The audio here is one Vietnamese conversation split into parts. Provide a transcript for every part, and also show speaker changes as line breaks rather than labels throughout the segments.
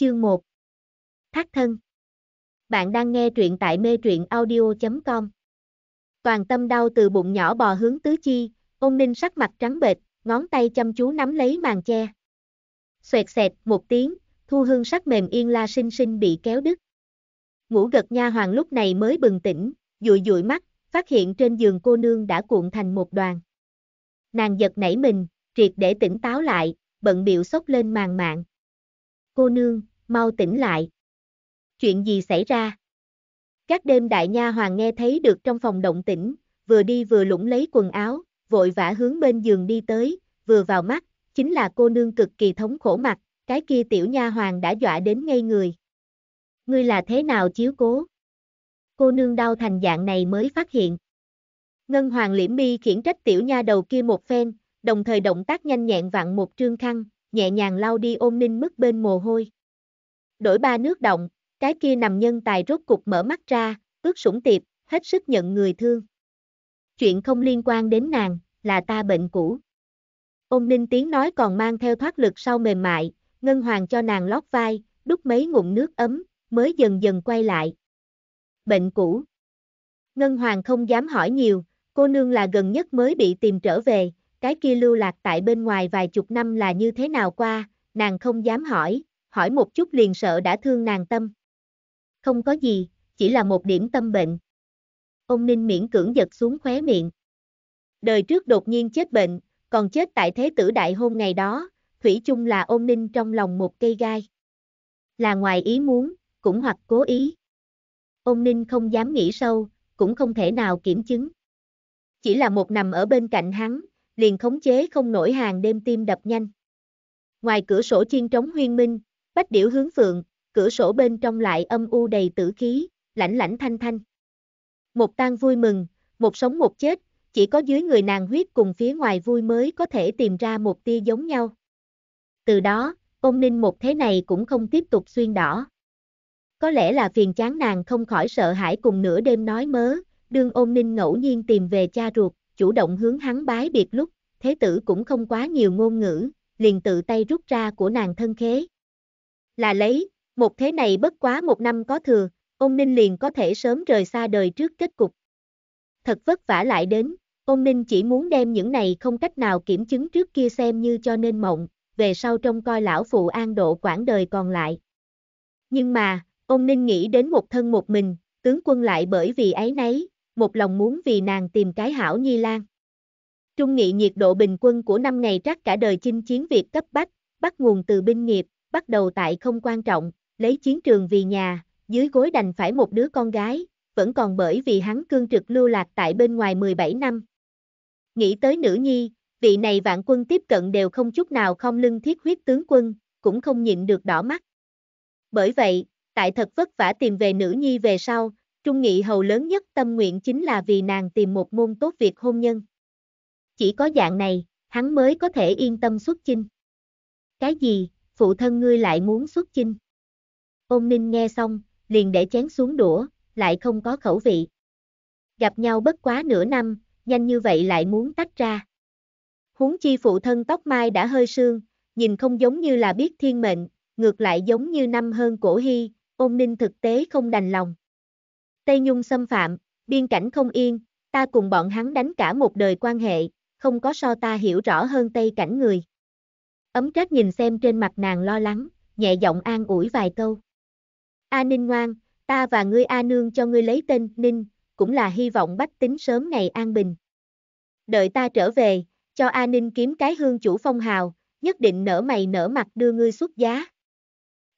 Chương 1 Thác thân Bạn đang nghe truyện tại mê truyện audio.com Toàn tâm đau từ bụng nhỏ bò hướng tứ chi, ông ninh sắc mặt trắng bệch, ngón tay chăm chú nắm lấy màn che. Xoẹt xẹt một tiếng, thu hương sắc mềm yên la sinh sinh bị kéo đứt. Ngủ gật nha hoàng lúc này mới bừng tỉnh, dụi dụi mắt, phát hiện trên giường cô nương đã cuộn thành một đoàn. Nàng giật nảy mình, triệt để tỉnh táo lại, bận biểu xốc lên màn mạng cô nương, mau tỉnh lại. Chuyện gì xảy ra? Các đêm đại nha hoàng nghe thấy được trong phòng động tĩnh, vừa đi vừa lũng lấy quần áo, vội vã hướng bên giường đi tới, vừa vào mắt, chính là cô nương cực kỳ thống khổ mặt, cái kia tiểu nha hoàng đã dọa đến ngay người. Ngươi là thế nào chiếu cố? Cô nương đau thành dạng này mới phát hiện. Ngân hoàng liễm mi khiển trách tiểu nha đầu kia một phen, đồng thời động tác nhanh nhẹn vặn một trương khăn, nhẹ nhàng lau đi ôn ninh mức bên mồ hôi. Đổi ba nước động, cái kia nằm nhân tài rốt cục mở mắt ra, ước sủng tiệp, hết sức nhận người thương. Chuyện không liên quan đến nàng, là ta bệnh cũ. Ôn ninh tiếng nói còn mang theo thoát lực sau mềm mại, ngân hoàng cho nàng lót vai, đút mấy ngụm nước ấm, mới dần dần quay lại. Bệnh cũ. Ngân hoàng không dám hỏi nhiều, cô nương là gần nhất mới bị tìm trở về, cái kia lưu lạc tại bên ngoài vài chục năm là như thế nào qua, nàng không dám hỏi, hỏi một chút liền sợ đã thương nàng tâm. Không có gì, chỉ là một điểm tâm bệnh. Ông Ninh miễn cưỡng giật xuống khóe miệng. Đời trước đột nhiên chết bệnh, còn chết tại thế tử đại hôn ngày đó, Thủy chung là ôn ninh trong lòng một cây gai. Là ngoài ý muốn, cũng hoặc cố ý. Ôn ninh không dám nghĩ sâu, cũng không thể nào kiểm chứng. Chỉ là một nằm ở bên cạnh hắn, liền khống chế không nổi hàng đêm tim đập nhanh. Ngoài cửa sổ chiên trống huyên minh, bách điểu hướng phượng, cửa sổ bên trong lại âm u đầy tử khí, lãnh lãnh thanh thanh. Một tan vui mừng, một sống một chết, chỉ có dưới người nàng huyết cùng phía ngoài vui mới có thể tìm ra một tia giống nhau. Từ đó, ôn ninh một thế này cũng không tiếp tục xuyên đỏ. Có lẽ là phiền chán nàng không khỏi sợ hãi cùng nửa đêm nói mớ, đương ôn ninh ngẫu nhiên tìm về cha ruột, chủ động hướng hắn bái biệt lúc, thế tử cũng không quá nhiều ngôn ngữ, liền tự tay rút ra của nàng thân khế. Là lấy, một thế này bất quá một năm có thừa, ông ninh liền có thể sớm rời xa đời trước kết cục. Thật vất vả lại đến, ông ninh chỉ muốn đem những này không cách nào kiểm chứng trước kia xem như cho nên mộng, về sau trông coi lão phụ an độ quãng đời còn lại. Nhưng mà, ông ninh nghĩ đến một thân một mình, tướng quân lại bởi vì ấy nấy, một lòng muốn vì nàng tìm cái hảo nhi lan. Trung nghị nhiệt độ bình quân của năm ngày trắc cả đời chinh chiến việc cấp bách, bắt nguồn từ binh nghiệp, bắt đầu tại không quan trọng, lấy chiến trường vì nhà, dưới gối đành phải một đứa con gái, vẫn còn bởi vì hắn cương trực lưu lạc tại bên ngoài 17 năm. Nghĩ tới nữ nhi, vị này vạn quân tiếp cận đều không chút nào không lưng thiết huyết tướng quân, cũng không nhịn được đỏ mắt. Bởi vậy, tại thật vất vả tìm về nữ nhi về sau, Trung Nghị Hầu lớn nhất tâm nguyện chính là vì nàng tìm một môn tốt việc hôn nhân. Chỉ có dạng này, hắn mới có thể yên tâm xuất chinh. Cái gì, phụ thân ngươi lại muốn xuất chinh? Ôn ninh nghe xong, liền để chén xuống đũa, lại không có khẩu vị. Gặp nhau bất quá nửa năm, nhanh như vậy lại muốn tách ra. Huống chi phụ thân tóc mai đã hơi sương, nhìn không giống như là biết thiên mệnh, ngược lại giống như năm hơn cổ hy, ôn ninh thực tế không đành lòng. Tây Nhung xâm phạm, biên cảnh không yên, ta cùng bọn hắn đánh cả một đời quan hệ, không có so ta hiểu rõ hơn Tây cảnh người. Ấm trách nhìn xem trên mặt nàng lo lắng, nhẹ giọng an ủi vài câu. A Ninh ngoan, ta và ngươi A Nương cho ngươi lấy tên Ninh, cũng là hy vọng bách tính sớm ngày an bình. Đợi ta trở về, cho A Ninh kiếm cái hương chủ phong hào, nhất định nở mày nở mặt đưa ngươi xuất giá.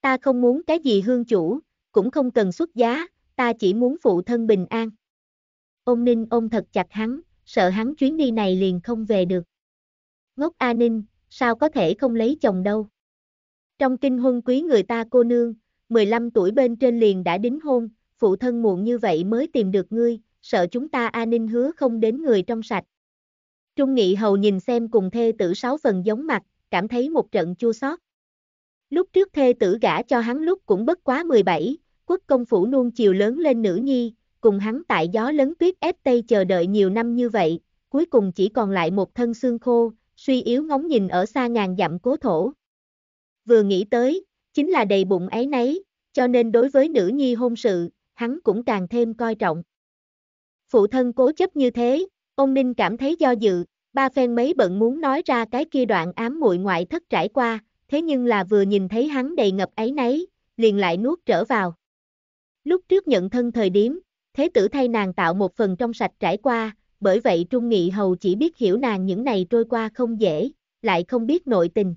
Ta không muốn cái gì hương chủ, cũng không cần xuất giá, ta chỉ muốn phụ thân bình an. Ông Ninh ôm thật chặt hắn, sợ hắn chuyến đi này liền không về được. Ngốc A Ninh, sao có thể không lấy chồng đâu. Trong kinh huân quý người ta cô nương, 15 tuổi bên trên liền đã đính hôn, phụ thân muộn như vậy mới tìm được ngươi, sợ chúng ta A Ninh hứa không đến người trong sạch. Trung Nghị Hầu nhìn xem cùng thê tử sáu phần giống mặt, cảm thấy một trận chua xót. Lúc trước thê tử gả cho hắn lúc cũng bất quá 17, quốc công phủ nuông chiều lớn lên nữ nhi, cùng hắn tại gió lớn tuyết ép tây chờ đợi nhiều năm như vậy, cuối cùng chỉ còn lại một thân xương khô, suy yếu ngóng nhìn ở xa ngàn dặm cố thổ. Vừa nghĩ tới, chính là đầy bụng ấy nấy, cho nên đối với nữ nhi hôn sự, hắn cũng càng thêm coi trọng. Phụ thân cố chấp như thế, ông Ninh cảm thấy do dự, ba phen mấy bận muốn nói ra cái kia đoạn ám muội ngoại thất trải qua, thế nhưng là vừa nhìn thấy hắn đầy ngập ấy nấy, liền lại nuốt trở vào. Lúc trước nhận thân thời điểm, thế tử thay nàng tạo một phần trong sạch trải qua, bởi vậy Trung Nghị Hầu chỉ biết hiểu nàng những này trôi qua không dễ, lại không biết nội tình.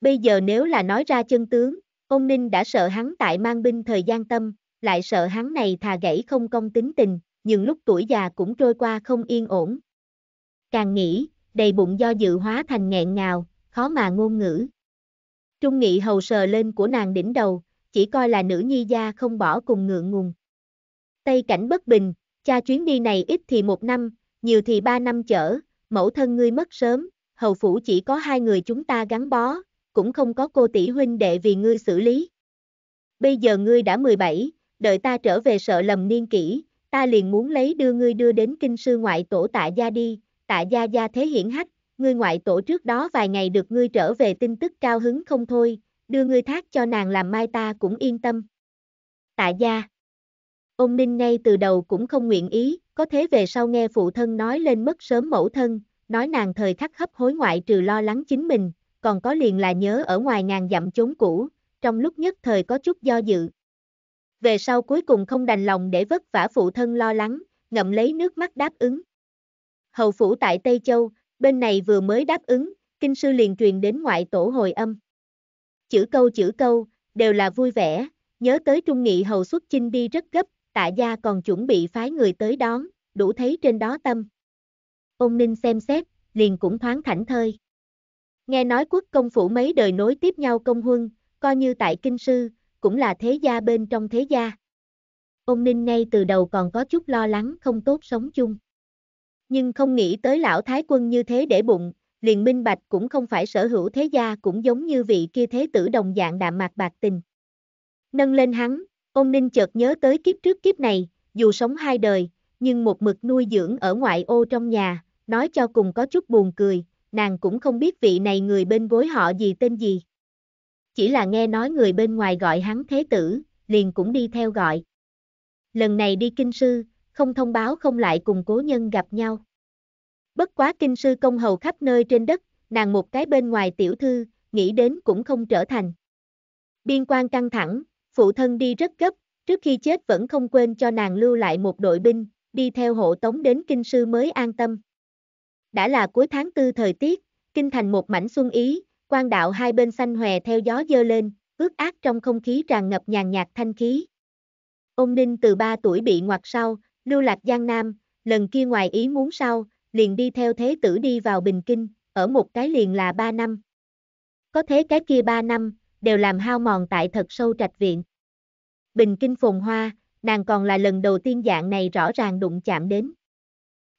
Bây giờ nếu là nói ra chân tướng, ông Ninh đã sợ hắn tại mang binh thời gian tâm, lại sợ hắn này thà gãy không công tính tình, nhưng lúc tuổi già cũng trôi qua không yên ổn. Càng nghĩ, đầy bụng do dự hóa thành nghẹn ngào, khó mà ngôn ngữ. Trung Nghị Hầu sờ lên của nàng đỉnh đầu, chỉ coi là nữ nhi gia không bỏ cùng ngượng ngùng. Tây cảnh bất bình, cha chuyến đi này ít thì một năm, nhiều thì ba năm chở, mẫu thân ngươi mất sớm, hầu phủ chỉ có hai người chúng ta gắn bó, cũng không có cô tỷ huynh đệ vì ngươi xử lý. Bây giờ ngươi đã 17, đợi ta trở về sợ lầm niên kỷ, ta liền muốn lấy đưa ngươi đưa đến kinh sư ngoại tổ tạ gia đi, tạ gia gia thế hiển hách, ngươi ngoại tổ trước đó vài ngày được ngươi trở về tin tức cao hứng không thôi, đưa ngươi thác cho nàng làm mai ta cũng yên tâm. Tạ gia. Ông Ninh ngay từ đầu cũng không nguyện ý, có thế về sau nghe phụ thân nói lên mất sớm mẫu thân, nói nàng thời khắc hấp hối ngoại trừ lo lắng chính mình, còn có liền là nhớ ở ngoài ngàn dặm chốn cũ, trong lúc nhất thời có chút do dự. Về sau cuối cùng không đành lòng để vất vả phụ thân lo lắng, ngậm lấy nước mắt đáp ứng. Hầu phủ tại Tây Châu, bên này vừa mới đáp ứng, kinh sư liền truyền đến ngoại tổ hồi âm chữ câu chữ câu, đều là vui vẻ, nhớ tới Trung Nghị Hầu xuất chinh đi rất gấp, tạ gia còn chuẩn bị phái người tới đón, đủ thấy trên đó tâm. Ông Ninh xem xét, liền cũng thoáng thảnh thơi. Nghe nói quốc công phủ mấy đời nối tiếp nhau công huân, coi như tại kinh sư, cũng là thế gia bên trong thế gia. Ông Ninh ngay từ đầu còn có chút lo lắng không tốt sống chung. Nhưng không nghĩ tới lão thái quân như thế để bụng, liền minh bạch cũng không phải sở hữu thế gia cũng giống như vị kia thế tử đồng dạng đạm mạc bạc tình. Nâng lên hắn, ông Ninh chợt nhớ tới kiếp trước kiếp này, dù sống hai đời, nhưng một mực nuôi dưỡng ở ngoại ô trong nhà, nói cho cùng có chút buồn cười, nàng cũng không biết vị này người bên gối họ gì tên gì. Chỉ là nghe nói người bên ngoài gọi hắn thế tử, liền cũng đi theo gọi. Lần này đi kinh sư, không thông báo không lại cùng cố nhân gặp nhau. Bất quá kinh sư công hầu khắp nơi trên đất, nàng một cái bên ngoài tiểu thư, nghĩ đến cũng không trở thành. Biên quan căng thẳng, phụ thân đi rất gấp, trước khi chết vẫn không quên cho nàng lưu lại một đội binh, đi theo hộ tống đến kinh sư mới an tâm. Đã là cuối tháng tư thời tiết, kinh thành một mảnh xuân ý, quan đạo hai bên xanh hòe theo gió dơ lên, ướt át trong không khí tràn ngập nhàn nhạt thanh khí. Ông Ninh từ 3 tuổi bị ngoặt sau, lưu lạc Giang Nam, lần kia ngoài ý muốn sau, liền đi theo thế tử đi vào Bình Kinh, ở một cái liền là 3 năm. Có thế cái kia 3 năm, đều làm hao mòn tại thật sâu trạch viện. Bình Kinh phồn hoa, nàng còn là lần đầu tiên dạng này rõ ràng đụng chạm đến.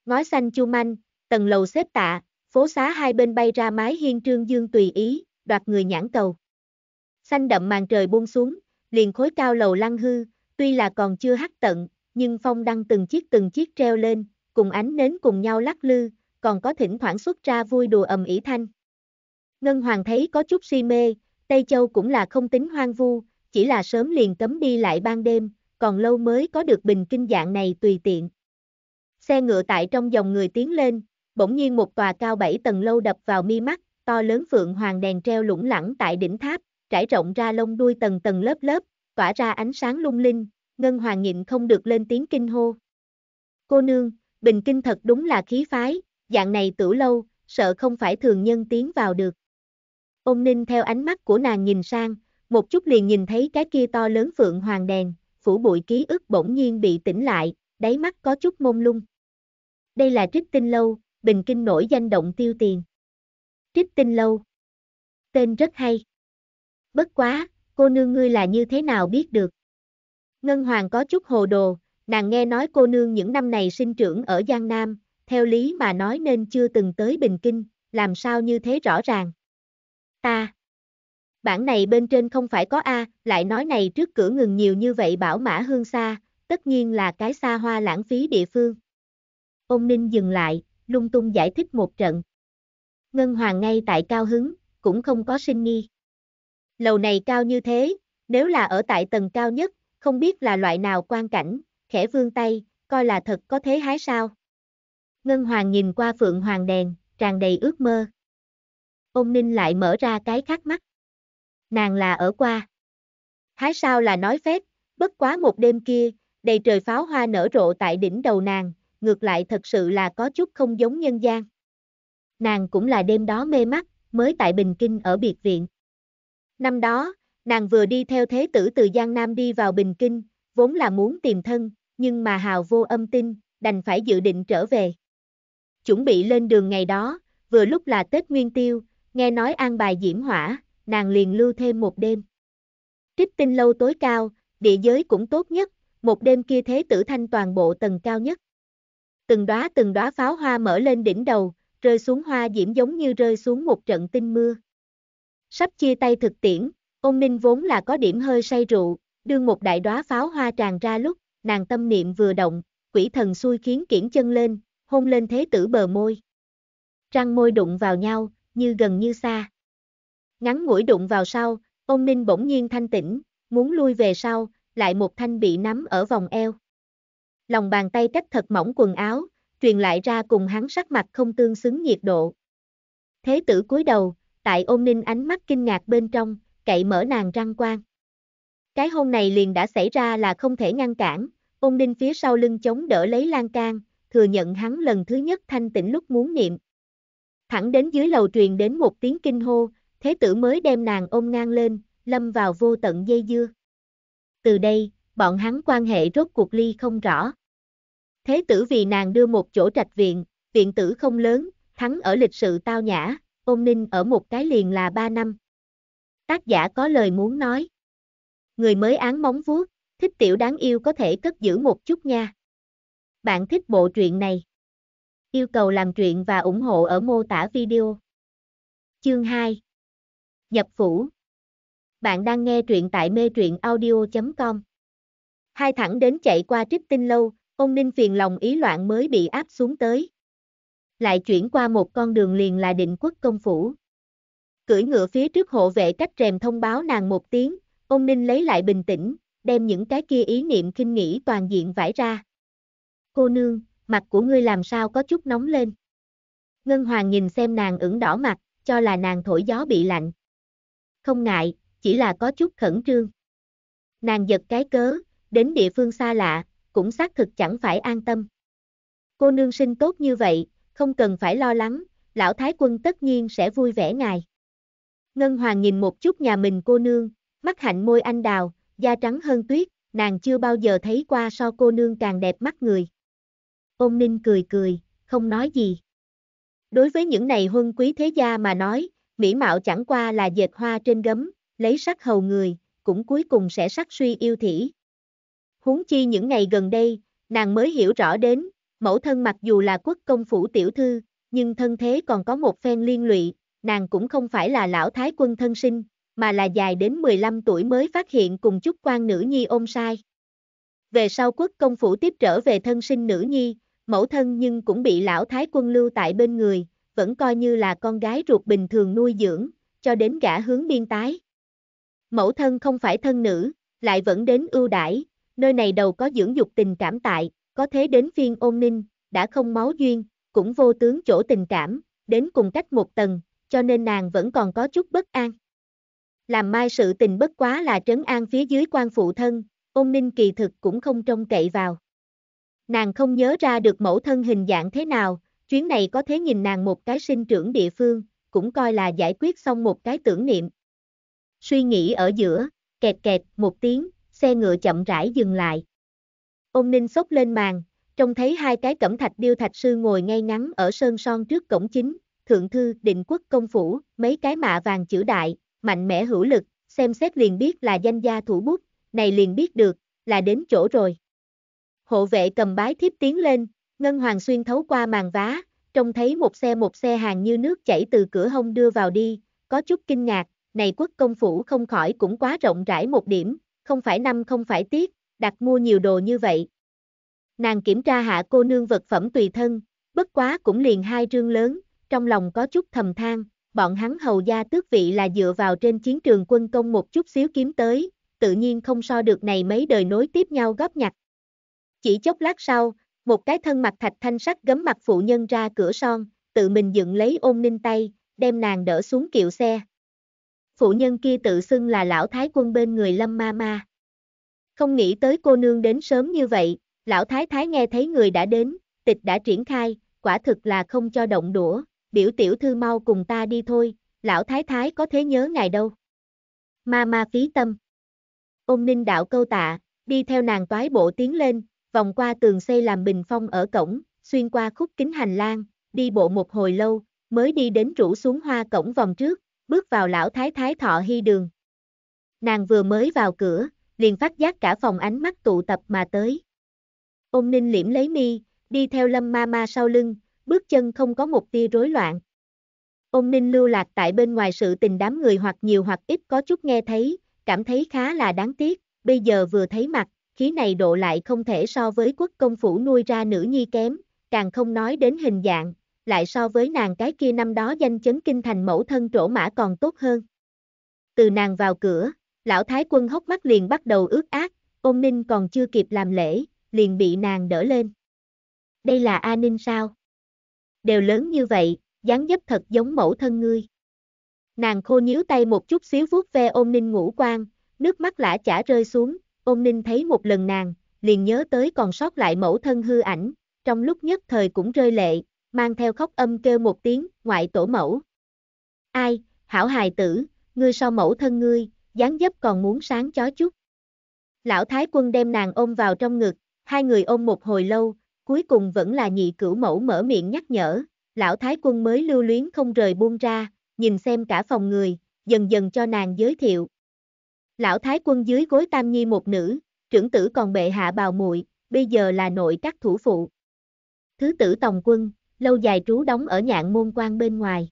Ngói xanh chu manh, tầng lầu xếp tạ, phố xá hai bên bay ra mái hiên trương dương tùy ý, đoạt người nhãn cầu. Xanh đậm màn trời buông xuống, liền khối cao lầu lăng hư, tuy là còn chưa hắc tận, nhưng phong đăng từng chiếc từng chiếc treo lên, cùng ánh nến cùng nhau lắc lư, còn có thỉnh thoảng xuất ra vui đùa ầm ĩ thanh. Ngân Hoàng thấy có chút si mê, Tây Châu cũng là không tính hoang vu, chỉ là sớm liền cấm đi lại ban đêm, còn lâu mới có được bình kinh dạng này tùy tiện. Xe ngựa tại trong dòng người tiến lên, bỗng nhiên một tòa cao 7 tầng lâu đập vào mi mắt, to lớn phượng hoàng đèn treo lủng lẳng tại đỉnh tháp, trải rộng ra lông đuôi tầng tầng lớp lớp, tỏa ra ánh sáng lung linh, Ngân Hoàng nhịn không được lên tiếng kinh hô. Cô nương, Bình Kinh thật đúng là khí phái, dạng này tử lâu, sợ không phải thường nhân tiến vào được. Ông Ninh theo ánh mắt của nàng nhìn sang, một chút liền nhìn thấy cái kia to lớn phượng hoàng đèn, phủ bụi ký ức bỗng nhiên bị tỉnh lại, đáy mắt có chút mông lung. Đây là Trích Tinh Lâu, Bình Kinh nổi danh động tiêu tiền. Trích Tinh Lâu. Tên rất hay. Bất quá, cô nương ngươi là như thế nào biết được? Ngân Hoàng có chút hồ đồ, Nàng nghe nói cô nương những năm này sinh trưởng ở Giang Nam, theo lý mà nói nên chưa từng tới Bình Kinh, làm sao như thế rõ ràng. Ta. Bản này bên trên không phải có A, lại nói này trước cửa ngừng nhiều như vậy bảo mã hương xa, tất nhiên là cái xa hoa lãng phí địa phương. Ông Ninh dừng lại, lung tung giải thích một trận. Ngân Hoàng ngay tại cao hứng, cũng không có sinh nghi. Lầu này cao như thế, nếu là ở tại tầng cao nhất, không biết là loại nào quan cảnh, khẽ vương tay, coi là thật có thế hái sao. Ngân Hoàng nhìn qua Phượng Hoàng đèn, tràn đầy ước mơ. Ông Ninh lại mở ra cái khắc mắt. Nàng là ở qua. Hái sao là nói phép, bất quá một đêm kia, đầy trời pháo hoa nở rộ tại đỉnh đầu nàng, ngược lại thật sự là có chút không giống nhân gian. Nàng cũng là đêm đó mê mắt, mới tại Bình Kinh ở biệt viện. Năm đó, nàng vừa đi theo thế tử từ Giang Nam đi vào Bình Kinh, vốn là muốn tìm thân, nhưng mà hào vô âm tin, đành phải dự định trở về. Chuẩn bị lên đường ngày đó, vừa lúc là Tết Nguyên Tiêu, nghe nói an bài diễm hỏa, nàng liền lưu thêm một đêm. Trích tinh lâu tối cao, địa giới cũng tốt nhất, một đêm kia thế tử thanh toàn bộ tầng cao nhất. Từng đóa từng đóa pháo hoa mở lên đỉnh đầu, rơi xuống hoa diễm giống như rơi xuống một trận tinh mưa. Sắp chia tay thực tiễn, ôn ninh vốn là có điểm hơi say rượu, đương một đại đóa pháo hoa tràn ra lúc, nàng tâm niệm vừa động, quỷ thần xui khiến kiển chân lên, hôn lên thế tử bờ môi. Răng môi đụng vào nhau, như gần như xa. Ngắn ngủi đụng vào sau, ông Ninh bỗng nhiên thanh tĩnh, muốn lui về sau, lại một thanh bị nắm ở vòng eo. Lòng bàn tay cách thật mỏng quần áo, truyền lại ra cùng hắn sắc mặt không tương xứng nhiệt độ. Thế tử cúi đầu, tại ôm ninh ánh mắt kinh ngạc bên trong, cậy mở nàng răng quan. Cái hôn này liền đã xảy ra là không thể ngăn cản, Ông Ninh phía sau lưng chống đỡ lấy lan can, thừa nhận hắn lần thứ nhất thanh tịnh lúc muốn niệm. Thẳng đến dưới lầu truyền đến một tiếng kinh hô, thế tử mới đem nàng ôm ngang lên, lâm vào vô tận dây dưa. Từ đây, bọn hắn quan hệ rốt cuộc ly không rõ. Thế tử vì nàng đưa một chỗ trạch viện, viện tử không lớn, thắng ở lịch sự tao nhã, ôn ninh ở một cái liền là ba năm. Tác giả có lời muốn nói. Người mới án móng vuốt, thích tiểu đáng yêu có thể cất giữ một chút nha. Bạn thích bộ truyện này? Yêu cầu làm truyện và ủng hộ ở mô tả video. Chương 2 Nhập phủ Bạn đang nghe truyện tại mê truyện audio.com Hai thẳng đến chạy qua trích tinh lâu, ông Ninh phiền lòng ý loạn mới bị áp xuống tới. Lại chuyển qua một con đường liền là định quốc công phủ. Cưỡi ngựa phía trước hộ vệ cách rèm thông báo nàng một tiếng, ông Ninh lấy lại bình tĩnh, đem những cái kia ý niệm kinh nghĩ toàn diện vải ra. Cô nương, mặt của ngươi làm sao có chút nóng lên. Ngân Hoàng nhìn xem nàng ửng đỏ mặt, cho là nàng thổi gió bị lạnh. Không ngại, chỉ là có chút khẩn trương. Nàng giật cái cớ, đến địa phương xa lạ, cũng xác thực chẳng phải an tâm. Cô nương sinh tốt như vậy, không cần phải lo lắng, lão thái quân tất nhiên sẽ vui vẻ ngài. Ngân Hoàng nhìn một chút nhà mình cô nương, mắt hạnh môi anh đào, da trắng hơn tuyết, nàng chưa bao giờ thấy qua so cô nương càng đẹp mắt người. Ôn ninh cười cười, không nói gì. Đối với những này huân quý thế gia mà nói, mỹ mạo chẳng qua là dệt hoa trên gấm, lấy sắc hầu người, cũng cuối cùng sẽ sắc suy yêu thỉ. Huống chi những ngày gần đây, nàng mới hiểu rõ đến, mẫu thân mặc dù là quốc công phủ tiểu thư, nhưng thân thế còn có một phen liên lụy, nàng cũng không phải là lão thái quân thân sinh, mà là dài đến 15 tuổi mới phát hiện cùng chút quan nữ nhi ôm sai. Về sau quốc công phủ tiếp trở về thân sinh nữ nhi, mẫu thân nhưng cũng bị lão thái quân lưu tại bên người, vẫn coi như là con gái ruột bình thường nuôi dưỡng, cho đến gã hướng biên tái. Mẫu thân không phải thân nữ, lại vẫn đến ưu đãi, nơi này đầu có dưỡng dục tình cảm tại, có thế đến phiên ôn ninh, đã không máu duyên, cũng vô tướng chỗ tình cảm, đến cùng cách một tầng, cho nên nàng vẫn còn có chút bất an làm mai sự tình bất quá là trấn an phía dưới quan phụ thân, ôn ninh kỳ thực cũng không trông cậy vào. Nàng không nhớ ra được mẫu thân hình dạng thế nào, chuyến này có thế nhìn nàng một cái sinh trưởng địa phương, cũng coi là giải quyết xong một cái tưởng niệm. Suy nghĩ ở giữa, kẹt kẹt một tiếng, xe ngựa chậm rãi dừng lại. Ôn ninh sốc lên màn, trông thấy hai cái cẩm thạch điêu thạch sư ngồi ngay ngắn ở sơn son trước cổng chính, thượng thư định quốc công phủ, mấy cái mạ vàng chữ đại, mạnh mẽ hữu lực, xem xét liền biết là danh gia thủ bút, này liền biết được, là đến chỗ rồi. Hộ vệ cầm bái thiếp tiến lên, ngân hoàng xuyên thấu qua màn vá, trông thấy một xe một xe hàng như nước chảy từ cửa hông đưa vào đi, có chút kinh ngạc, này quốc công phủ không khỏi cũng quá rộng rãi một điểm, không phải năm không phải tiết, đặt mua nhiều đồ như vậy. Nàng kiểm tra hạ cô nương vật phẩm tùy thân, bất quá cũng liền hai trương lớn, trong lòng có chút thầm than, bọn hắn hầu gia tước vị là dựa vào trên chiến trường quân công một chút xíu kiếm tới, tự nhiên không so được này mấy đời nối tiếp nhau góp nhặt. Chỉ chốc lát sau, một cái thân mặt thạch thanh sắc gấm mặt phụ nhân ra cửa son, tự mình dựng lấy ôn ninh tay, đem nàng đỡ xuống kiệu xe. Phụ nhân kia tự xưng là lão thái quân bên người lâm ma ma. Không nghĩ tới cô nương đến sớm như vậy, lão thái thái nghe thấy người đã đến, tịch đã triển khai, quả thực là không cho động đũa, biểu tiểu thư mau cùng ta đi thôi, lão thái thái có thế nhớ ngài đâu. Ma ma phí tâm. Ôn ninh đạo câu tạ, đi theo nàng toái bộ tiến lên, vòng qua tường xây làm bình phong ở cổng, xuyên qua khúc kính hành lang, đi bộ một hồi lâu, mới đi đến rủ xuống hoa cổng vòng trước, bước vào lão thái thái thọ hy đường. Nàng vừa mới vào cửa, liền phát giác cả phòng ánh mắt tụ tập mà tới. Ôn ninh liễm lấy mi, đi theo lâm ma ma sau lưng, bước chân không có một tia rối loạn. Ôn ninh lưu lạc tại bên ngoài sự tình đám người hoặc nhiều hoặc ít có chút nghe thấy, cảm thấy khá là đáng tiếc, bây giờ vừa thấy mặt, khí này độ lại không thể so với quốc công phủ nuôi ra nữ nhi kém, càng không nói đến hình dạng, lại so với nàng cái kia năm đó danh chấn kinh thành mẫu thân trổ mã còn tốt hơn. Từ nàng vào cửa, lão thái quân hốc mắt liền bắt đầu ướt át, ôn ninh còn chưa kịp làm lễ, liền bị nàng đỡ lên. Đây là A Ninh sao? đều lớn như vậy, dáng dấp thật giống mẫu thân ngươi. Nàng khô nhíu tay một chút xíu vuốt ve ôm ninh ngủ quan, nước mắt lã chả rơi xuống, ôm ninh thấy một lần nàng, liền nhớ tới còn sót lại mẫu thân hư ảnh, trong lúc nhất thời cũng rơi lệ, mang theo khóc âm kêu một tiếng, ngoại tổ mẫu. Ai, hảo hài tử, ngươi so mẫu thân ngươi, dáng dấp còn muốn sáng chó chút. Lão Thái quân đem nàng ôm vào trong ngực, hai người ôm một hồi lâu, cuối cùng vẫn là nhị cửu mẫu mở miệng nhắc nhở, lão thái quân mới lưu luyến không rời buông ra, nhìn xem cả phòng người, dần dần cho nàng giới thiệu. Lão thái quân dưới gối tam nhi một nữ, trưởng tử còn bệ hạ bào muội, bây giờ là nội các thủ phụ. Thứ tử tòng quân, lâu dài trú đóng ở nhạn môn quan bên ngoài.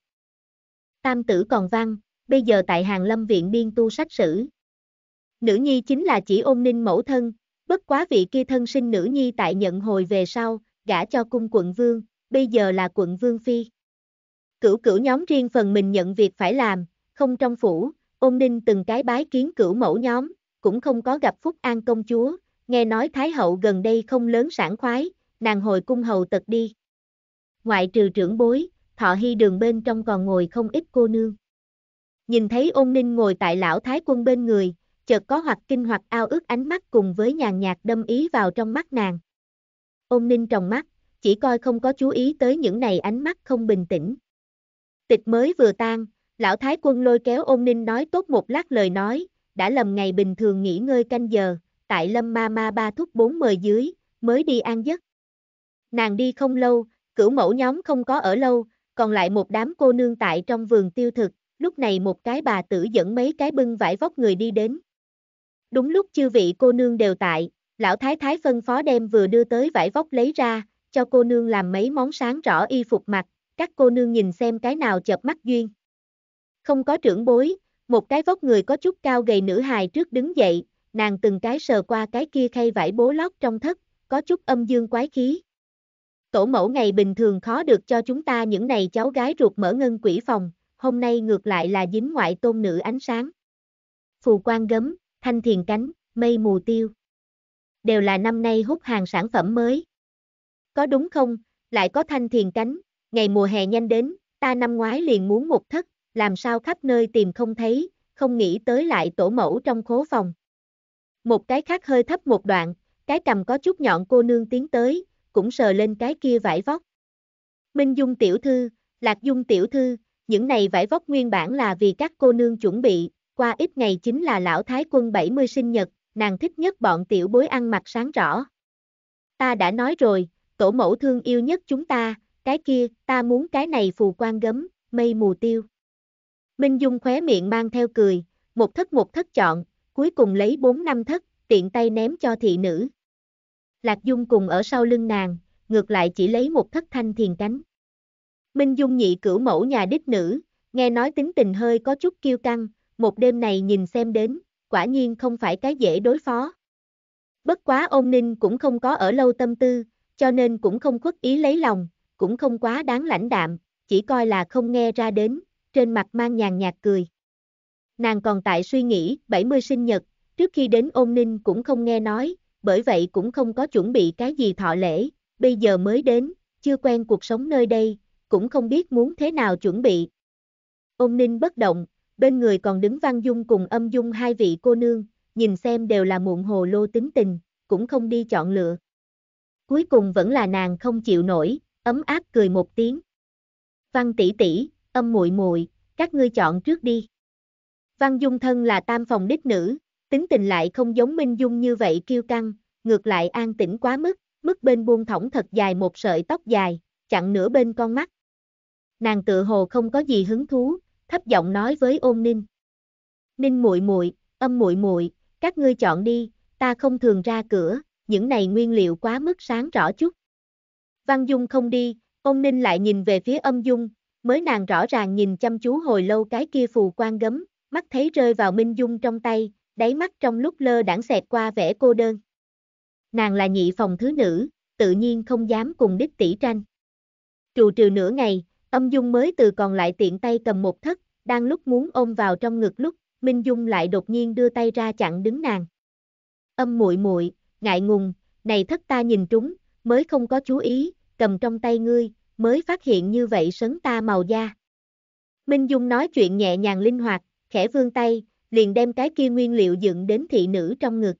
Tam tử còn văn, bây giờ tại hàng lâm viện biên tu sách sử. Nữ nhi chính là chỉ ôm ninh mẫu thân, Bất quá vị kia thân sinh nữ nhi tại nhận hồi về sau, gả cho cung quận vương, bây giờ là quận vương phi. Cửu cửu nhóm riêng phần mình nhận việc phải làm, không trong phủ, ôn ninh từng cái bái kiến cửu mẫu nhóm, cũng không có gặp Phúc An công chúa, nghe nói Thái hậu gần đây không lớn sản khoái, nàng hồi cung hầu tật đi. Ngoại trừ trưởng bối, thọ hy đường bên trong còn ngồi không ít cô nương. Nhìn thấy ôn ninh ngồi tại lão thái quân bên người, chợt có hoặc kinh hoặc ao ước ánh mắt cùng với nhàn nhạt đâm ý vào trong mắt nàng. Ôn ninh trong mắt, chỉ coi không có chú ý tới những này ánh mắt không bình tĩnh. Tịch mới vừa tan, lão thái quân lôi kéo ôn ninh nói tốt một lát lời nói, đã lầm ngày bình thường nghỉ ngơi canh giờ, tại lâm ma ma ba thúc bốn mời dưới, mới đi an giấc. Nàng đi không lâu, cửu mẫu nhóm không có ở lâu, còn lại một đám cô nương tại trong vườn tiêu thực, lúc này một cái bà tử dẫn mấy cái bưng vải vóc người đi đến. Đúng lúc chư vị cô nương đều tại, lão thái thái phân phó đem vừa đưa tới vải vóc lấy ra, cho cô nương làm mấy món sáng rõ y phục mặt, các cô nương nhìn xem cái nào chợp mắt duyên. Không có trưởng bối, một cái vóc người có chút cao gầy nữ hài trước đứng dậy, nàng từng cái sờ qua cái kia khay vải bố lót trong thất, có chút âm dương quái khí. Tổ mẫu ngày bình thường khó được cho chúng ta những này cháu gái ruột mở ngân quỷ phòng, hôm nay ngược lại là dính ngoại tôn nữ ánh sáng. Phù quan gấm, thanh thiền cánh, mây mù tiêu. Đều là năm nay hút hàng sản phẩm mới. Có đúng không, lại có thanh thiền cánh, ngày mùa hè nhanh đến, ta năm ngoái liền muốn một thất, làm sao khắp nơi tìm không thấy, không nghĩ tới lại tổ mẫu trong khố phòng. Một cái khác hơi thấp một đoạn, cái cầm có chút nhọn cô nương tiến tới, cũng sờ lên cái kia vải vóc. Minh Dung tiểu thư, Lạc Dung tiểu thư, những này vải vóc nguyên bản là vì các cô nương chuẩn bị, qua ít ngày chính là lão thái quân 70 sinh nhật, nàng thích nhất bọn tiểu bối ăn mặc sáng rõ. Ta đã nói rồi, tổ mẫu thương yêu nhất chúng ta, cái kia, ta muốn cái này phù quan gấm, mây mù tiêu. Minh Dung khóe miệng mang theo cười, một thất một thất chọn, cuối cùng lấy bốn năm thất, tiện tay ném cho thị nữ. Lạc Dung cùng ở sau lưng nàng, ngược lại chỉ lấy một thất thanh thiền cánh. Minh Dung nhị cửu mẫu nhà đích nữ, nghe nói tính tình hơi có chút kiêu căng, một đêm này nhìn xem đến, quả nhiên không phải cái dễ đối phó. Bất quá ôn ninh cũng không có ở lâu tâm tư, cho nên cũng không khuất ý lấy lòng, cũng không quá đáng lãnh đạm, chỉ coi là không nghe ra đến, trên mặt mang nhàn nhạt cười. Nàng còn tại suy nghĩ 70 sinh nhật, trước khi đến ôn ninh cũng không nghe nói, bởi vậy cũng không có chuẩn bị cái gì thọ lễ, bây giờ mới đến, chưa quen cuộc sống nơi đây, cũng không biết muốn thế nào chuẩn bị. Ôn ninh bất động, bên người còn đứng Văn Dung cùng âm dung hai vị cô nương, nhìn xem đều là muộn hồ lô tính tình, cũng không đi chọn lựa. Cuối cùng vẫn là nàng không chịu nổi, ấm áp cười một tiếng. Văn tỷ tỷ, âm muội muội, các ngươi chọn trước đi. Văn Dung thân là tam phòng đích nữ, tính tình lại không giống Minh Dung như vậy kiêu căng, ngược lại an tĩnh quá mức, mức bên buông thõng thật dài một sợi tóc dài, chặn nửa bên con mắt. Nàng tự hồ không có gì hứng thú, thấp giọng nói với Ôn Ninh. Ninh muội muội, Âm muội muội, các ngươi chọn đi, ta không thường ra cửa, những này nguyên liệu quá mức sáng rõ chút. Văn Dung không đi, Ôn Ninh lại nhìn về phía Âm Dung, mới nàng rõ ràng nhìn chăm chú hồi lâu cái kia phù quan gấm, mắt thấy rơi vào Minh Dung trong tay, đáy mắt trong lúc lơ đãng xẹt qua vẻ cô đơn. Nàng là nhị phòng thứ nữ, tự nhiên không dám cùng đích tỷ tranh. Trù trừ nửa ngày, Âm Dung mới từ còn lại tiện tay cầm một thất, đang lúc muốn ôm vào trong ngực lúc, Minh Dung lại đột nhiên đưa tay ra chặn đứng nàng. Âm muội muội, ngại ngùng, này thất ta nhìn trúng, mới không có chú ý, cầm trong tay ngươi, mới phát hiện như vậy sấn ta màu da. Minh Dung nói chuyện nhẹ nhàng linh hoạt, khẽ vương tay, liền đem cái kia nguyên liệu dựng đến thị nữ trong ngực.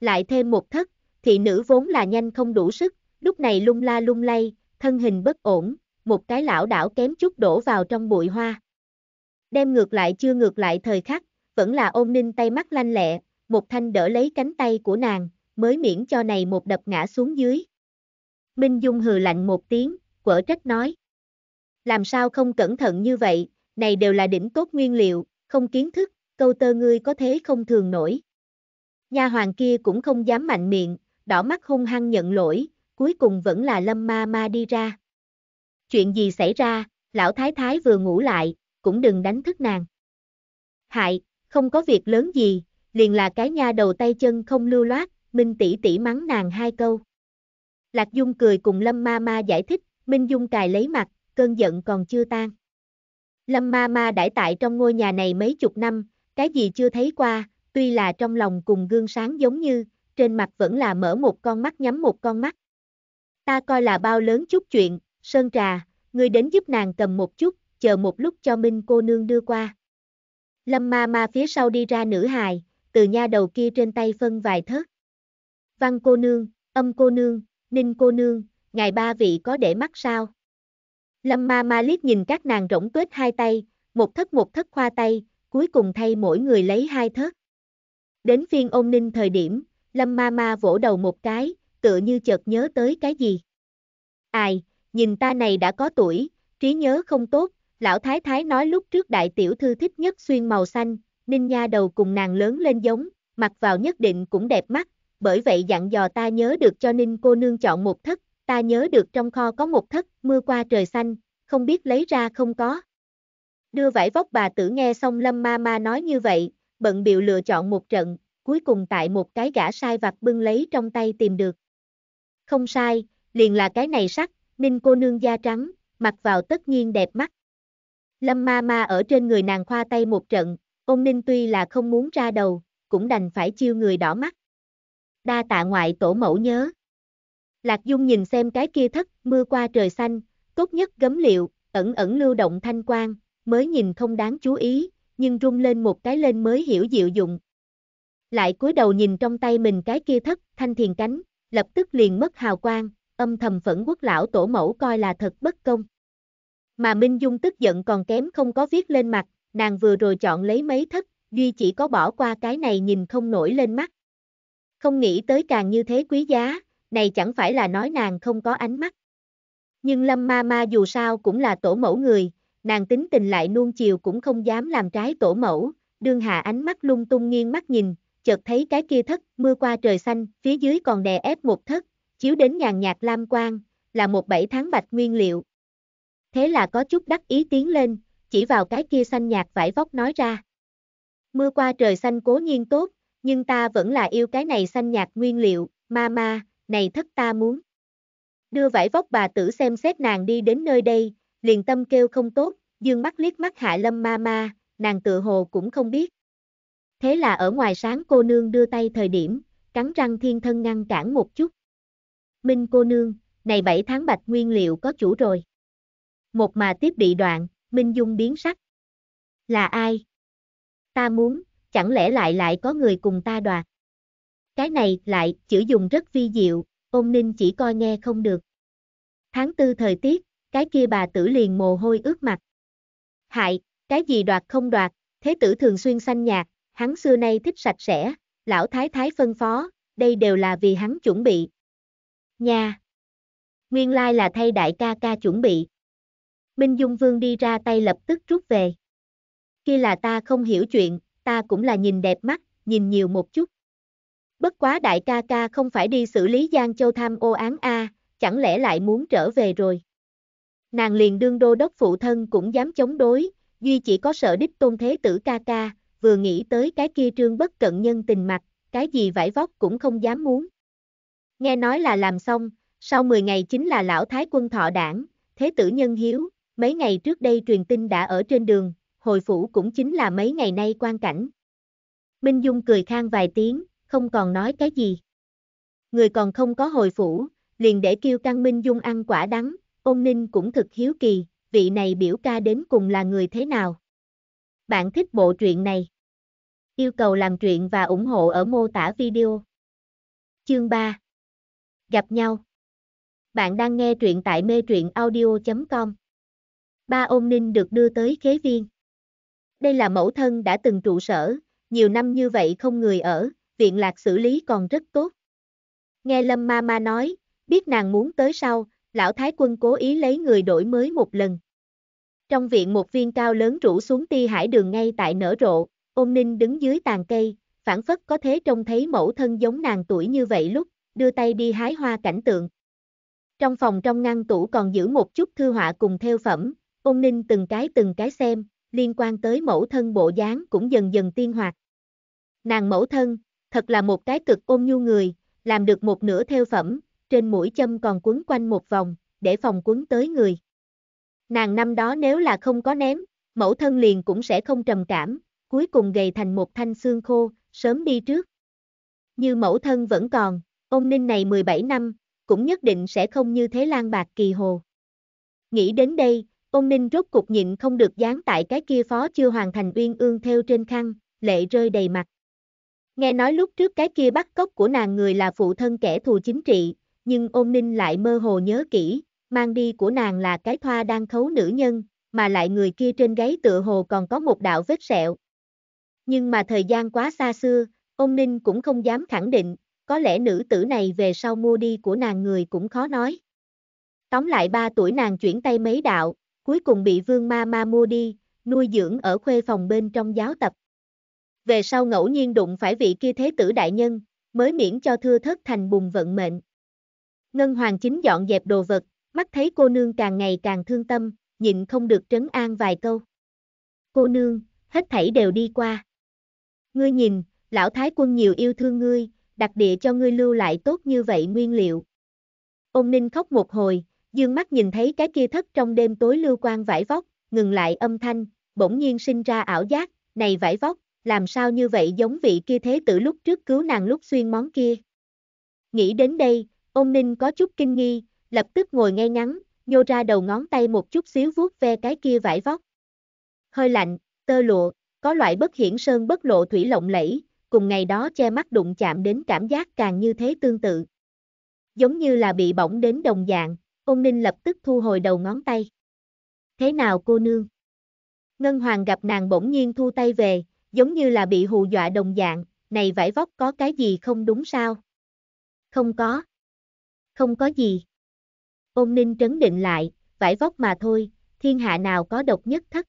Lại thêm một thất, thị nữ vốn là nhanh không đủ sức, lúc này lung la lung lay, thân hình bất ổn, một cái lão đảo kém chút đổ vào trong bụi hoa. Đem ngược lại chưa ngược lại thời khắc, vẫn là ôm ninh tay mắt lanh lẹ, một thanh đỡ lấy cánh tay của nàng, mới miễn cho này một đập ngã xuống dưới. Minh Dung hừ lạnh một tiếng, quở trách nói. Làm sao không cẩn thận như vậy, này đều là đỉnh tốt nguyên liệu, không kiến thức, câu tơ ngươi có thế không thường nổi. Nhà hoàng kia cũng không dám mạnh miệng, đỏ mắt hung hăng nhận lỗi, cuối cùng vẫn là lâm ma ma đi ra. Chuyện gì xảy ra, lão thái thái vừa ngủ lại, cũng đừng đánh thức nàng. Hại, không có việc lớn gì, liền là cái nha đầu tay chân không lưu loát, Minh tỷ tỷ mắng nàng hai câu. Lạc Dung cười cùng Lâm Ma Ma giải thích, Minh Dung cài lấy mặt, cơn giận còn chưa tan. Lâm Ma Ma đãi tại trong ngôi nhà này mấy chục năm, cái gì chưa thấy qua, tuy là trong lòng cùng gương sáng giống như, trên mặt vẫn là mở một con mắt nhắm một con mắt. Ta coi là bao lớn chút chuyện, Sơn Trà, ngươi đến giúp nàng cầm một chút, chờ một lúc cho Minh cô nương đưa qua. Lâm ma ma phía sau đi ra nữ hài, từ nha đầu kia trên tay phân vài thớt. Văn cô nương, âm cô nương, ninh cô nương, ngài ba vị có để mắt sao? Lâm ma ma liếc nhìn các nàng rỗng tuếch hai tay, một thất một thất khoa tay, cuối cùng thay mỗi người lấy hai thớt. Đến phiên ôn ninh thời điểm, lâm ma ma vỗ đầu một cái, tựa như chợt nhớ tới cái gì. Ai, nhìn ta này đã có tuổi, trí nhớ không tốt, lão thái thái nói lúc trước đại tiểu thư thích nhất xuyên màu xanh, ninh nha đầu cùng nàng lớn lên giống, mặc vào nhất định cũng đẹp mắt, bởi vậy dặn dò ta nhớ được cho ninh cô nương chọn một thất, ta nhớ được trong kho có một thất, mưa qua trời xanh, không biết lấy ra không có. Đưa vải vóc bà tử nghe xong lâm ma ma nói như vậy, bận biệu lựa chọn một trận, cuối cùng tại một cái gã sai vặt bưng lấy trong tay tìm được. Không sai, liền là cái này sắc, Ninh cô nương da trắng, mặc vào tất nhiên đẹp mắt. Lâm ma ma ở trên người nàng khoa tay một trận, ôn ninh tuy là không muốn ra đầu, cũng đành phải chiêu người đỏ mắt. Đa tạ ngoại tổ mẫu nhớ. Lạc Dung nhìn xem cái kia thất, mưa qua trời xanh, tốt nhất gấm liệu, ẩn ẩn lưu động thanh quang, mới nhìn không đáng chú ý, nhưng rung lên một cái lên mới hiểu diệu dụng. Lại cúi đầu nhìn trong tay mình cái kia thất, thanh thiền cánh, lập tức liền mất hào quang, âm thầm phẫn quốc lão tổ mẫu coi là thật bất công. Mà Minh Dung tức giận còn kém không có viết lên mặt, nàng vừa rồi chọn lấy mấy thất, duy chỉ có bỏ qua cái này nhìn không nổi lên mắt. Không nghĩ tới càng như thế quý giá, này chẳng phải là nói nàng không có ánh mắt. Nhưng Lâm Ma Ma dù sao cũng là tổ mẫu người, nàng tính tình lại nuông chiều cũng không dám làm trái tổ mẫu, đương hạ ánh mắt lung tung nghiêng mắt nhìn, chợt thấy cái kia thất, mưa qua trời xanh, phía dưới còn đè ép một thất, chiếu đến nhàn nhạt lam quang, là một bảy tháng bạch nguyên liệu. Thế là có chút đắc ý tiến lên, chỉ vào cái kia xanh nhạt vải vóc nói ra. Mưa qua trời xanh cố nhiên tốt, nhưng ta vẫn là yêu cái này xanh nhạt nguyên liệu, ma ma, này thất ta muốn. Đưa vải vóc bà tử xem xét nàng đi đến nơi đây, liền tâm kêu không tốt, dương mắt liếc mắt hạ lâm ma ma, nàng tự hồ cũng không biết. Thế là ở ngoài sáng cô nương đưa tay thời điểm, cắn răng thiên thân ngăn cản một chút. Minh cô nương, này 7 tháng bạch nguyên liệu có chủ rồi. Một mà tiếp bị đoạn, Minh Dung biến sắc. Là ai? Ta muốn, chẳng lẽ lại lại có người cùng ta đoạt? Cái này lại, chữ dùng rất vi diệu, ôn ninh chỉ coi nghe không được. Tháng tư thời tiết, cái kia bà tử liền mồ hôi ướt mặt. Hại, cái gì đoạt không đoạt, thế tử thường xuyên xanh nhạt, hắn xưa nay thích sạch sẽ, lão thái thái phân phó, đây đều là vì hắn chuẩn bị, Nha! Nguyên lai là thay đại ca ca chuẩn bị. Minh Dung Vương đi ra tay lập tức rút về. Khi là ta không hiểu chuyện, ta cũng là nhìn đẹp mắt, nhìn nhiều một chút. Bất quá đại ca ca không phải đi xử lý Giang Châu tham ô án A, chẳng lẽ lại muốn trở về rồi. Nàng liền đương đô đốc phụ thân cũng dám chống đối, duy chỉ có sợ đích tôn thế tử ca ca, vừa nghĩ tới cái kia trương bất cận nhân tình mặt, cái gì vải vóc cũng không dám muốn nghe nói là làm xong, sau 10 ngày chính là lão thái quân thọ đảng, thế tử nhân hiếu, mấy ngày trước đây truyền tin đã ở trên đường, hồi phủ cũng chính là mấy ngày nay quan cảnh. Minh Dung cười khang vài tiếng, không còn nói cái gì. Người còn không có hồi phủ, liền để kêu căn Minh Dung ăn quả đắng, ôn ninh cũng thực hiếu kỳ, vị này biểu ca đến cùng là người thế nào. Bạn thích bộ truyện này. Yêu cầu làm truyện và ủng hộ ở mô tả video. Chương 3 gặp nhau. Bạn đang nghe truyện tại mê truyện audio.com. Ba ôn ninh được đưa tới kế viên. Đây là mẫu thân đã từng trụ sở, nhiều năm như vậy không người ở, viện lạc xử lý còn rất tốt. Nghe Lâm Ma Ma nói, biết nàng muốn tới sau, lão thái quân cố ý lấy người đổi mới một lần. Trong viện một viên cao lớn rủ xuống ti hải đường ngay tại nở rộ, ôn ninh đứng dưới tàn cây, phản phất có thế trông thấy mẫu thân giống nàng tuổi như vậy lúc đưa tay đi hái hoa cảnh tượng. Trong phòng trong ngăn tủ còn giữ một chút thư họa cùng theo phẩm, ôn ninh từng cái từng cái xem, liên quan tới mẫu thân bộ dáng cũng dần dần tiên hoạt. Nàng mẫu thân, thật là một cái cực ôn nhu người, làm được một nửa theo phẩm, trên mũi châm còn quấn quanh một vòng, để phòng quấn tới người. Nàng năm đó nếu là không có ném, mẫu thân liền cũng sẽ không trầm cảm, cuối cùng gầy thành một thanh xương khô, sớm đi trước. Như mẫu thân vẫn còn, ôn ninh này 17 năm, cũng nhất định sẽ không như thế lan bạc kỳ hồ. Nghĩ đến đây, ôn ninh rốt cục nhịn không được dán tại cái kia phó chưa hoàn thành uyên ương theo trên khăn, lệ rơi đầy mặt. Nghe nói lúc trước cái kia bắt cóc của nàng người là phụ thân kẻ thù chính trị, nhưng ôn ninh lại mơ hồ nhớ kỹ, mang đi của nàng là cái thoa đang khấu nữ nhân, mà lại người kia trên gáy tựa hồ còn có một đạo vết sẹo. Nhưng mà thời gian quá xa xưa, ôn ninh cũng không dám khẳng định, có lẽ nữ tử này về sau mua đi của nàng người cũng khó nói. Tóm lại ba tuổi nàng chuyển tay mấy đạo, cuối cùng bị vương ma ma mua đi, nuôi dưỡng ở khuê phòng bên trong giáo tập. Về sau ngẫu nhiên đụng phải vị kia thế tử đại nhân, mới miễn cho thưa thất thành bùng vận mệnh. Ngân Hoàng chính dọn dẹp đồ vật, mắt thấy cô nương càng ngày càng thương tâm, nhịn không được trấn an vài câu. Cô nương, hết thảy đều đi qua. Ngươi nhìn, lão thái quân nhiều yêu thương ngươi, đặc địa cho ngươi lưu lại tốt như vậy nguyên liệu. Ôn Ninh khóc một hồi, dương mắt nhìn thấy cái kia thất trong đêm tối lưu quan vải vóc, ngừng lại âm thanh, bỗng nhiên sinh ra ảo giác, này vải vóc, làm sao như vậy giống vị kia thế tử lúc trước cứu nàng lúc xuyên món kia. Nghĩ đến đây, Ôn Ninh có chút kinh nghi, lập tức ngồi ngay ngắn, nhô ra đầu ngón tay một chút xíu vuốt ve cái kia vải vóc. Hơi lạnh, tơ lụa, có loại bất hiển sơn bất lộ thủy lộng lẫy, cùng ngày đó che mắt đụng chạm đến cảm giác càng như thế tương tự. Giống như là bị bỏng đến đồng dạng, ôn ninh lập tức thu hồi đầu ngón tay. Thế nào cô nương? Ngân Hoàng gặp nàng bỗng nhiên thu tay về, giống như là bị hù dọa đồng dạng, này vải vóc có cái gì không đúng sao? Không có. Không có gì. Ôn ninh trấn định lại, vải vóc mà thôi, thiên hạ nào có độc nhất thất.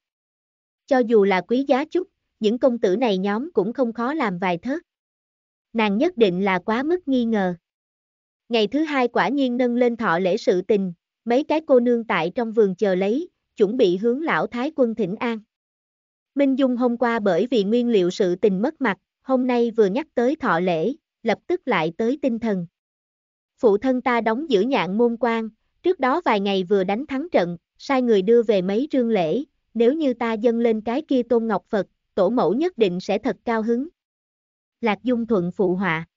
Cho dù là quý giá chút, những công tử này nhóm cũng không khó làm vài thớt. Nàng nhất định là quá mức nghi ngờ. Ngày thứ hai quả nhiên nâng lên thọ lễ sự tình, mấy cái cô nương tại trong vườn chờ lấy, chuẩn bị hướng lão thái quân thỉnh an. Minh Dung hôm qua bởi vì nguyên liệu sự tình mất mặt, hôm nay vừa nhắc tới thọ lễ, lập tức lại tới tinh thần. Phụ thân ta đóng giữ nhạn môn quan, trước đó vài ngày vừa đánh thắng trận, sai người đưa về mấy rương lễ, nếu như ta dâng lên cái kia tôn ngọc Phật, tổ mẫu nhất định sẽ thật cao hứng. Lạc Dung thuận phụ họa.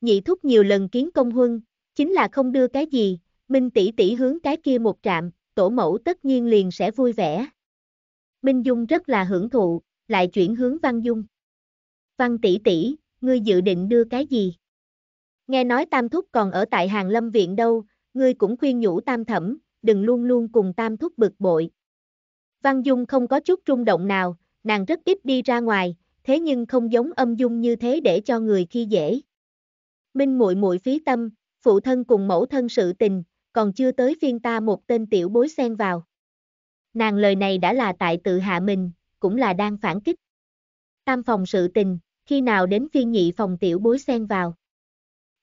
Nhị thúc nhiều lần kiến công huân, chính là không đưa cái gì, Minh tỷ tỷ hướng cái kia một trạm, tổ mẫu tất nhiên liền sẽ vui vẻ. Minh Dung rất là hưởng thụ, lại chuyển hướng Văn Dung. Văn tỷ tỷ, ngươi dự định đưa cái gì? Nghe nói Tam Thúc còn ở tại Hàng Lâm Viện đâu, ngươi cũng khuyên nhủ Tam Thẩm, đừng luôn luôn cùng Tam Thúc bực bội. Văn Dung không có chút rung động nào, nàng rất ít đi ra ngoài, thế nhưng không giống âm dung như thế để cho người khi dễ. Minh muội muội phí tâm, phụ thân cùng mẫu thân sự tình, còn chưa tới phiên ta một tên tiểu bối xen vào. Nàng lời này đã là tại tự hạ mình, cũng là đang phản kích. Tam phòng sự tình, khi nào đến phiên nhị phòng tiểu bối xen vào.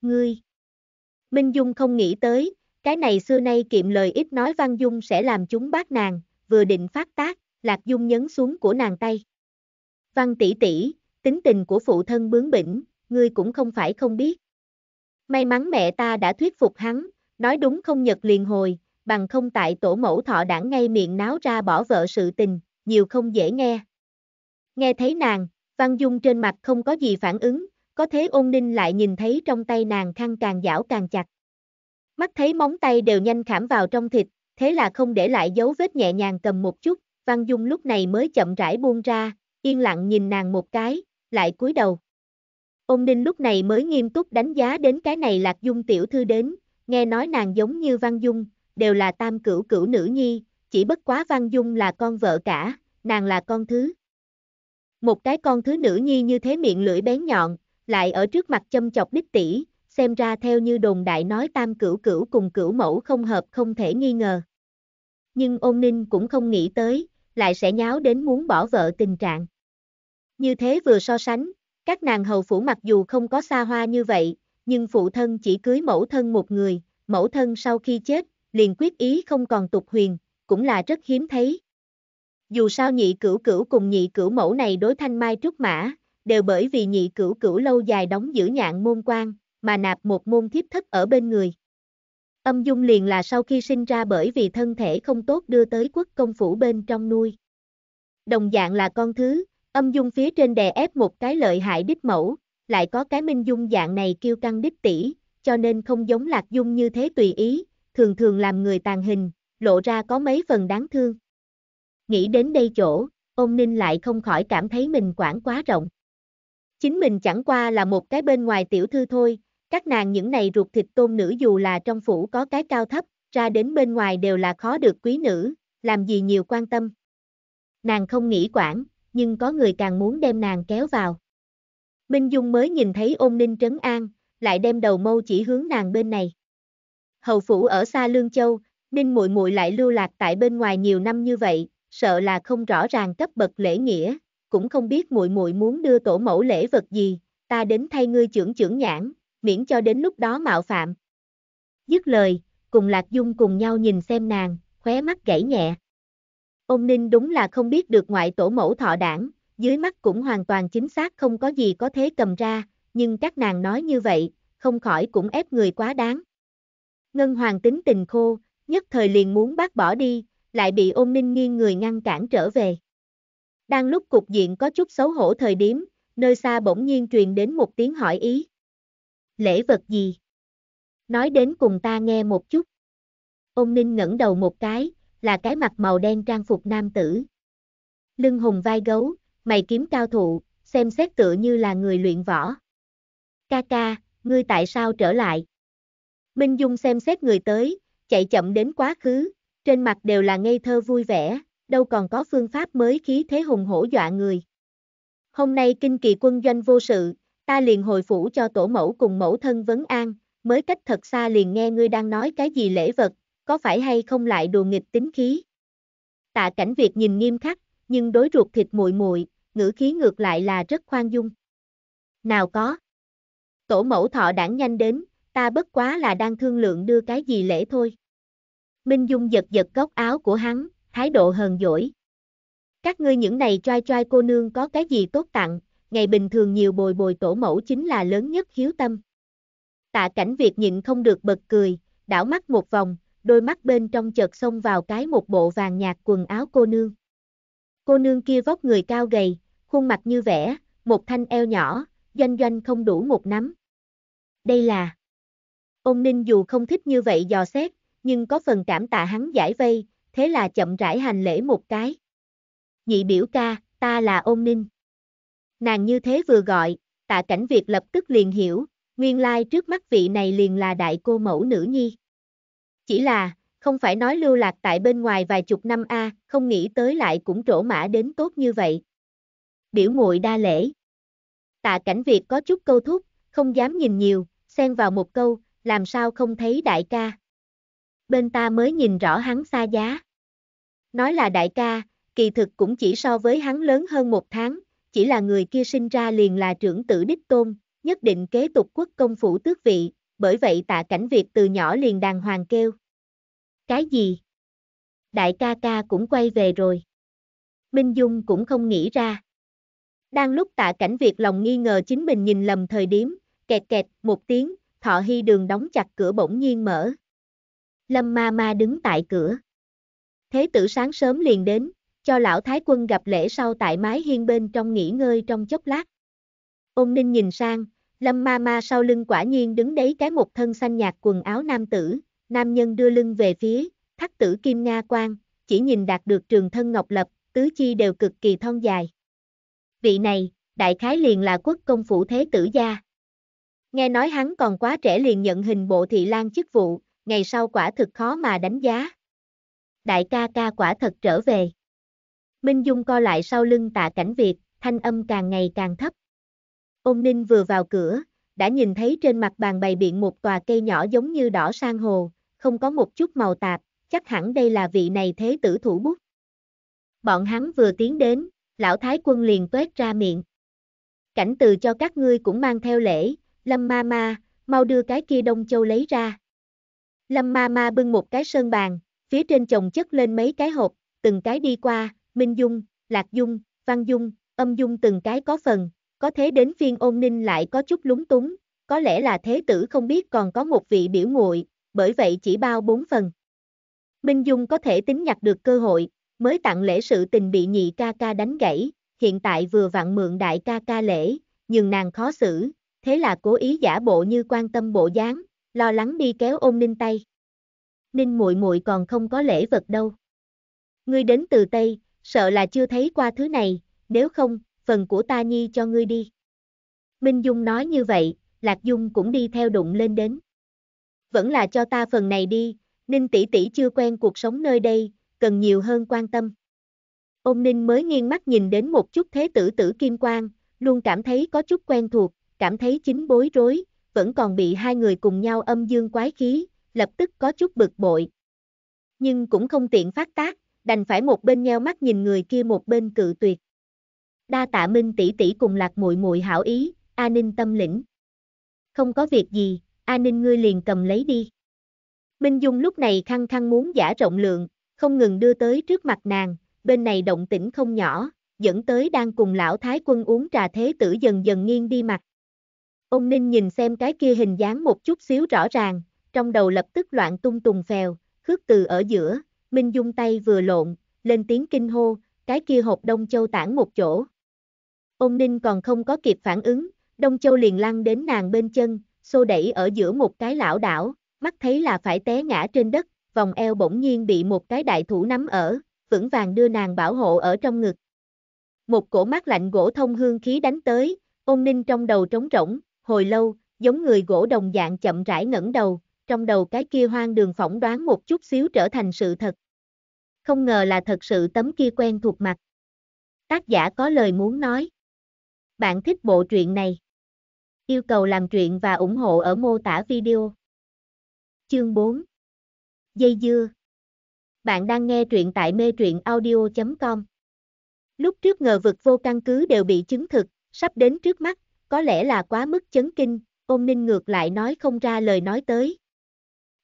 Ngươi! Minh Dung không nghĩ tới, cái này xưa nay kiệm lời ít nói Văn Dung sẽ làm chúng bác nàng, vừa định phát tác, Lạc Dung nhấn xuống của nàng tay. Văn tỷ tỷ, tính tình của phụ thân bướng bỉnh, ngươi cũng không phải không biết. May mắn mẹ ta đã thuyết phục hắn, nói đúng không nhật liền hồi, bằng không tại tổ mẫu thọ đảng ngay miệng náo ra bỏ vợ sự tình, nhiều không dễ nghe. Nghe thấy nàng, Văn Dung trên mặt không có gì phản ứng, có thế ôn ninh lại nhìn thấy trong tay nàng khăn càng dảo càng chặt. Mắt thấy móng tay đều nhanh khảm vào trong thịt, thế là không để lại dấu vết nhẹ nhàng cầm một chút, Văn Dung lúc này mới chậm rãi buông ra, yên lặng nhìn nàng một cái, lại cúi đầu. Ông Ninh lúc này mới nghiêm túc đánh giá đến cái này Lạc Dung tiểu thư đến, nghe nói nàng giống như Văn Dung, đều là tam cửu cửu nữ nhi, chỉ bất quá Văn Dung là con vợ cả, nàng là con thứ. Một cái con thứ nữ nhi như thế miệng lưỡi bén nhọn, lại ở trước mặt châm chọc đích tỷ, xem ra theo như đồn đại nói tam cửu cửu cùng cửu mẫu không hợp không thể nghi ngờ. Nhưng ông ninh cũng không nghĩ tới, lại sẽ nháo đến muốn bỏ vợ tình trạng. Như thế vừa so sánh, các nàng hầu phủ mặc dù không có xa hoa như vậy, nhưng phụ thân chỉ cưới mẫu thân một người, mẫu thân sau khi chết, liền quyết ý không còn tục huyền, cũng là rất hiếm thấy. Dù sao nhị cửu cửu cùng nhị cửu mẫu này đối thanh mai trúc mã, đều bởi vì nhị cửu cửu lâu dài đóng giữ nhạn môn quan, mà nạp một môn thiếp thất ở bên người. Âm dung liền là sau khi sinh ra bởi vì thân thể không tốt đưa tới quốc công phủ bên trong nuôi. Đồng dạng là con thứ, âm dung phía trên đè ép một cái lợi hại đích mẫu, lại có cái minh dung dạng này kêu căng đích tỷ, cho nên không giống lạc dung như thế tùy ý, thường thường làm người tàn hình, lộ ra có mấy phần đáng thương. Nghĩ đến đây chỗ, ôn ninh lại không khỏi cảm thấy mình quản quá rộng. Chính mình chẳng qua là một cái bên ngoài tiểu thư thôi, các nàng những này ruột thịt tôm nữ dù là trong phủ có cái cao thấp, ra đến bên ngoài đều là khó được quý nữ, làm gì nhiều quan tâm. Nàng không nghĩ quản, nhưng có người càng muốn đem nàng kéo vào. Minh Dung mới nhìn thấy ôn ninh trấn an, lại đem đầu mâu chỉ hướng nàng bên này. Hầu phủ ở xa Lương Châu, Ninh muội muội lại lưu lạc tại bên ngoài nhiều năm như vậy, sợ là không rõ ràng cấp bậc lễ nghĩa, cũng không biết muội muội muốn đưa tổ mẫu lễ vật gì, ta đến thay ngươi trưởng trưởng nhãn, miễn cho đến lúc đó mạo phạm. Dứt lời, cùng Lạc Dung cùng nhau nhìn xem nàng, khóe mắt gãy nhẹ. Ông Ninh đúng là không biết được ngoại tổ mẫu thọ đảng, dưới mắt cũng hoàn toàn chính xác không có gì có thế cầm ra, nhưng các nàng nói như vậy, không khỏi cũng ép người quá đáng. Ngân Hoàng tính tình khô, nhất thời liền muốn bác bỏ đi, lại bị ôn ninh nghiêng người ngăn cản trở về. Đang lúc cục diện có chút xấu hổ thời điểm, nơi xa bỗng nhiên truyền đến một tiếng hỏi ý lễ vật gì? Nói đến cùng ta nghe một chút. Ông Ninh ngẩng đầu một cái, là cái mặt màu đen trang phục nam tử. Lưng hùng vai gấu, mày kiếm cao thụ, xem xét tựa như là người luyện võ. Ca ca, ngươi tại sao trở lại? Minh Dung xem xét người tới, chạy chậm đến quá khứ, trên mặt đều là ngây thơ vui vẻ, đâu còn có phương pháp mới khí thế hùng hổ dọa người. Hôm nay kinh kỳ quân doanh vô sự, ta liền hồi phủ cho tổ mẫu cùng mẫu thân vấn an, mới cách thật xa liền nghe ngươi đang nói cái gì lễ vật, có phải hay không lại đùa nghịch tính khí. Tạ cảnh việc nhìn nghiêm khắc, nhưng đối ruột thịt muội muội, ngữ khí ngược lại là rất khoan dung. Nào có. Tổ mẫu thọ đảng nhanh đến, ta bất quá là đang thương lượng đưa cái gì lễ thôi. Minh Dung giật giật góc áo của hắn, thái độ hờn dỗi. Các ngươi những này trai trai cô nương có cái gì tốt tặng, ngày bình thường nhiều bồi bồi tổ mẫu chính là lớn nhất hiếu tâm. Tạ cảnh việc nhịn không được bật cười, đảo mắt một vòng, đôi mắt bên trong chợt xông vào cái một bộ vàng nhạt quần áo cô nương. Cô nương kia vóc người cao gầy, khuôn mặt như vẽ, một thanh eo nhỏ, doanh doanh không đủ một nắm. Đây là... Ông Ninh dù không thích như vậy dò xét, nhưng có phần cảm tạ hắn giải vây, thế là chậm rãi hành lễ một cái. Nhị biểu ca, ta là ông Ninh. Nàng như thế vừa gọi, tạ cảnh Việt lập tức liền hiểu, nguyên lai trước mắt vị này liền là đại cô mẫu nữ nhi. Chỉ là, không phải nói lưu lạc tại bên ngoài vài chục năm a, không nghĩ tới lại cũng trổ mã đến tốt như vậy. Biểu muội đa lễ. Tạ cảnh Việt có chút câu thúc, không dám nhìn nhiều, xen vào một câu, làm sao không thấy đại ca. Bên ta mới nhìn rõ hắn xa giá. Nói là đại ca, kỳ thực cũng chỉ so với hắn lớn hơn một tháng, chỉ là người kia sinh ra liền là trưởng tử đích tôn, nhất định kế tục quốc công phủ tước vị, bởi vậy tạ cảnh Việt từ nhỏ liền đàng hoàng kêu. Cái gì? Đại ca ca cũng quay về rồi. Minh Dung cũng không nghĩ ra. Đang lúc tạ cảnh Việt lòng nghi ngờ chính mình nhìn lầm thời điểm, kẹt kẹt một tiếng, thọ hy đường đóng chặt cửa bỗng nhiên mở. Lâm ma ma đứng tại cửa. Thế tử sáng sớm liền đến, cho lão thái quân gặp lễ sau tại mái hiên bên trong nghỉ ngơi trong chốc lát. Ôn ninh nhìn sang, lâm ma ma sau lưng quả nhiên đứng đấy cái một thân xanh nhạt quần áo nam tử, nam nhân đưa lưng về phía, thắt tử kim Nga quan, chỉ nhìn đạt được trường thân ngọc lập, tứ chi đều cực kỳ thon dài. Vị này, đại khái liền là quốc công phủ thế tử gia. Nghe nói hắn còn quá trẻ liền nhận hình bộ thị lan chức vụ, ngày sau quả thực khó mà đánh giá. Đại ca ca quả thật trở về. Minh Dung co lại sau lưng tạ cảnh Việt, thanh âm càng ngày càng thấp. Ôn ninh vừa vào cửa, đã nhìn thấy trên mặt bàn bày biện một tòa cây nhỏ giống như đỏ sang hồ, không có một chút màu tạp, chắc hẳn đây là vị này thế tử thủ bút. Bọn hắn vừa tiến đến, lão thái quân liền tuét ra miệng. Cảnh từ cho các ngươi cũng mang theo lễ, lâm ma ma, mau đưa cái kia đông châu lấy ra. Lâm ma ma bưng một cái sơn bàn, phía trên chồng chất lên mấy cái hộp, từng cái đi qua, Minh Dung, Lạc Dung, Văn Dung, Âm Dung từng cái có phần, có thế đến phiên ôn ninh lại có chút lúng túng, có lẽ là thế tử không biết còn có một vị biểu muội, bởi vậy chỉ bao bốn phần. Minh Dung có thể tính nhặt được cơ hội, mới tặng lễ sự tình bị nhị ca ca đánh gãy, hiện tại vừa vặn mượn đại ca ca lễ, nhưng nàng khó xử, thế là cố ý giả bộ như quan tâm bộ dáng, lo lắng đi kéo ôn ninh tay. Ninh muội muội còn không có lễ vật đâu. Ngươi đến từ Tây, sợ là chưa thấy qua thứ này, nếu không, phần của ta nhi cho ngươi đi. Minh Dung nói như vậy, Lạc Dung cũng đi theo đụng lên đến. Vẫn là cho ta phần này đi, Ninh tỷ tỷ chưa quen cuộc sống nơi đây, cần nhiều hơn quan tâm. Ông Ninh mới nghiêng mắt nhìn đến một chút thế tử tử kim quang, luôn cảm thấy có chút quen thuộc, cảm thấy chính bối rối, vẫn còn bị hai người cùng nhau âm dương quái khí, lập tức có chút bực bội. Nhưng cũng không tiện phát tác, đành phải một bên nheo mắt nhìn người kia một bên cự tuyệt. Đa tạ Minh tỷ tỷ cùng Lạc muội muội hảo ý, A Ninh tâm lĩnh. Không có việc gì, A Ninh ngươi liền cầm lấy đi. Minh Dung lúc này khăng khăng muốn giả rộng lượng, không ngừng đưa tới trước mặt nàng, bên này động tĩnh không nhỏ, dẫn tới đang cùng lão thái quân uống trà thế tử dần dần nghiêng đi mặt. Ông Ninh nhìn xem cái kia hình dáng một chút xíu rõ ràng, trong đầu lập tức loạn tung tùng phèo, khước từ ở giữa, Minh Dung tay vừa lộn, lên tiếng kinh hô, cái kia hộp Đông Châu tản một chỗ. Ông Ninh còn không có kịp phản ứng, Đông Châu liền lăn đến nàng bên chân, xô đẩy ở giữa một cái lão đảo, mắt thấy là phải té ngã trên đất, vòng eo bỗng nhiên bị một cái đại thủ nắm ở, vững vàng đưa nàng bảo hộ ở trong ngực. Một cổ mát lạnh gỗ thông hương khí đánh tới, ôn ninh trong đầu trống rỗng, hồi lâu, giống người gỗ đồng dạng chậm rãi ngẩng đầu, trong đầu cái kia hoang đường phỏng đoán một chút xíu trở thành sự thật. Không ngờ là thật sự tấm kia quen thuộc mặt. Tác giả có lời muốn nói. Bạn thích bộ truyện này? Yêu cầu làm truyện và ủng hộ ở mô tả video. Chương 4 Dây dưa Bạn đang nghe truyện tại mê truyện audio.com Lúc trước ngờ vực vô căn cứ đều bị chứng thực, sắp đến trước mắt, có lẽ là quá mức chấn kinh, ôm ninh ngược lại nói không ra lời nói tới,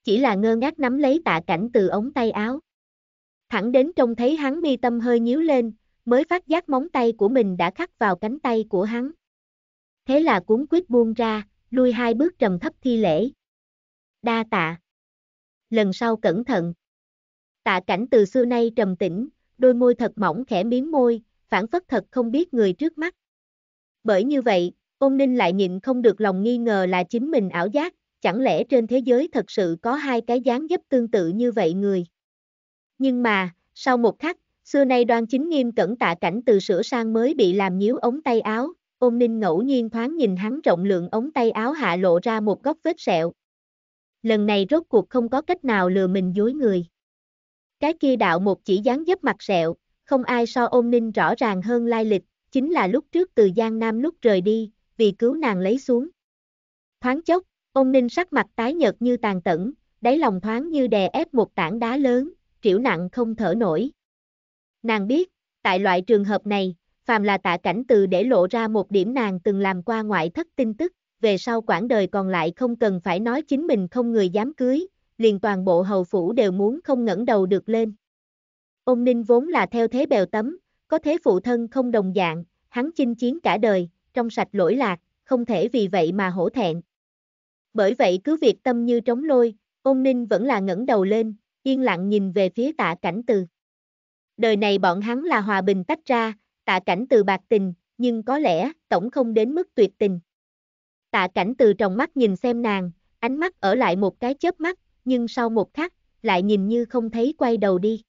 chỉ là ngơ ngác nắm lấy tạ cảnh từ ống tay áo. Thẳng đến trông thấy hắn mi tâm hơi nhíu lên, mới phát giác móng tay của mình đã khắc vào cánh tay của hắn. Thế là cuốn quyết buông ra, lui hai bước trầm thấp thi lễ. Đa tạ. Lần sau cẩn thận. Tạ cảnh từ xưa nay trầm tĩnh, đôi môi thật mỏng khẽ miếng môi, phản phất thật không biết người trước mắt. Bởi như vậy, ôn ninh lại nhịn không được lòng nghi ngờ là chính mình ảo giác, chẳng lẽ trên thế giới thật sự có hai cái dáng dấp tương tự như vậy người. Nhưng mà, sau một khắc, xưa nay đoan chính nghiêm cẩn tạ cảnh từ sửa sang mới bị làm nhíu ống tay áo, ôn ninh ngẫu nhiên thoáng nhìn hắn rộng lượng ống tay áo hạ lộ ra một góc vết sẹo. Lần này rốt cuộc không có cách nào lừa mình dối người. Cái kia đạo một chỉ dáng dấp mặt sẹo, không ai so ôn ninh rõ ràng hơn lai lịch, chính là lúc trước từ Giang Nam lúc rời đi, vì cứu nàng lấy xuống. Thoáng chốc, Ông Ninh sắc mặt tái nhợt như tàn tẩn, đáy lòng thoáng như đè ép một tảng đá lớn, triểu nặng không thở nổi. Nàng biết, tại loại trường hợp này, phàm là tạ cảnh từ để lộ ra một điểm nàng từng làm qua ngoại thất tin tức, về sau quãng đời còn lại không cần phải nói chính mình không người dám cưới, liền toàn bộ hầu phủ đều muốn không ngẩng đầu được lên. Ông Ninh vốn là theo thế bèo tấm, có thế phụ thân không đồng dạng, hắn chinh chiến cả đời, trong sạch lỗi lạc, không thể vì vậy mà hổ thẹn. Bởi vậy cứ việc tâm như trống lôi, ông ninh vẫn là ngẩng đầu lên, yên lặng nhìn về phía tạ cảnh từ. Đời này bọn hắn là hòa bình tách ra, tạ cảnh từ bạc tình, nhưng có lẽ tổng không đến mức tuyệt tình. Tạ cảnh từ trong mắt nhìn xem nàng, ánh mắt ở lại một cái chớp mắt, nhưng sau một khắc, lại nhìn như không thấy quay đầu đi.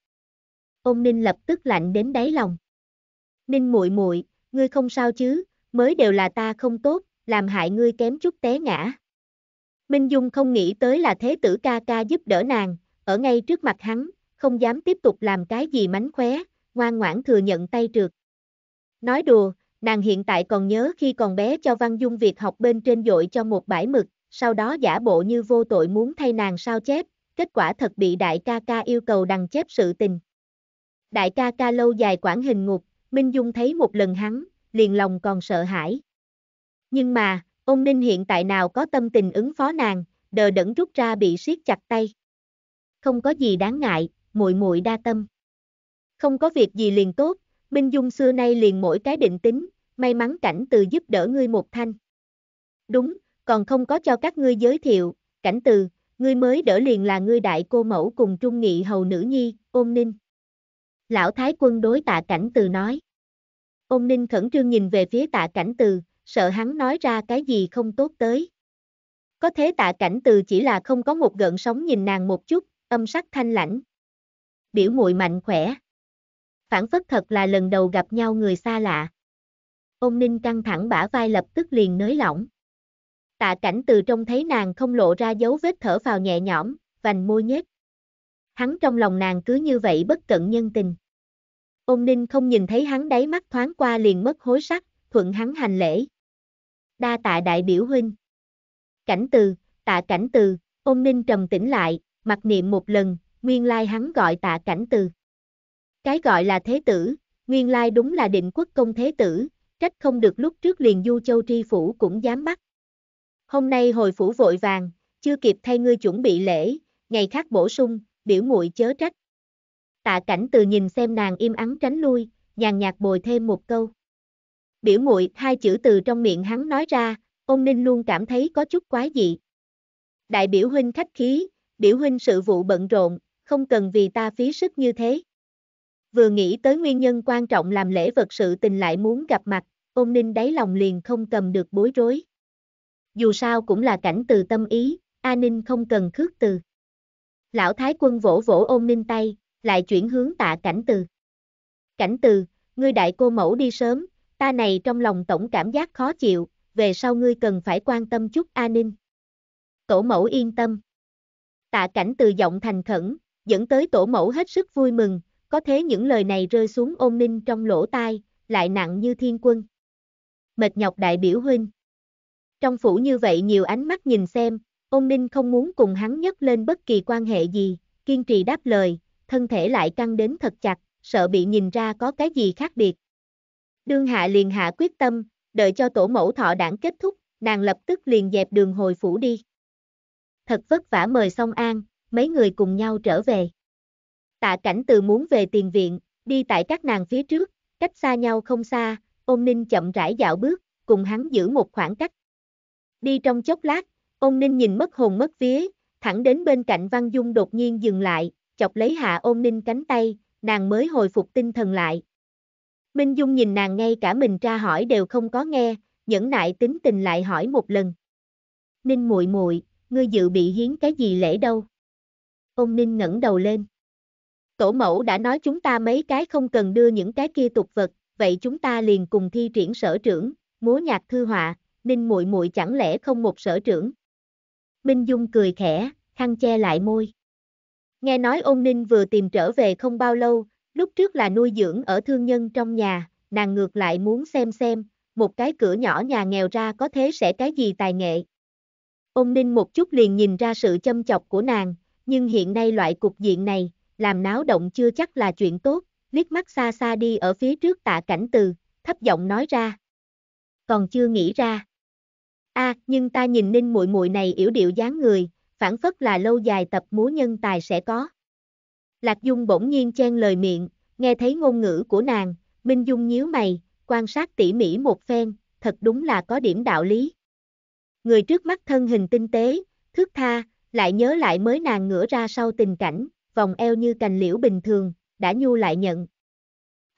ông ninh lập tức lạnh đến đáy lòng. Ninh muội muội, ngươi không sao chứ, mới đều là ta không tốt, làm hại ngươi kém chút té ngã. Minh Dung không nghĩ tới là thế tử ca ca giúp đỡ nàng, ở ngay trước mặt hắn, không dám tiếp tục làm cái gì mánh khóe, ngoan ngoãn thừa nhận tay trượt. Nói đùa, nàng hiện tại còn nhớ khi còn bé cho Văn Dung việc học bên trên dội cho một bãi mực, sau đó giả bộ như vô tội muốn thay nàng sao chép, kết quả thật bị đại ca ca yêu cầu đằng chép sự tình. Đại ca ca lâu dài quản hình ngục, Minh Dung thấy một lần hắn, liền lòng còn sợ hãi. Nhưng mà, Ông Ninh hiện tại nào có tâm tình ứng phó nàng, đờ đẫn rút ra bị siết chặt tay. Không có gì đáng ngại, muội muội đa tâm. Không có việc gì liền tốt, Minh Dung xưa nay liền mỗi cái định tính, may mắn cảnh từ giúp đỡ ngươi một thanh. Đúng, còn không có cho các ngươi giới thiệu, cảnh từ, ngươi mới đỡ liền là ngươi đại cô mẫu cùng trung nghị hầu nữ nhi, ôm ninh. Lão Thái quân đối tạ cảnh từ nói. Ôm ninh khẩn trương nhìn về phía tạ cảnh từ, sợ hắn nói ra cái gì không tốt tới. Có thế tạ cảnh từ chỉ là không có một gợn sóng nhìn nàng một chút, âm sắc thanh lãnh. Biểu muội mạnh khỏe. Phản phất thật là lần đầu gặp nhau người xa lạ. Ông Ninh căng thẳng bả vai lập tức liền nới lỏng. Tạ cảnh từ trông thấy nàng không lộ ra dấu vết thở vào nhẹ nhõm, vành môi nhếch. Hắn trong lòng nàng cứ như vậy bất cận nhân tình. Ông Ninh không nhìn thấy hắn đáy mắt thoáng qua liền mất hối sắc, thuận hắn hành lễ đa tạ đại biểu huynh. Cảnh từ, tạ cảnh từ, ôn ninh trầm tĩnh lại, mặc niệm một lần, nguyên lai hắn gọi tạ cảnh từ. Cái gọi là thế tử, nguyên lai đúng là định quốc công thế tử, trách không được lúc trước liền du châu tri phủ cũng dám bắt. Hôm nay hồi phủ vội vàng, chưa kịp thay ngươi chuẩn bị lễ, ngày khác bổ sung, biểu muội chớ trách. Tạ cảnh từ nhìn xem nàng im ắng tránh lui, nhàn nhạt bồi thêm một câu biểu muội hai chữ từ trong miệng hắn nói ra, ôn ninh luôn cảm thấy có chút quá dị. Đại biểu huynh khách khí, biểu huynh sự vụ bận rộn, không cần vì ta phí sức như thế. Vừa nghĩ tới nguyên nhân quan trọng làm lễ vật sự tình lại muốn gặp mặt, ôn ninh đáy lòng liền không cầm được bối rối. Dù sao cũng là cảnh từ tâm ý, A Ninh không cần khước từ. Lão Thái quân vỗ vỗ ôn ninh tay, lại chuyển hướng tạ cảnh từ. Cảnh từ, ngươi đại cô mẫu đi sớm, ta này trong lòng tổng cảm giác khó chịu, về sau ngươi cần phải quan tâm chút an ninh. Tổ mẫu yên tâm. Tạ cảnh từ giọng thành khẩn, dẫn tới tổ mẫu hết sức vui mừng, có thế những lời này rơi xuống ôn ninh trong lỗ tai, lại nặng như thiên quân. Mệt nhọc đại biểu huynh. Trong phủ như vậy nhiều ánh mắt nhìn xem, ôn ninh không muốn cùng hắn nhắc lên bất kỳ quan hệ gì, kiên trì đáp lời, thân thể lại căng đến thật chặt, sợ bị nhìn ra có cái gì khác biệt. Đương hạ liền hạ quyết tâm, đợi cho tổ mẫu thọ đảng kết thúc, nàng lập tức liền dẹp đường hồi phủ đi. Thật vất vả mời xong an, mấy người cùng nhau trở về. Tạ cảnh từ muốn về tiền viện, đi tại các nàng phía trước, cách xa nhau không xa, ôn ninh chậm rãi dạo bước, cùng hắn giữ một khoảng cách. Đi trong chốc lát, ôn ninh nhìn mất hồn mất vía, thẳng đến bên cạnh Văn Dung đột nhiên dừng lại, chọc lấy hạ ôn ninh cánh tay, nàng mới hồi phục tinh thần lại, Minh Dung nhìn nàng ngay cả mình tra hỏi đều không có nghe, nhẫn nại tính tình lại hỏi một lần. Ninh muội muội, ngươi dự bị hiến cái gì lễ đâu? Ông Ninh ngẩng đầu lên. Tổ mẫu đã nói chúng ta mấy cái không cần đưa những cái kia tục vật, vậy chúng ta liền cùng thi triển sở trưởng, múa nhạc thư họa, Ninh muội muội chẳng lẽ không một sở trưởng? Minh Dung cười khẽ, khăn che lại môi. Nghe nói ông Ninh vừa tìm trở về không bao lâu, Lúc trước là nuôi dưỡng ở thương nhân trong nhà, nàng ngược lại muốn xem xem, một cái cửa nhỏ nhà nghèo ra có thế sẽ cái gì tài nghệ. Ông Ninh một chút liền nhìn ra sự châm chọc của nàng, nhưng hiện nay loại cục diện này, làm náo động chưa chắc là chuyện tốt, liếc mắt xa xa đi ở phía trước tạ cảnh từ, thấp giọng nói ra. Còn chưa nghĩ ra. a à, nhưng ta nhìn Ninh muội muội này yểu điệu dáng người, phản phất là lâu dài tập múa nhân tài sẽ có. Lạc Dung bỗng nhiên chen lời miệng, nghe thấy ngôn ngữ của nàng, Minh Dung nhíu mày, quan sát tỉ mỉ một phen, thật đúng là có điểm đạo lý. Người trước mắt thân hình tinh tế, thước tha, lại nhớ lại mới nàng ngửa ra sau tình cảnh, vòng eo như cành liễu bình thường, đã nhu lại nhận.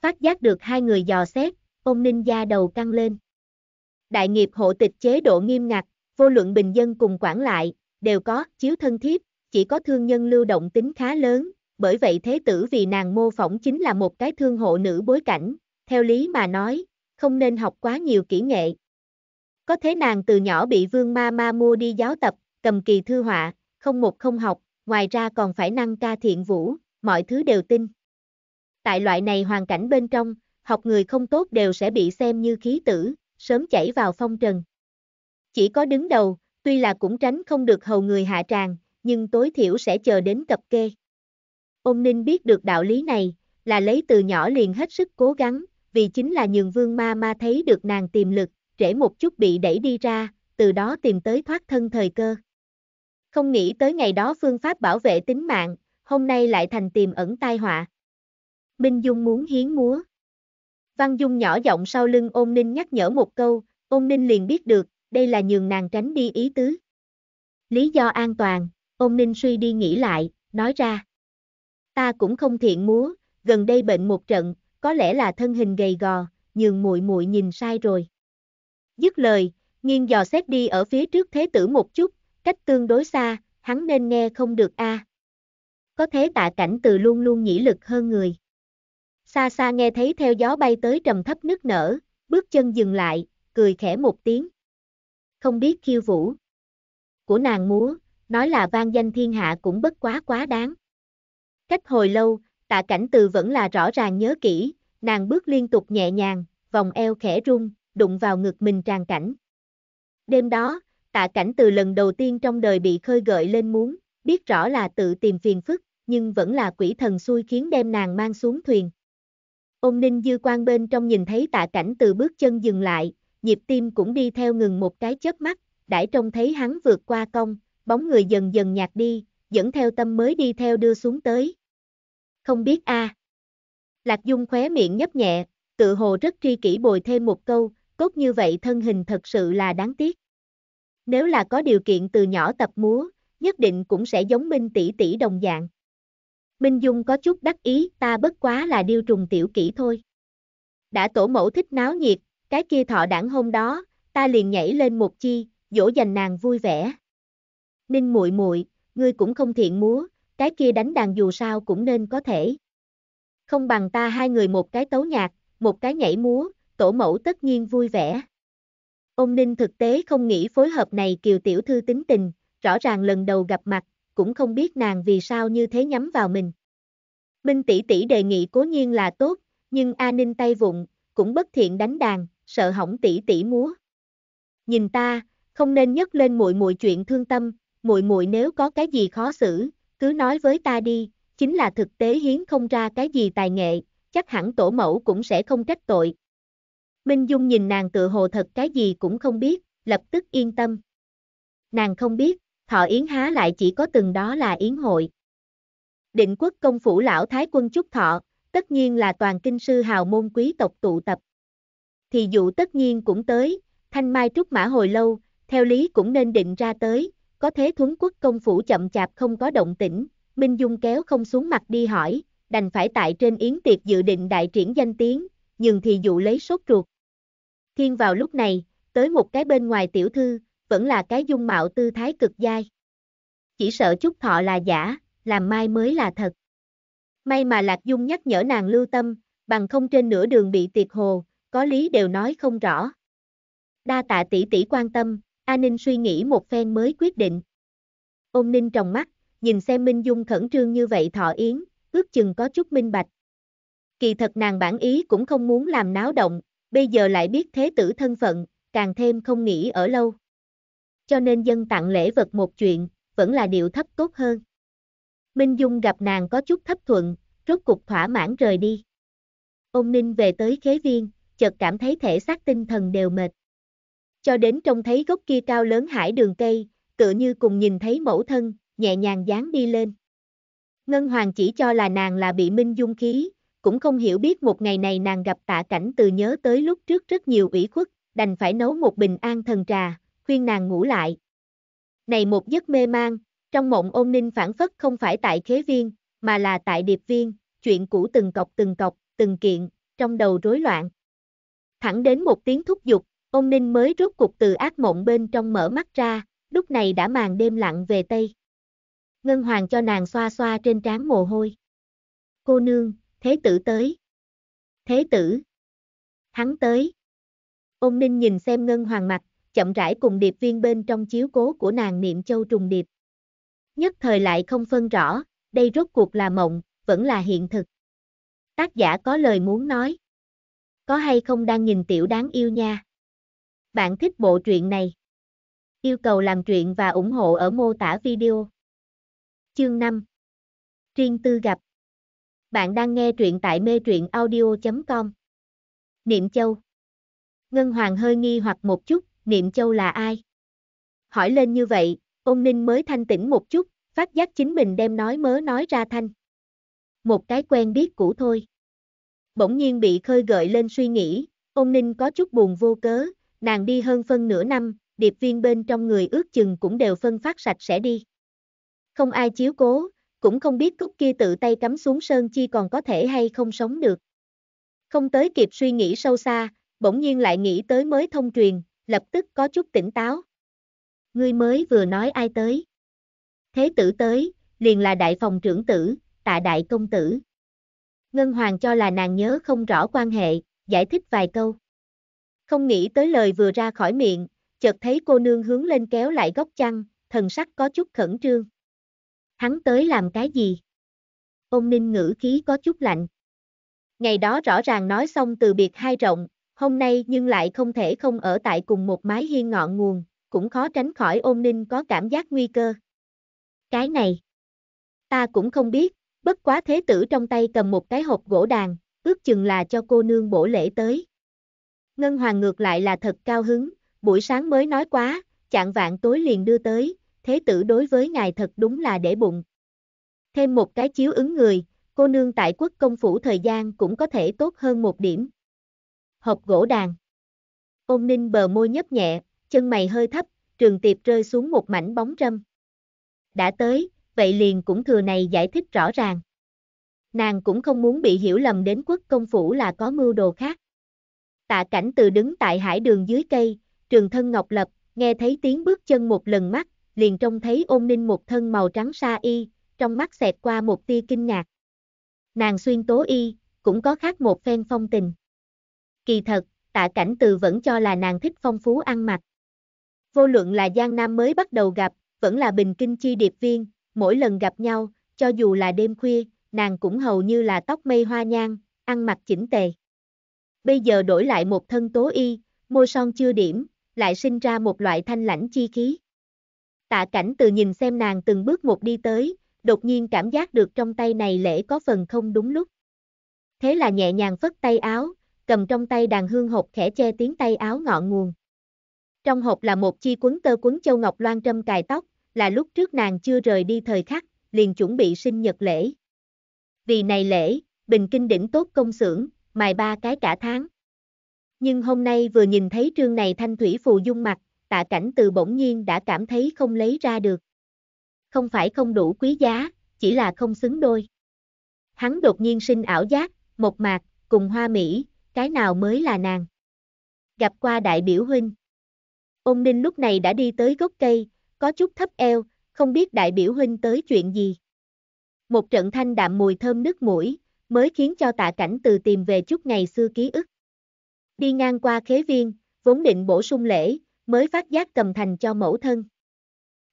Phát giác được hai người dò xét, ông ninh da đầu căng lên. Đại nghiệp hộ tịch chế độ nghiêm ngặt, vô luận bình dân cùng quản lại, đều có, chiếu thân thiếp, chỉ có thương nhân lưu động tính khá lớn, bởi vậy thế tử vì nàng mô phỏng chính là một cái thương hộ nữ bối cảnh, theo lý mà nói, không nên học quá nhiều kỹ nghệ. Có thế nàng từ nhỏ bị vương ma ma mua đi giáo tập, cầm kỳ thư họa, không một không học, ngoài ra còn phải năng ca thiện vũ, mọi thứ đều tin. Tại loại này hoàn cảnh bên trong, học người không tốt đều sẽ bị xem như khí tử, sớm chảy vào phong trần. Chỉ có đứng đầu, tuy là cũng tránh không được hầu người hạ tràng, nhưng tối thiểu sẽ chờ đến cập kê. Ôn ninh biết được đạo lý này, là lấy từ nhỏ liền hết sức cố gắng, vì chính là nhường vương ma ma thấy được nàng tiềm lực, trễ một chút bị đẩy đi ra, từ đó tìm tới thoát thân thời cơ. Không nghĩ tới ngày đó phương pháp bảo vệ tính mạng, hôm nay lại thành tiềm ẩn tai họa. Minh Dung muốn hiến múa. Văn Dung nhỏ giọng sau lưng ôn ninh nhắc nhở một câu, ôn ninh liền biết được, đây là nhường nàng tránh đi ý tứ. Lý do an toàn, ôn ninh suy đi nghĩ lại, nói ra ta cũng không thiện múa, gần đây bệnh một trận, có lẽ là thân hình gầy gò, nhường muội muội nhìn sai rồi. Dứt lời, nghiêng dò xét đi ở phía trước thế tử một chút, cách tương đối xa, hắn nên nghe không được a. À. Có thế tạ cảnh từ luôn luôn nhĩ lực hơn người. Xa xa nghe thấy theo gió bay tới trầm thấp nức nở, bước chân dừng lại, cười khẽ một tiếng. Không biết khiêu vũ. Của nàng múa, nói là vang danh thiên hạ cũng bất quá quá đáng. Cách hồi lâu, tạ cảnh từ vẫn là rõ ràng nhớ kỹ, nàng bước liên tục nhẹ nhàng, vòng eo khẽ rung, đụng vào ngực mình tràn cảnh. Đêm đó, tạ cảnh từ lần đầu tiên trong đời bị khơi gợi lên muốn, biết rõ là tự tìm phiền phức, nhưng vẫn là quỷ thần xui khiến đem nàng mang xuống thuyền. Ông Ninh Dư quan bên trong nhìn thấy tạ cảnh từ bước chân dừng lại, nhịp tim cũng đi theo ngừng một cái chớp mắt, đãi trông thấy hắn vượt qua cong, bóng người dần dần nhạt đi, dẫn theo tâm mới đi theo đưa xuống tới. Không biết a à. Lạc Dung khóe miệng nhấp nhẹ, tự hồ rất tri kỷ bồi thêm một câu, cốt như vậy thân hình thật sự là đáng tiếc. Nếu là có điều kiện từ nhỏ tập múa, nhất định cũng sẽ giống Minh tỷ tỷ đồng dạng. Minh Dung có chút đắc ý, ta bất quá là điêu trùng tiểu kỹ thôi. Đã tổ mẫu thích náo nhiệt, cái kia thọ đảng hôm đó, ta liền nhảy lên một chi, dỗ dành nàng vui vẻ. Ninh muội muội, ngươi cũng không thiện múa, cái kia đánh đàn dù sao cũng nên có thể. Không bằng ta hai người một cái tấu nhạc, một cái nhảy múa, tổ mẫu tất nhiên vui vẻ. Ông Ninh thực tế không nghĩ phối hợp này kiều tiểu thư tính tình, rõ ràng lần đầu gặp mặt, cũng không biết nàng vì sao như thế nhắm vào mình. Minh tỷ tỷ đề nghị cố nhiên là tốt, nhưng A Ninh tay vụng, cũng bất thiện đánh đàn, sợ hỏng tỷ tỷ múa. Nhìn ta, không nên nhấc lên muội muội chuyện thương tâm, muội muội nếu có cái gì khó xử, cứ nói với ta đi, chính là thực tế hiến không ra cái gì tài nghệ, chắc hẳn tổ mẫu cũng sẽ không trách tội. Minh Dung nhìn nàng tự hồ thật cái gì cũng không biết, lập tức yên tâm. Nàng không biết, thọ yến há lại chỉ có từng đó là yến hội. Định quốc công phủ lão thái quân chúc thọ, tất nhiên là toàn kinh sư hào môn quý tộc tụ tập. Thì dụ tất nhiên cũng tới, thanh mai trúc mã hồi lâu, theo lý cũng nên định ra tới, có thế thuấn quốc công phủ chậm chạp không có động tĩnh, Minh Dung kéo không xuống mặt đi hỏi, đành phải tại trên yến tiệc dự định đại triển danh tiếng, nhưng thì dụ lấy sốt ruột. Thiên vào lúc này, tới một cái bên ngoài tiểu thư, vẫn là cái dung mạo tư thái cực dai. Chỉ sợ chút thọ là giả, làm mai mới là thật. May mà Lạc Dung nhắc nhở nàng lưu tâm, bằng không trên nửa đường bị tiệt hồ, có lý đều nói không rõ. Đa tạ tỷ tỷ quan tâm, A Ninh suy nghĩ một phen mới quyết định. Ôn Ninh trong mắt, nhìn xem Minh Dung khẩn trương như vậy thọ yến, ước chừng có chút minh bạch. Kỳ thật nàng bản ý cũng không muốn làm náo động, bây giờ lại biết thế tử thân phận, càng thêm không nghĩ ở lâu. Cho nên dân tặng lễ vật một chuyện, vẫn là điều thấp tốt hơn. Minh Dung gặp nàng có chút thấp thuận, rốt cục thỏa mãn rời đi. Ôn Ninh về tới khế viên, chợt cảm thấy thể xác tinh thần đều mệt cho đến trông thấy gốc kia cao lớn hải đường cây, tựa như cùng nhìn thấy mẫu thân, nhẹ nhàng dán đi lên. Ngân Hoàng chỉ cho là nàng là bị minh dung khí, cũng không hiểu biết một ngày này nàng gặp tạ cảnh từ nhớ tới lúc trước rất nhiều ủy khuất, đành phải nấu một bình an thần trà, khuyên nàng ngủ lại. Này một giấc mê mang, trong mộng ôn ninh phản phất không phải tại khế viên, mà là tại điệp viên, chuyện cũ từng cọc từng cọc, từng kiện, trong đầu rối loạn. Thẳng đến một tiếng thúc giục, Ông Ninh mới rút cuộc từ ác mộng bên trong mở mắt ra, lúc này đã màn đêm lặng về Tây. Ngân Hoàng cho nàng xoa xoa trên trán mồ hôi. Cô nương, thế tử tới. Thế tử. Hắn tới. Ông Ninh nhìn xem Ngân Hoàng mặt, chậm rãi cùng điệp viên bên trong chiếu cố của nàng niệm châu trùng điệp. Nhất thời lại không phân rõ, đây rốt cuộc là mộng, vẫn là hiện thực. Tác giả có lời muốn nói. Có hay không đang nhìn tiểu đáng yêu nha. Bạn thích bộ truyện này? Yêu cầu làm truyện và ủng hộ ở mô tả video. Chương 5 Riêng tư gặp Bạn đang nghe truyện tại mê truyện audio.com Niệm Châu Ngân Hoàng hơi nghi hoặc một chút, Niệm Châu là ai? Hỏi lên như vậy, ông Ninh mới thanh tỉnh một chút, phát giác chính mình đem nói mớ nói ra thanh. Một cái quen biết cũ thôi. Bỗng nhiên bị khơi gợi lên suy nghĩ, ông Ninh có chút buồn vô cớ, nàng đi hơn phân nửa năm, điệp viên bên trong người ước chừng cũng đều phân phát sạch sẽ đi. Không ai chiếu cố, cũng không biết cúc kia tự tay cắm xuống sơn chi còn có thể hay không sống được. Không tới kịp suy nghĩ sâu xa, bỗng nhiên lại nghĩ tới mới thông truyền, lập tức có chút tỉnh táo. Ngươi mới vừa nói ai tới? Thế tử tới, liền là đại phòng trưởng tử, tạ đại công tử. Ngân Hoàng cho là nàng nhớ không rõ quan hệ, giải thích vài câu. Không nghĩ tới lời vừa ra khỏi miệng, chợt thấy cô nương hướng lên kéo lại góc chăn, thần sắc có chút khẩn trương. Hắn tới làm cái gì? Ông Ninh ngữ khí có chút lạnh. Ngày đó rõ ràng nói xong từ biệt hai rộng, hôm nay nhưng lại không thể không ở tại cùng một mái hiên ngọn nguồn, cũng khó tránh khỏi ôn ninh có cảm giác nguy cơ. Cái này, ta cũng không biết, bất quá thế tử trong tay cầm một cái hộp gỗ đàn, ước chừng là cho cô nương bổ lễ tới. Ngân Hoàng ngược lại là thật cao hứng, buổi sáng mới nói quá, chạng vạn tối liền đưa tới, thế tử đối với ngài thật đúng là để bụng. Thêm một cái chiếu ứng người, cô nương tại quốc công phủ thời gian cũng có thể tốt hơn một điểm. Hộp gỗ đàn Ôn ninh bờ môi nhấp nhẹ, chân mày hơi thấp, trường tiệp rơi xuống một mảnh bóng râm. Đã tới, vậy liền cũng thừa này giải thích rõ ràng. Nàng cũng không muốn bị hiểu lầm đến quốc công phủ là có mưu đồ khác. Tạ cảnh từ đứng tại hải đường dưới cây, trường thân ngọc lập, nghe thấy tiếng bước chân một lần mắt, liền trông thấy ôn ninh một thân màu trắng sa y, trong mắt xẹt qua một tia kinh ngạc. Nàng xuyên tố y, cũng có khác một phen phong tình. Kỳ thật, tạ cảnh từ vẫn cho là nàng thích phong phú ăn mặc. Vô luận là Giang Nam mới bắt đầu gặp, vẫn là bình kinh chi điệp viên, mỗi lần gặp nhau, cho dù là đêm khuya, nàng cũng hầu như là tóc mây hoa nhang, ăn mặc chỉnh tề bây giờ đổi lại một thân tố y, môi son chưa điểm, lại sinh ra một loại thanh lãnh chi khí. Tạ cảnh từ nhìn xem nàng từng bước một đi tới, đột nhiên cảm giác được trong tay này lễ có phần không đúng lúc. Thế là nhẹ nhàng phất tay áo, cầm trong tay đàn hương hộp khẽ che tiếng tay áo ngọn nguồn. Trong hộp là một chi quấn tơ quấn châu ngọc loan trâm cài tóc, là lúc trước nàng chưa rời đi thời khắc, liền chuẩn bị sinh nhật lễ. Vì này lễ, Bình Kinh đỉnh tốt công xưởng, mài ba cái cả tháng. Nhưng hôm nay vừa nhìn thấy trương này thanh thủy phù dung mặt, tạ cảnh từ bỗng nhiên đã cảm thấy không lấy ra được. Không phải không đủ quý giá, chỉ là không xứng đôi. Hắn đột nhiên sinh ảo giác, một mạc, cùng hoa mỹ, cái nào mới là nàng. Gặp qua đại biểu huynh. Ông Ninh lúc này đã đi tới gốc cây, có chút thấp eo, không biết đại biểu huynh tới chuyện gì. Một trận thanh đạm mùi thơm nước mũi, mới khiến cho tạ cảnh từ tìm về chút ngày xưa ký ức. Đi ngang qua khế viên, vốn định bổ sung lễ, mới phát giác cầm thành cho mẫu thân.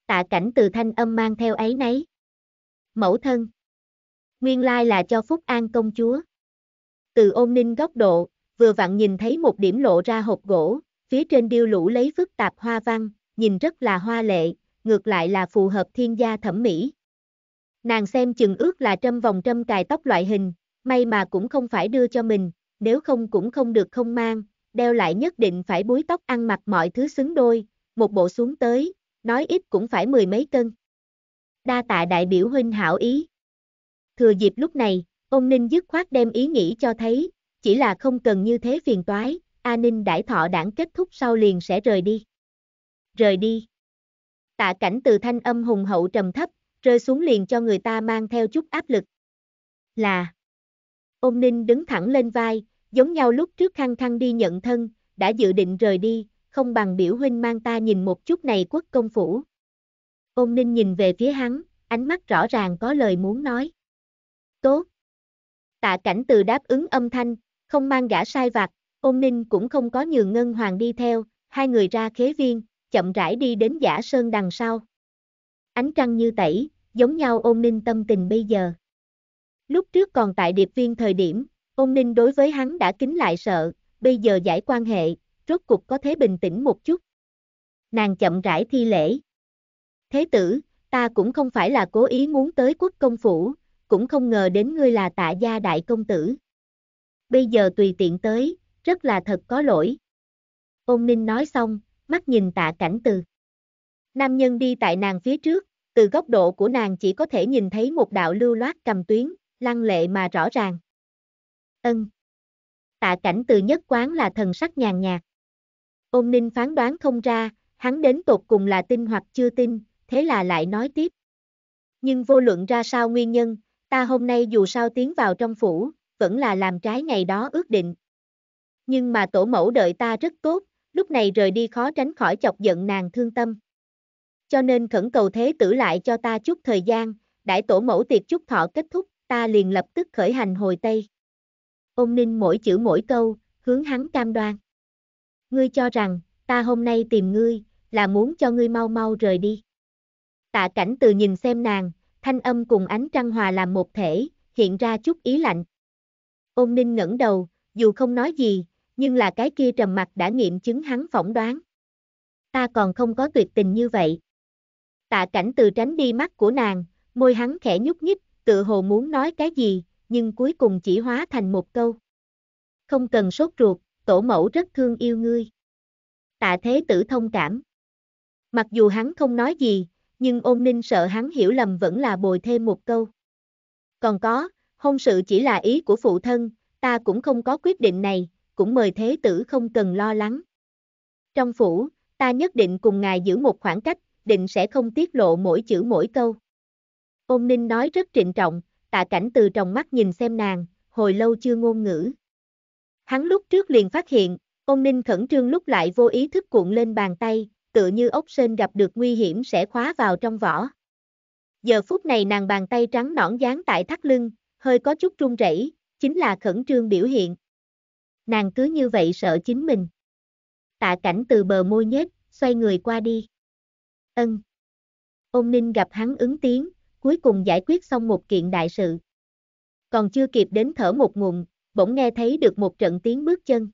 Tạ cảnh từ thanh âm mang theo ấy nấy. Mẫu thân. Nguyên lai là cho Phúc An công chúa. Từ ôn ninh góc độ, vừa vặn nhìn thấy một điểm lộ ra hộp gỗ, phía trên điêu lũ lấy phức tạp hoa văn, nhìn rất là hoa lệ, ngược lại là phù hợp thiên gia thẩm mỹ. Nàng xem chừng ước là trâm vòng trâm cài tóc loại hình, may mà cũng không phải đưa cho mình, nếu không cũng không được không mang, đeo lại nhất định phải búi tóc ăn mặc mọi thứ xứng đôi, một bộ xuống tới, nói ít cũng phải mười mấy cân. Đa tạ đại biểu huynh hảo ý. Thừa dịp lúc này, ông Ninh dứt khoát đem ý nghĩ cho thấy, chỉ là không cần như thế phiền toái, A Ninh đại thọ đảng kết thúc sau liền sẽ rời đi. Rời đi. Tạ cảnh từ thanh âm hùng hậu trầm thấp, rơi xuống liền cho người ta mang theo chút áp lực. Là ôm ninh đứng thẳng lên vai, giống nhau lúc trước khăng khăng đi nhận thân, đã dự định rời đi, không bằng biểu huynh mang ta nhìn một chút này quốc công phủ. Ôn ninh nhìn về phía hắn, ánh mắt rõ ràng có lời muốn nói. Tốt. Tạ cảnh từ đáp ứng âm thanh, không mang gã sai vặt, ôn ninh cũng không có nhường ngân hoàng đi theo, hai người ra khế viên, chậm rãi đi đến giả sơn đằng sau. Ánh trăng như tẩy, giống nhau ôn ninh tâm tình bây giờ. Lúc trước còn tại điệp viên thời điểm, ông Ninh đối với hắn đã kính lại sợ, bây giờ giải quan hệ, rốt cuộc có thể bình tĩnh một chút. Nàng chậm rãi thi lễ. Thế tử, ta cũng không phải là cố ý muốn tới quốc công phủ, cũng không ngờ đến ngươi là tạ gia đại công tử. Bây giờ tùy tiện tới, rất là thật có lỗi. ông ninh nói xong, mắt nhìn tạ cảnh từ. Nam nhân đi tại nàng phía trước, từ góc độ của nàng chỉ có thể nhìn thấy một đạo lưu loát cầm tuyến, lăng lệ mà rõ ràng. Ân. Tạ cảnh từ nhất quán là thần sắc nhàn nhạt. Ôn ninh phán đoán không ra, hắn đến tột cùng là tin hoặc chưa tin, thế là lại nói tiếp. Nhưng vô luận ra sao nguyên nhân, ta hôm nay dù sao tiến vào trong phủ, vẫn là làm trái ngày đó ước định. Nhưng mà tổ mẫu đợi ta rất tốt, lúc này rời đi khó tránh khỏi chọc giận nàng thương tâm. Cho nên khẩn cầu thế tử lại cho ta chút thời gian, đại tổ mẫu tiệc chút thọ kết thúc, ta liền lập tức khởi hành hồi Tây. Ôn ninh mỗi chữ mỗi câu, hướng hắn cam đoan. Ngươi cho rằng, ta hôm nay tìm ngươi, là muốn cho ngươi mau mau rời đi. Tạ cảnh từ nhìn xem nàng, thanh âm cùng ánh trăng hòa làm một thể, hiện ra chút ý lạnh. Ôn ninh ngẩng đầu, dù không nói gì, nhưng là cái kia trầm mặt đã nghiệm chứng hắn phỏng đoán. Ta còn không có tuyệt tình như vậy. Tạ cảnh từ tránh đi mắt của nàng, môi hắn khẽ nhúc nhích, tự hồ muốn nói cái gì, nhưng cuối cùng chỉ hóa thành một câu. Không cần sốt ruột, tổ mẫu rất thương yêu ngươi. Tạ thế tử thông cảm. Mặc dù hắn không nói gì, nhưng ôn ninh sợ hắn hiểu lầm vẫn là bồi thêm một câu. Còn có, hôn sự chỉ là ý của phụ thân, ta cũng không có quyết định này, cũng mời thế tử không cần lo lắng. Trong phủ, ta nhất định cùng ngài giữ một khoảng cách, định sẽ không tiết lộ mỗi chữ mỗi câu. Ôn ninh nói rất trịnh trọng, tạ cảnh từ trong mắt nhìn xem nàng, hồi lâu chưa ngôn ngữ. Hắn lúc trước liền phát hiện, ôn ninh khẩn trương lúc lại vô ý thức cuộn lên bàn tay, tựa như ốc sên gặp được nguy hiểm sẽ khóa vào trong vỏ. Giờ phút này nàng bàn tay trắng nõn dán tại thắt lưng, hơi có chút run rẩy, chính là khẩn trương biểu hiện. Nàng cứ như vậy sợ chính mình. Tạ cảnh từ bờ môi nhếch, xoay người qua đi. Ân. Ôn ninh gặp hắn ứng tiếng, cuối cùng giải quyết xong một kiện đại sự. Còn chưa kịp đến thở một ngụm, bỗng nghe thấy được một trận tiếng bước chân.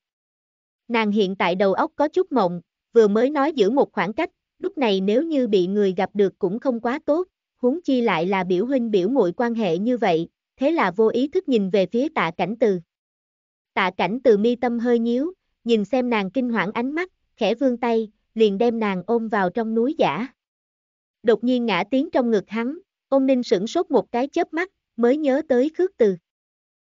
Nàng hiện tại đầu óc có chút mộng, vừa mới nói giữ một khoảng cách, lúc này nếu như bị người gặp được cũng không quá tốt, huống chi lại là biểu huynh biểu muội quan hệ như vậy, thế là vô ý thức nhìn về phía tạ cảnh từ. Tạ cảnh từ mi tâm hơi nhíu, nhìn xem nàng kinh hoảng ánh mắt, khẽ vương tay, liền đem nàng ôm vào trong núi giả. Đột nhiên ngã tiếng trong ngực hắn, Ông Ninh sửng sốt một cái chớp mắt, mới nhớ tới khước từ.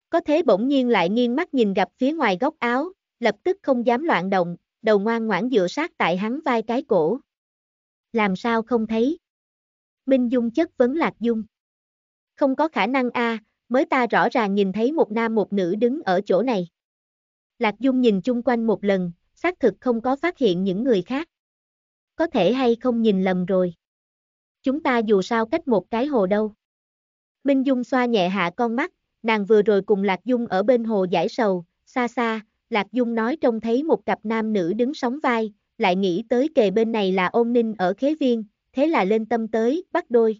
Có thế bỗng nhiên lại nghiêng mắt nhìn gặp phía ngoài góc áo, lập tức không dám loạn động, đầu ngoan ngoãn dựa sát tại hắn vai cái cổ. Làm sao không thấy? Minh Dung chất vấn Lạc Dung. Không có khả năng a, mới ta rõ ràng nhìn thấy một nam một nữ đứng ở chỗ này. Lạc Dung nhìn chung quanh một lần, xác thực không có phát hiện những người khác. Có thể hay không nhìn lầm rồi. Chúng ta dù sao cách một cái hồ đâu. Minh Dung xoa nhẹ hạ con mắt, nàng vừa rồi cùng Lạc Dung ở bên hồ giải sầu, xa xa, Lạc Dung nói trông thấy một cặp nam nữ đứng sóng vai, lại nghĩ tới kề bên này là ôn ninh ở khế viên, thế là lên tâm tới, bắt đôi.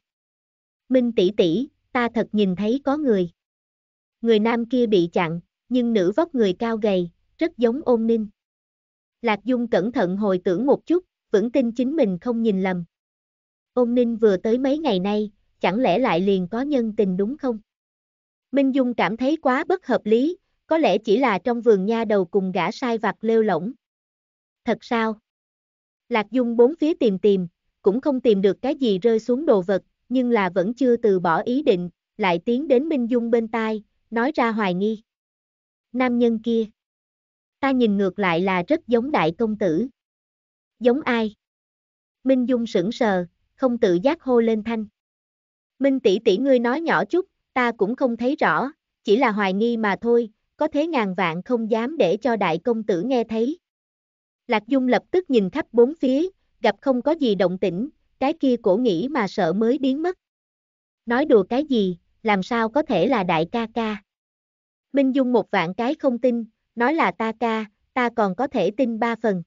Minh tỷ tỷ, ta thật nhìn thấy có người. Người nam kia bị chặn, nhưng nữ vóc người cao gầy, rất giống ôn ninh. Lạc Dung cẩn thận hồi tưởng một chút, vững tin chính mình không nhìn lầm. Ôn ninh vừa tới mấy ngày nay, chẳng lẽ lại liền có nhân tình đúng không? Minh Dung cảm thấy quá bất hợp lý, có lẽ chỉ là trong vườn nha đầu cùng gã sai vặt lêu lỏng. Thật sao? Lạc Dung bốn phía tìm tìm, cũng không tìm được cái gì rơi xuống đồ vật, nhưng là vẫn chưa từ bỏ ý định, lại tiến đến Minh Dung bên tai, nói ra hoài nghi. Nam nhân kia. Ta nhìn ngược lại là rất giống đại công tử. Giống ai? Minh Dung sững sờ, không tự giác hô lên thanh. Minh tỷ tỷ ngươi nói nhỏ chút, ta cũng không thấy rõ, chỉ là hoài nghi mà thôi, có thế ngàn vạn không dám để cho đại công tử nghe thấy. Lạc Dung lập tức nhìn khắp bốn phía, gặp không có gì động tĩnh, cái kia cổ nghĩ mà sợ mới biến mất. Nói đùa cái gì, làm sao có thể là đại ca ca. Minh Dung một vạn cái không tin, nói là ta ca, ta còn có thể tin ba phần.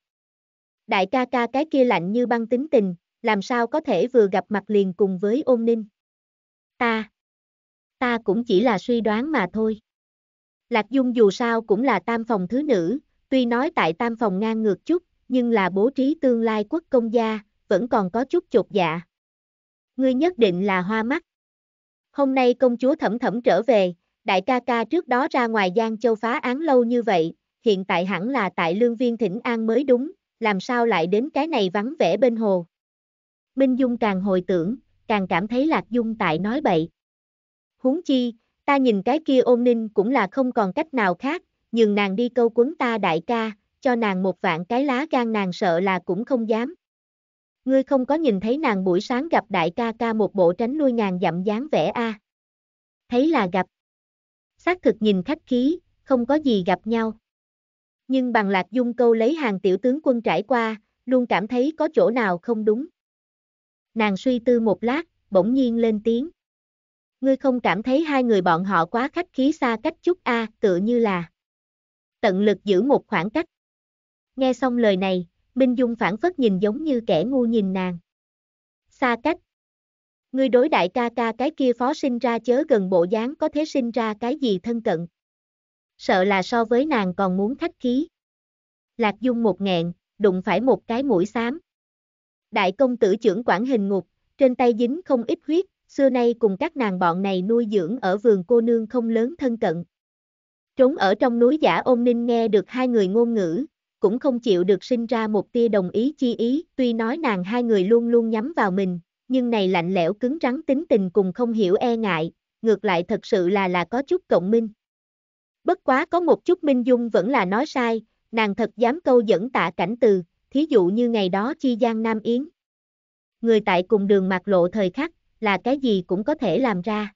Đại ca ca cái kia lạnh như băng tính tình, làm sao có thể vừa gặp mặt liền cùng với ôn ninh. Ta, ta cũng chỉ là suy đoán mà thôi. Lạc Dung dù sao cũng là tam phòng thứ nữ, tuy nói tại tam phòng ngang ngược chút, nhưng là bố trí tương lai quốc công gia, vẫn còn có chút chột dạ. Ngươi nhất định là hoa mắt. Hôm nay công chúa thẩm thẩm trở về, đại ca ca trước đó ra ngoài Giang Châu phá án lâu như vậy, hiện tại hẳn là tại lương viên thỉnh an mới đúng, làm sao lại đến cái này vắng vẻ bên hồ. Minh Dung càng hồi tưởng, càng cảm thấy Lạc Dung tại nói bậy. Huống chi, ta nhìn cái kia ôn ninh cũng là không còn cách nào khác, nhưng nàng đi câu quấn ta đại ca, cho nàng một vạn cái lá gan nàng sợ là cũng không dám. Ngươi không có nhìn thấy nàng buổi sáng gặp đại ca ca một bộ tránh nuôi ngàn dặm dáng vẻ a Thấy là gặp. Xác thực nhìn khách khí, không có gì gặp nhau. Nhưng bằng lạc dung câu lấy hàng tiểu tướng quân trải qua, luôn cảm thấy có chỗ nào không đúng. Nàng suy tư một lát, bỗng nhiên lên tiếng. Ngươi không cảm thấy hai người bọn họ quá khách khí xa cách chút a, à, tựa như là tận lực giữ một khoảng cách. Nghe xong lời này, Minh Dung phản phất nhìn giống như kẻ ngu nhìn nàng. Xa cách. Ngươi đối đại ca ca cái kia phó sinh ra chớ gần bộ dáng có thể sinh ra cái gì thân cận. Sợ là so với nàng còn muốn khách khí. Lạc Dung một nghẹn, đụng phải một cái mũi xám đại công tử trưởng quản hình ngục, trên tay dính không ít huyết, xưa nay cùng các nàng bọn này nuôi dưỡng ở vườn cô nương không lớn thân cận. Trốn ở trong núi giả ôn ninh nghe được hai người ngôn ngữ, cũng không chịu được sinh ra một tia đồng ý chi ý, tuy nói nàng hai người luôn luôn nhắm vào mình, nhưng này lạnh lẽo cứng rắn tính tình cùng không hiểu e ngại, ngược lại thật sự là là có chút cộng minh. Bất quá có một chút Minh Dung vẫn là nói sai, nàng thật dám câu dẫn tạ cảnh từ, thí dụ như ngày đó chi giang nam yến. Người tại cùng đường mặt lộ thời khắc, là cái gì cũng có thể làm ra.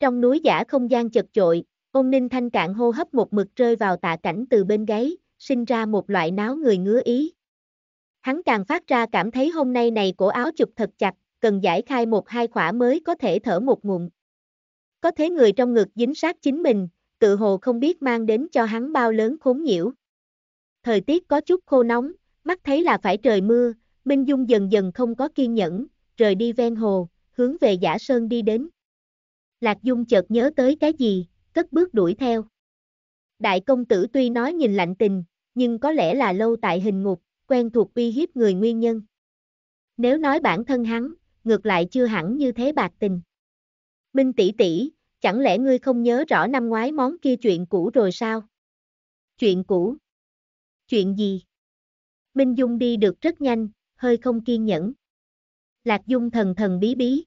Trong núi giả không gian chật chội, ông ninh thanh cạn hô hấp một mực rơi vào tạ cảnh từ bên gáy, sinh ra một loại náo người ngứa ý. Hắn càng phát ra cảm thấy hôm nay này cổ áo chụp thật chặt, cần giải khai một hai khỏa mới có thể thở một ngụm. Có thế người trong ngực dính sát chính mình, tự hồ không biết mang đến cho hắn bao lớn khốn nhiễu. Thời tiết có chút khô nóng, mắt thấy là phải trời mưa, Minh Dung dần dần không có kiên nhẫn, rời đi ven hồ, hướng về giả sơn đi đến. Lạc Dung chợt nhớ tới cái gì, cất bước đuổi theo. Đại công tử tuy nói nhìn lạnh tình, nhưng có lẽ là lâu tại hình ngục, quen thuộc uy hiếp người nguyên nhân. Nếu nói bản thân hắn, ngược lại chưa hẳn như thế bạc tình. Minh tỷ tỷ, chẳng lẽ ngươi không nhớ rõ năm ngoái món kia chuyện cũ rồi sao? Chuyện cũ? Chuyện gì? Minh Dung đi được rất nhanh, hơi không kiên nhẫn. Lạc Dung thần thần bí bí.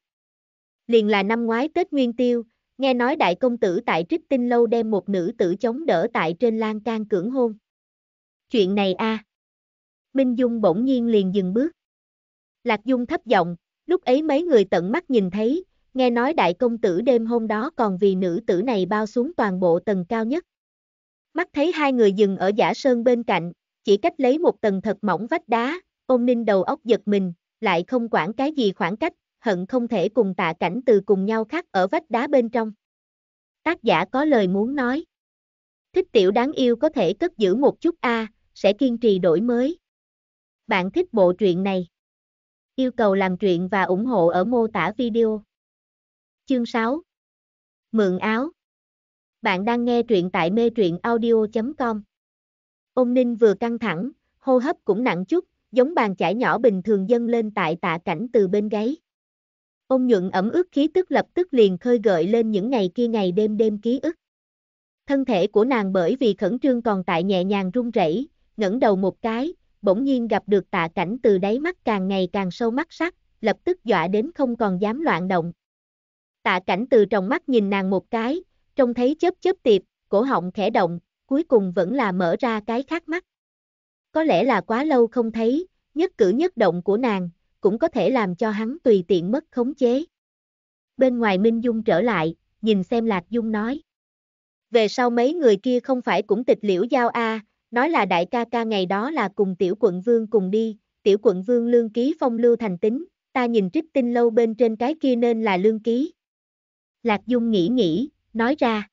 Liền là năm ngoái Tết Nguyên Tiêu, nghe nói đại công tử tại Trích Tinh Lâu đem một nữ tử chống đỡ tại trên lan can cưỡng hôn. Chuyện này a à. Minh Dung bỗng nhiên liền dừng bước. Lạc Dung thấp giọng, lúc ấy mấy người tận mắt nhìn thấy, nghe nói đại công tử đêm hôm đó còn vì nữ tử này bao xuống toàn bộ tầng cao nhất. Mắt thấy hai người dừng ở giả sơn bên cạnh, chỉ cách lấy một tầng thật mỏng vách đá, ôm ninh đầu óc giật mình, lại không quản cái gì khoảng cách, hận không thể cùng tạ cảnh từ cùng nhau khác ở vách đá bên trong. Tác giả có lời muốn nói. Thích tiểu đáng yêu có thể cất giữ một chút A, sẽ kiên trì đổi mới. Bạn thích bộ truyện này. Yêu cầu làm truyện và ủng hộ ở mô tả video. Chương 6 Mượn áo Bạn đang nghe truyện tại mê truyện audio.com Ông ninh vừa căng thẳng, hô hấp cũng nặng chút, giống bàn chải nhỏ bình thường dâng lên tại tạ cảnh từ bên gáy. Ông nhuận ẩm ướt khí tức lập tức liền khơi gợi lên những ngày kia ngày đêm đêm ký ức. Thân thể của nàng bởi vì khẩn trương còn tại nhẹ nhàng run rẩy, ngẩng đầu một cái, bỗng nhiên gặp được tạ cảnh từ đáy mắt càng ngày càng sâu mắt sắc, lập tức dọa đến không còn dám loạn động. Tạ cảnh từ trong mắt nhìn nàng một cái, trông thấy chớp chớp tiệp, cổ họng khẽ động, cuối cùng vẫn là mở ra cái khác mắt. Có lẽ là quá lâu không thấy, nhất cử nhất động của nàng, cũng có thể làm cho hắn tùy tiện mất khống chế. Bên ngoài Minh Dung trở lại, nhìn xem Lạc Dung nói. Về sau mấy người kia không phải cũng tịch liễu giao a nói là đại ca ca ngày đó là cùng tiểu quận vương cùng đi, tiểu quận vương lương ký phong lưu thành tính, ta nhìn trích tinh lâu bên trên cái kia nên là lương ký. Lạc Dung nghĩ nghĩ, nói ra.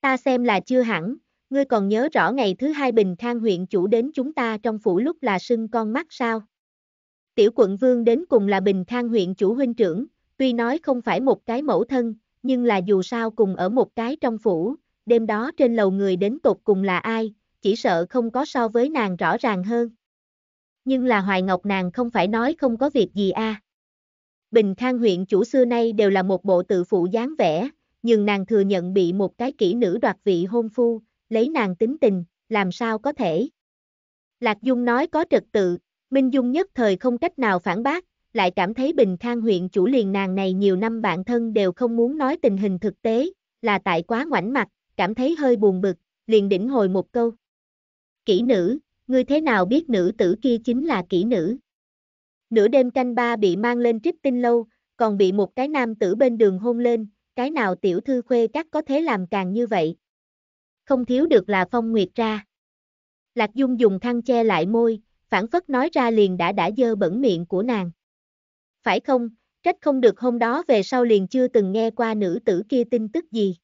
Ta xem là chưa hẳn, Ngươi còn nhớ rõ ngày thứ hai Bình Khang huyện chủ đến chúng ta trong phủ lúc là sưng con mắt sao? Tiểu quận vương đến cùng là Bình Khang huyện chủ huynh trưởng, tuy nói không phải một cái mẫu thân, nhưng là dù sao cùng ở một cái trong phủ, đêm đó trên lầu người đến tột cùng là ai, chỉ sợ không có so với nàng rõ ràng hơn. Nhưng là Hoài Ngọc nàng không phải nói không có việc gì a. À. Bình Khang huyện chủ xưa nay đều là một bộ tự phụ dáng vẻ, nhưng nàng thừa nhận bị một cái kỹ nữ đoạt vị hôn phu, lấy nàng tính tình, làm sao có thể. Lạc Dung nói có trật tự, Minh Dung nhất thời không cách nào phản bác, lại cảm thấy Bình Khang huyện chủ liền nàng này nhiều năm bạn thân đều không muốn nói tình hình thực tế, là tại quá ngoảnh mặt, cảm thấy hơi buồn bực, liền đỉnh hồi một câu. Kỹ nữ, ngươi thế nào biết nữ tử kia chính là kỹ nữ? Nửa đêm canh ba bị mang lên trích tinh lâu, còn bị một cái nam tử bên đường hôn lên, cái nào tiểu thư khuê các có thế làm càng như vậy, không thiếu được là phong nguyệt ra. Lạc Dung dùng khăn che lại môi, phản phất nói ra liền đã đã dơ bẩn miệng của nàng. Phải không, trách không được hôm đó về sau liền chưa từng nghe qua nữ tử kia tin tức gì.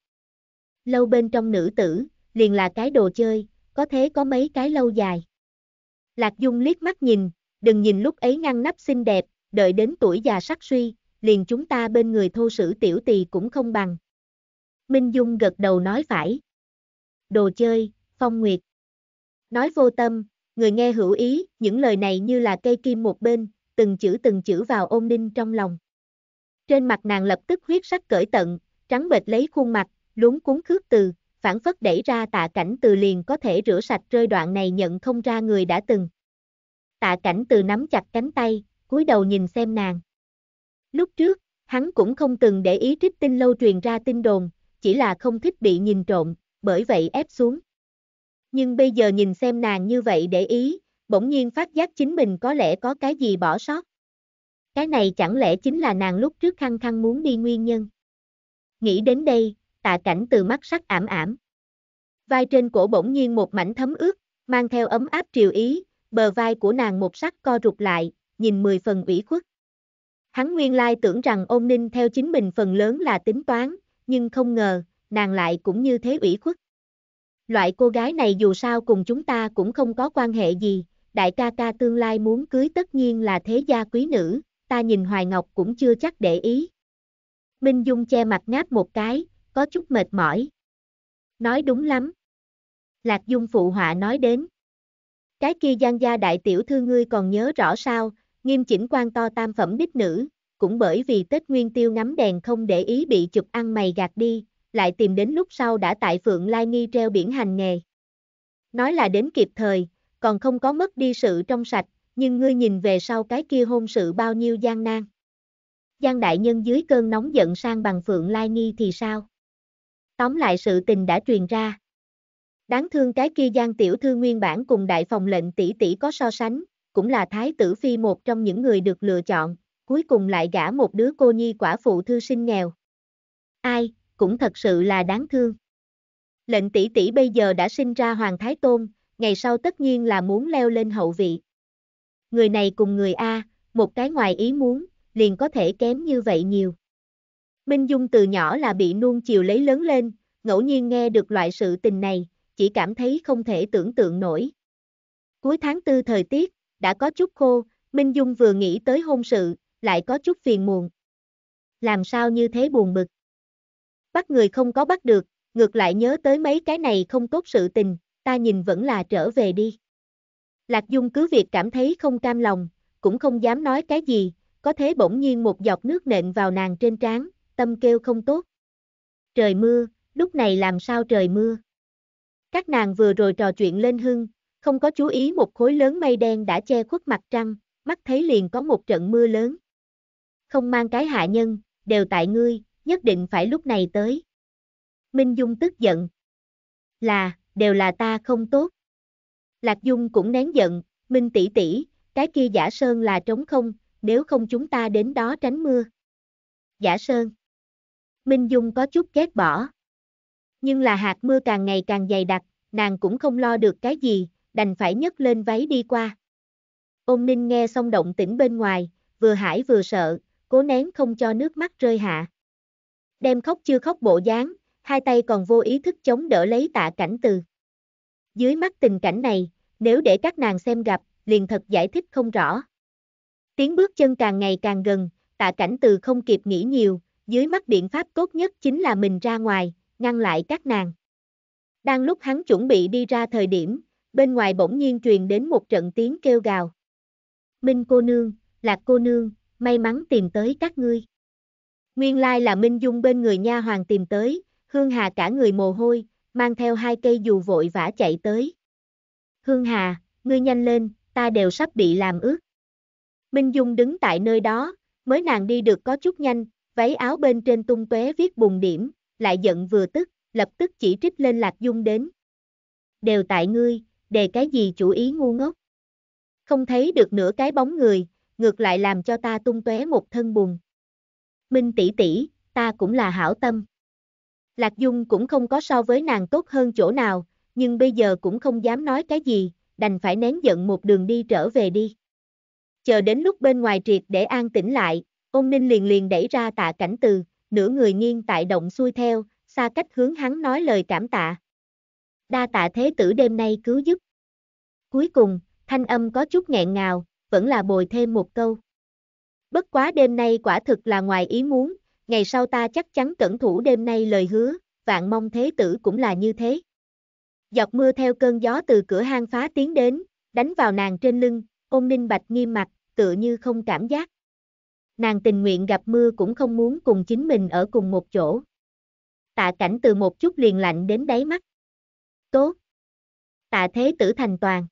Lâu bên trong nữ tử, liền là cái đồ chơi, có thế có mấy cái lâu dài. Lạc Dung liếc mắt nhìn, đừng nhìn lúc ấy ngăn nắp xinh đẹp, đợi đến tuổi già sắc suy, liền chúng ta bên người thô sử tiểu tỳ cũng không bằng. Minh Dung gật đầu nói phải đồ chơi, phong nguyệt. Nói vô tâm, người nghe hữu ý, những lời này như là cây kim một bên, từng chữ từng chữ vào ôm ninh trong lòng. Trên mặt nàng lập tức huyết sắc cởi tận, trắng bệch lấy khuôn mặt, luống cuốn khước từ, phản phất đẩy ra tạ cảnh từ liền có thể rửa sạch rơi đoạn này nhận không ra người đã từng. Tạ cảnh từ nắm chặt cánh tay, cúi đầu nhìn xem nàng. Lúc trước, hắn cũng không từng để ý trích tinh lâu truyền ra tin đồn, chỉ là không thích bị nhìn trộm, bởi vậy ép xuống. Nhưng bây giờ nhìn xem nàng như vậy để ý, bỗng nhiên phát giác chính mình có lẽ có cái gì bỏ sót. Cái này chẳng lẽ chính là nàng lúc trước khăng khăng muốn đi nguyên nhân. Nghĩ đến đây, tạ cảnh từ mắt sắc ảm ảm. Vai trên cổ bỗng nhiên một mảnh thấm ướt, mang theo ấm áp triều ý, bờ vai của nàng một sắc co rụt lại, nhìn mười phần ủy khuất. Hắn nguyên lai tưởng rằng ôn ninh theo chính mình phần lớn là tính toán, nhưng không ngờ, nàng lại cũng như thế ủy khuất. Loại cô gái này dù sao cùng chúng ta cũng không có quan hệ gì, đại ca ca tương lai muốn cưới tất nhiên là thế gia quý nữ, ta nhìn Hoài Ngọc cũng chưa chắc để ý. Minh Dung che mặt ngáp một cái, có chút mệt mỏi. Nói đúng lắm. Lạc Dung phụ họa nói đến. Cái kia gian gia đại tiểu thư ngươi còn nhớ rõ sao, nghiêm chỉnh quan to tam phẩm đích nữ, cũng bởi vì Tết Nguyên Tiêu ngắm đèn không để ý bị chụp ăn mày gạt đi, lại tìm đến lúc sau đã tại Phượng Lai Nghi treo biển hành nghề. Nói là đến kịp thời, còn không có mất đi sự trong sạch, nhưng ngươi nhìn về sau cái kia hôn sự bao nhiêu gian nan. Giang đại nhân dưới cơn nóng giận sang bằng Phượng Lai Nghi thì sao? Tóm lại sự tình đã truyền ra. Đáng thương cái kia Giang tiểu thư nguyên bản cùng đại phòng lệnh tỷ tỷ có so sánh, cũng là thái tử phi một trong những người được lựa chọn, cuối cùng lại gả một đứa cô nhi quả phụ thư sinh nghèo. Ai, cũng thật sự là đáng thương. Lệnh tỷ tỷ bây giờ đã sinh ra Hoàng Thái Tôn, ngày sau tất nhiên là muốn leo lên hậu vị. Người này cùng người A, một cái ngoài ý muốn, liền có thể kém như vậy nhiều. Minh Dung từ nhỏ là bị nuông chiều lấy lớn lên, ngẫu nhiên nghe được loại sự tình này, chỉ cảm thấy không thể tưởng tượng nổi. Cuối tháng tư thời tiết, đã có chút khô, Minh Dung vừa nghĩ tới hôn sự, lại có chút phiền muộn. Làm sao như thế buồn bực bắt người không có bắt được, ngược lại nhớ tới mấy cái này không tốt sự tình, ta nhìn vẫn là trở về đi. Lạc Dung cứ việc cảm thấy không cam lòng, cũng không dám nói cái gì, có thế bỗng nhiên một giọt nước nện vào nàng trên trán, tâm kêu không tốt. Trời mưa, lúc này làm sao trời mưa? Các nàng vừa rồi trò chuyện lên hưng, không có chú ý một khối lớn mây đen đã che khuất mặt trăng, mắt thấy liền có một trận mưa lớn. Không mang cái hạ nhân, đều tại ngươi, nhất định phải lúc này tới. Minh Dung tức giận. Là, đều là ta không tốt. Lạc Dung cũng nén giận, Minh tỷ tỷ, cái kia giả sơn là trống không, nếu không chúng ta đến đó tránh mưa. Giả sơn. Minh Dung có chút ghét bỏ. Nhưng là hạt mưa càng ngày càng dày đặc, nàng cũng không lo được cái gì, đành phải nhấc lên váy đi qua. Ôn ninh nghe xong động tĩnh bên ngoài, vừa hãi vừa sợ, cố nén không cho nước mắt rơi hạ đem khóc chưa khóc bộ dáng, hai tay còn vô ý thức chống đỡ lấy tạ cảnh từ. Dưới mắt tình cảnh này, nếu để các nàng xem gặp, liền thật giải thích không rõ. Tiếng bước chân càng ngày càng gần, tạ cảnh từ không kịp nghĩ nhiều, dưới mắt biện pháp tốt nhất chính là mình ra ngoài, ngăn lại các nàng. Đang lúc hắn chuẩn bị đi ra thời điểm, bên ngoài bỗng nhiên truyền đến một trận tiếng kêu gào. Minh cô nương, lạc cô nương, may mắn tìm tới các ngươi. Nguyên lai là Minh Dung bên người nha hoàng tìm tới, Hương Hà cả người mồ hôi, mang theo hai cây dù vội vã chạy tới. Hương Hà, ngươi nhanh lên, ta đều sắp bị làm ướt. Minh Dung đứng tại nơi đó, mới nàng đi được có chút nhanh, váy áo bên trên tung tóe viết bùng điểm, lại giận vừa tức, lập tức chỉ trích lên Lạc Dung đến. Đều tại ngươi, đề cái gì chủ ý ngu ngốc. Không thấy được nửa cái bóng người, ngược lại làm cho ta tung tóe một thân bùn. Minh tỷ tỷ, ta cũng là hảo tâm. Lạc Dung cũng không có so với nàng tốt hơn chỗ nào, nhưng bây giờ cũng không dám nói cái gì, đành phải nén giận một đường đi trở về đi. Chờ đến lúc bên ngoài triệt để an tĩnh lại, ôn ninh liền liền đẩy ra tạ cảnh từ, nửa người nghiêng tại động xuôi theo, xa cách hướng hắn nói lời cảm tạ. Đa tạ thế tử đêm nay cứu giúp. Cuối cùng, thanh âm có chút nghẹn ngào, vẫn là bồi thêm một câu. Bất quá đêm nay quả thực là ngoài ý muốn, ngày sau ta chắc chắn cẩn thủ đêm nay lời hứa, vạn mong thế tử cũng là như thế. Giọt mưa theo cơn gió từ cửa hang phá tiến đến, đánh vào nàng trên lưng, ôm ninh bạch nghiêm mặt, tựa như không cảm giác. Nàng tình nguyện gặp mưa cũng không muốn cùng chính mình ở cùng một chỗ. Tạ cảnh từ một chút liền lạnh đến đáy mắt. Tốt. Tạ thế tử thành toàn.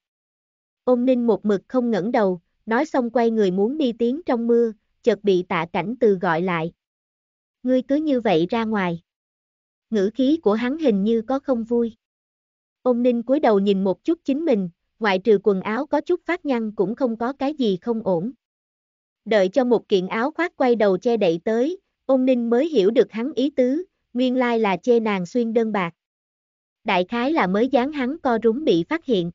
Ôn ninh một mực không ngẩng đầu, nói xong quay người muốn đi tiến trong mưa, chợt bị tạ cảnh từ gọi lại. Ngươi cứ như vậy ra ngoài. Ngữ khí của hắn hình như có không vui. Ông Ninh cúi đầu nhìn một chút chính mình, ngoại trừ quần áo có chút phát nhăn cũng không có cái gì không ổn. Đợi cho một kiện áo khoác quay đầu che đậy tới, ông Ninh mới hiểu được hắn ý tứ, nguyên lai là che nàng xuyên đơn bạc. Đại khái là mới dán hắn co rúng bị phát hiện.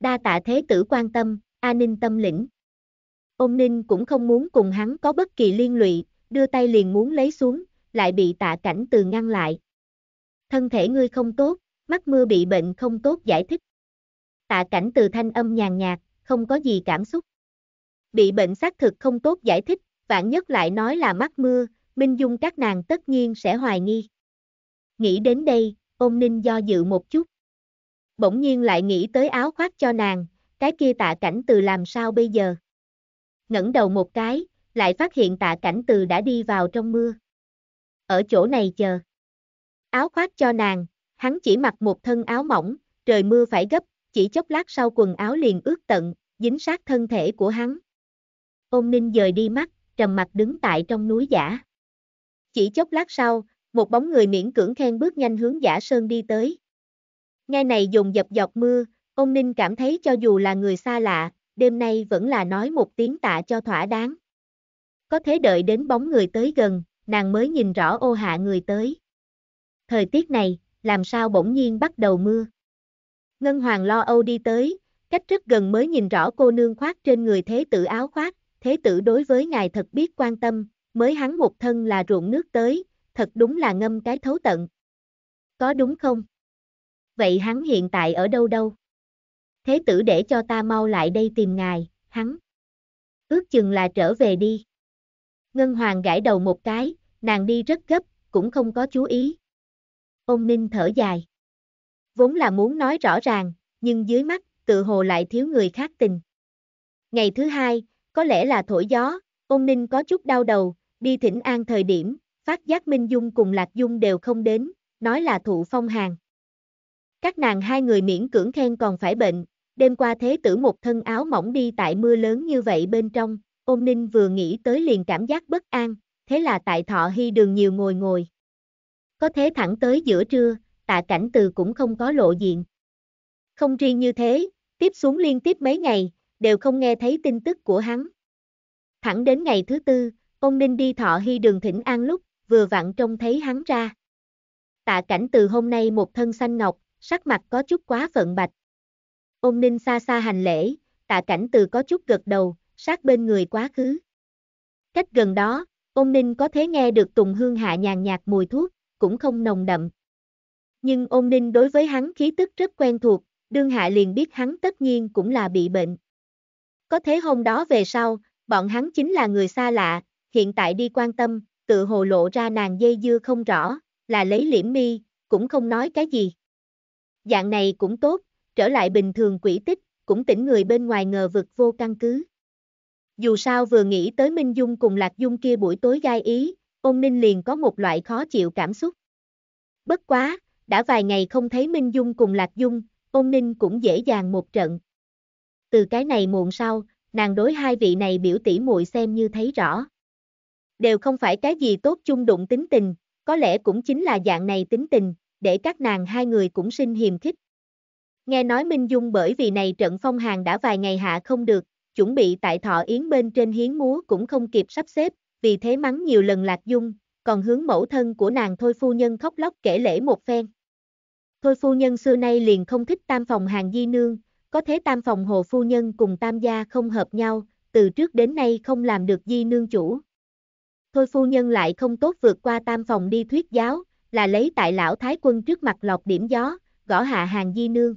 Đa tạ thế tử quan tâm, A Ninh tâm lĩnh. Ôn Ninh cũng không muốn cùng hắn có bất kỳ liên lụy, đưa tay liền muốn lấy xuống, lại bị tạ cảnh từ ngăn lại. Thân thể ngươi không tốt, mắt mưa bị bệnh không tốt giải thích. Tạ cảnh từ thanh âm nhàn nhạt, không có gì cảm xúc. Bị bệnh xác thực không tốt giải thích, vạn nhất lại nói là mắt mưa, Minh Dung các nàng tất nhiên sẽ hoài nghi. Nghĩ đến đây, ôn ninh do dự một chút. Bỗng nhiên lại nghĩ tới áo khoác cho nàng, cái kia tạ cảnh từ làm sao bây giờ? ngẩng đầu một cái, lại phát hiện tạ cảnh từ đã đi vào trong mưa. Ở chỗ này chờ. Áo khoác cho nàng, hắn chỉ mặc một thân áo mỏng, trời mưa phải gấp, chỉ chốc lát sau quần áo liền ướt tận, dính sát thân thể của hắn. Ôn ninh dời đi mắt, trầm mặt đứng tại trong núi giả. Chỉ chốc lát sau, một bóng người miễn cưỡng khen bước nhanh hướng giả sơn đi tới. Ngay này dùng dập dọc mưa, Ông Ninh cảm thấy cho dù là người xa lạ, đêm nay vẫn là nói một tiếng tạ cho thỏa đáng. Có thế đợi đến bóng người tới gần, nàng mới nhìn rõ ô hạ người tới. Thời tiết này, làm sao bỗng nhiên bắt đầu mưa. Ngân Hoàng lo âu đi tới, cách rất gần mới nhìn rõ cô nương khoác trên người thế tử áo khoác, thế tử đối với ngài thật biết quan tâm, mới hắn một thân là ruộng nước tới, thật đúng là ngâm cái thấu tận. Có đúng không? Vậy hắn hiện tại ở đâu đâu? thế tử để cho ta mau lại đây tìm ngài, hắn. Ước chừng là trở về đi. Ngân Hoàng gãi đầu một cái, nàng đi rất gấp, cũng không có chú ý. Ông Ninh thở dài. Vốn là muốn nói rõ ràng, nhưng dưới mắt, tự hồ lại thiếu người khác tình. Ngày thứ hai, có lẽ là thổi gió, ông Ninh có chút đau đầu, đi thỉnh an thời điểm, phát giác Minh Dung cùng Lạc Dung đều không đến, nói là thụ phong hàng. Các nàng hai người miễn cưỡng khen còn phải bệnh, Đêm qua thế tử một thân áo mỏng đi tại mưa lớn như vậy bên trong, ôn ninh vừa nghĩ tới liền cảm giác bất an, thế là tại thọ hy đường nhiều ngồi ngồi. Có thế thẳng tới giữa trưa, tạ cảnh từ cũng không có lộ diện. Không riêng như thế, tiếp xuống liên tiếp mấy ngày, đều không nghe thấy tin tức của hắn. Thẳng đến ngày thứ tư, ôn ninh đi thọ hy đường thỉnh an lúc, vừa vặn trông thấy hắn ra. Tạ cảnh từ hôm nay một thân xanh ngọc, sắc mặt có chút quá phận bạch. Ôn ninh xa xa hành lễ, tạ cảnh từ có chút gật đầu, sát bên người quá khứ. Cách gần đó, ôn ninh có thể nghe được tùng hương hạ nhàn nhạt mùi thuốc, cũng không nồng đậm. Nhưng ôn ninh đối với hắn khí tức rất quen thuộc, đương hạ liền biết hắn tất nhiên cũng là bị bệnh. Có thế hôm đó về sau, bọn hắn chính là người xa lạ, hiện tại đi quan tâm, tự hồ lộ ra nàng dây dưa không rõ, là lấy liễm mi, cũng không nói cái gì. Dạng này cũng tốt, trở lại bình thường quỷ tích, cũng tỉnh người bên ngoài ngờ vực vô căn cứ. Dù sao vừa nghĩ tới Minh Dung cùng Lạc Dung kia buổi tối gai ý, ôn ninh liền có một loại khó chịu cảm xúc. Bất quá, đã vài ngày không thấy Minh Dung cùng Lạc Dung, ôn ninh cũng dễ dàng một trận. Từ cái này muộn sau, nàng đối hai vị này biểu tỷ muội xem như thấy rõ. Đều không phải cái gì tốt chung đụng tính tình, có lẽ cũng chính là dạng này tính tình, để các nàng hai người cũng sinh hiềm khích, Nghe nói Minh Dung bởi vì này trận phong hàng đã vài ngày hạ không được, chuẩn bị tại thọ yến bên trên hiến múa cũng không kịp sắp xếp, vì thế mắng nhiều lần Lạc Dung, còn hướng mẫu thân của nàng Thôi Phu Nhân khóc lóc kể lễ một phen. Thôi Phu Nhân xưa nay liền không thích tam phòng hàng di nương, có thế tam phòng hồ Phu Nhân cùng tam gia không hợp nhau, từ trước đến nay không làm được di nương chủ. Thôi Phu Nhân lại không tốt vượt qua tam phòng đi thuyết giáo, là lấy tại lão thái quân trước mặt lọc điểm gió, gõ hạ hàng di nương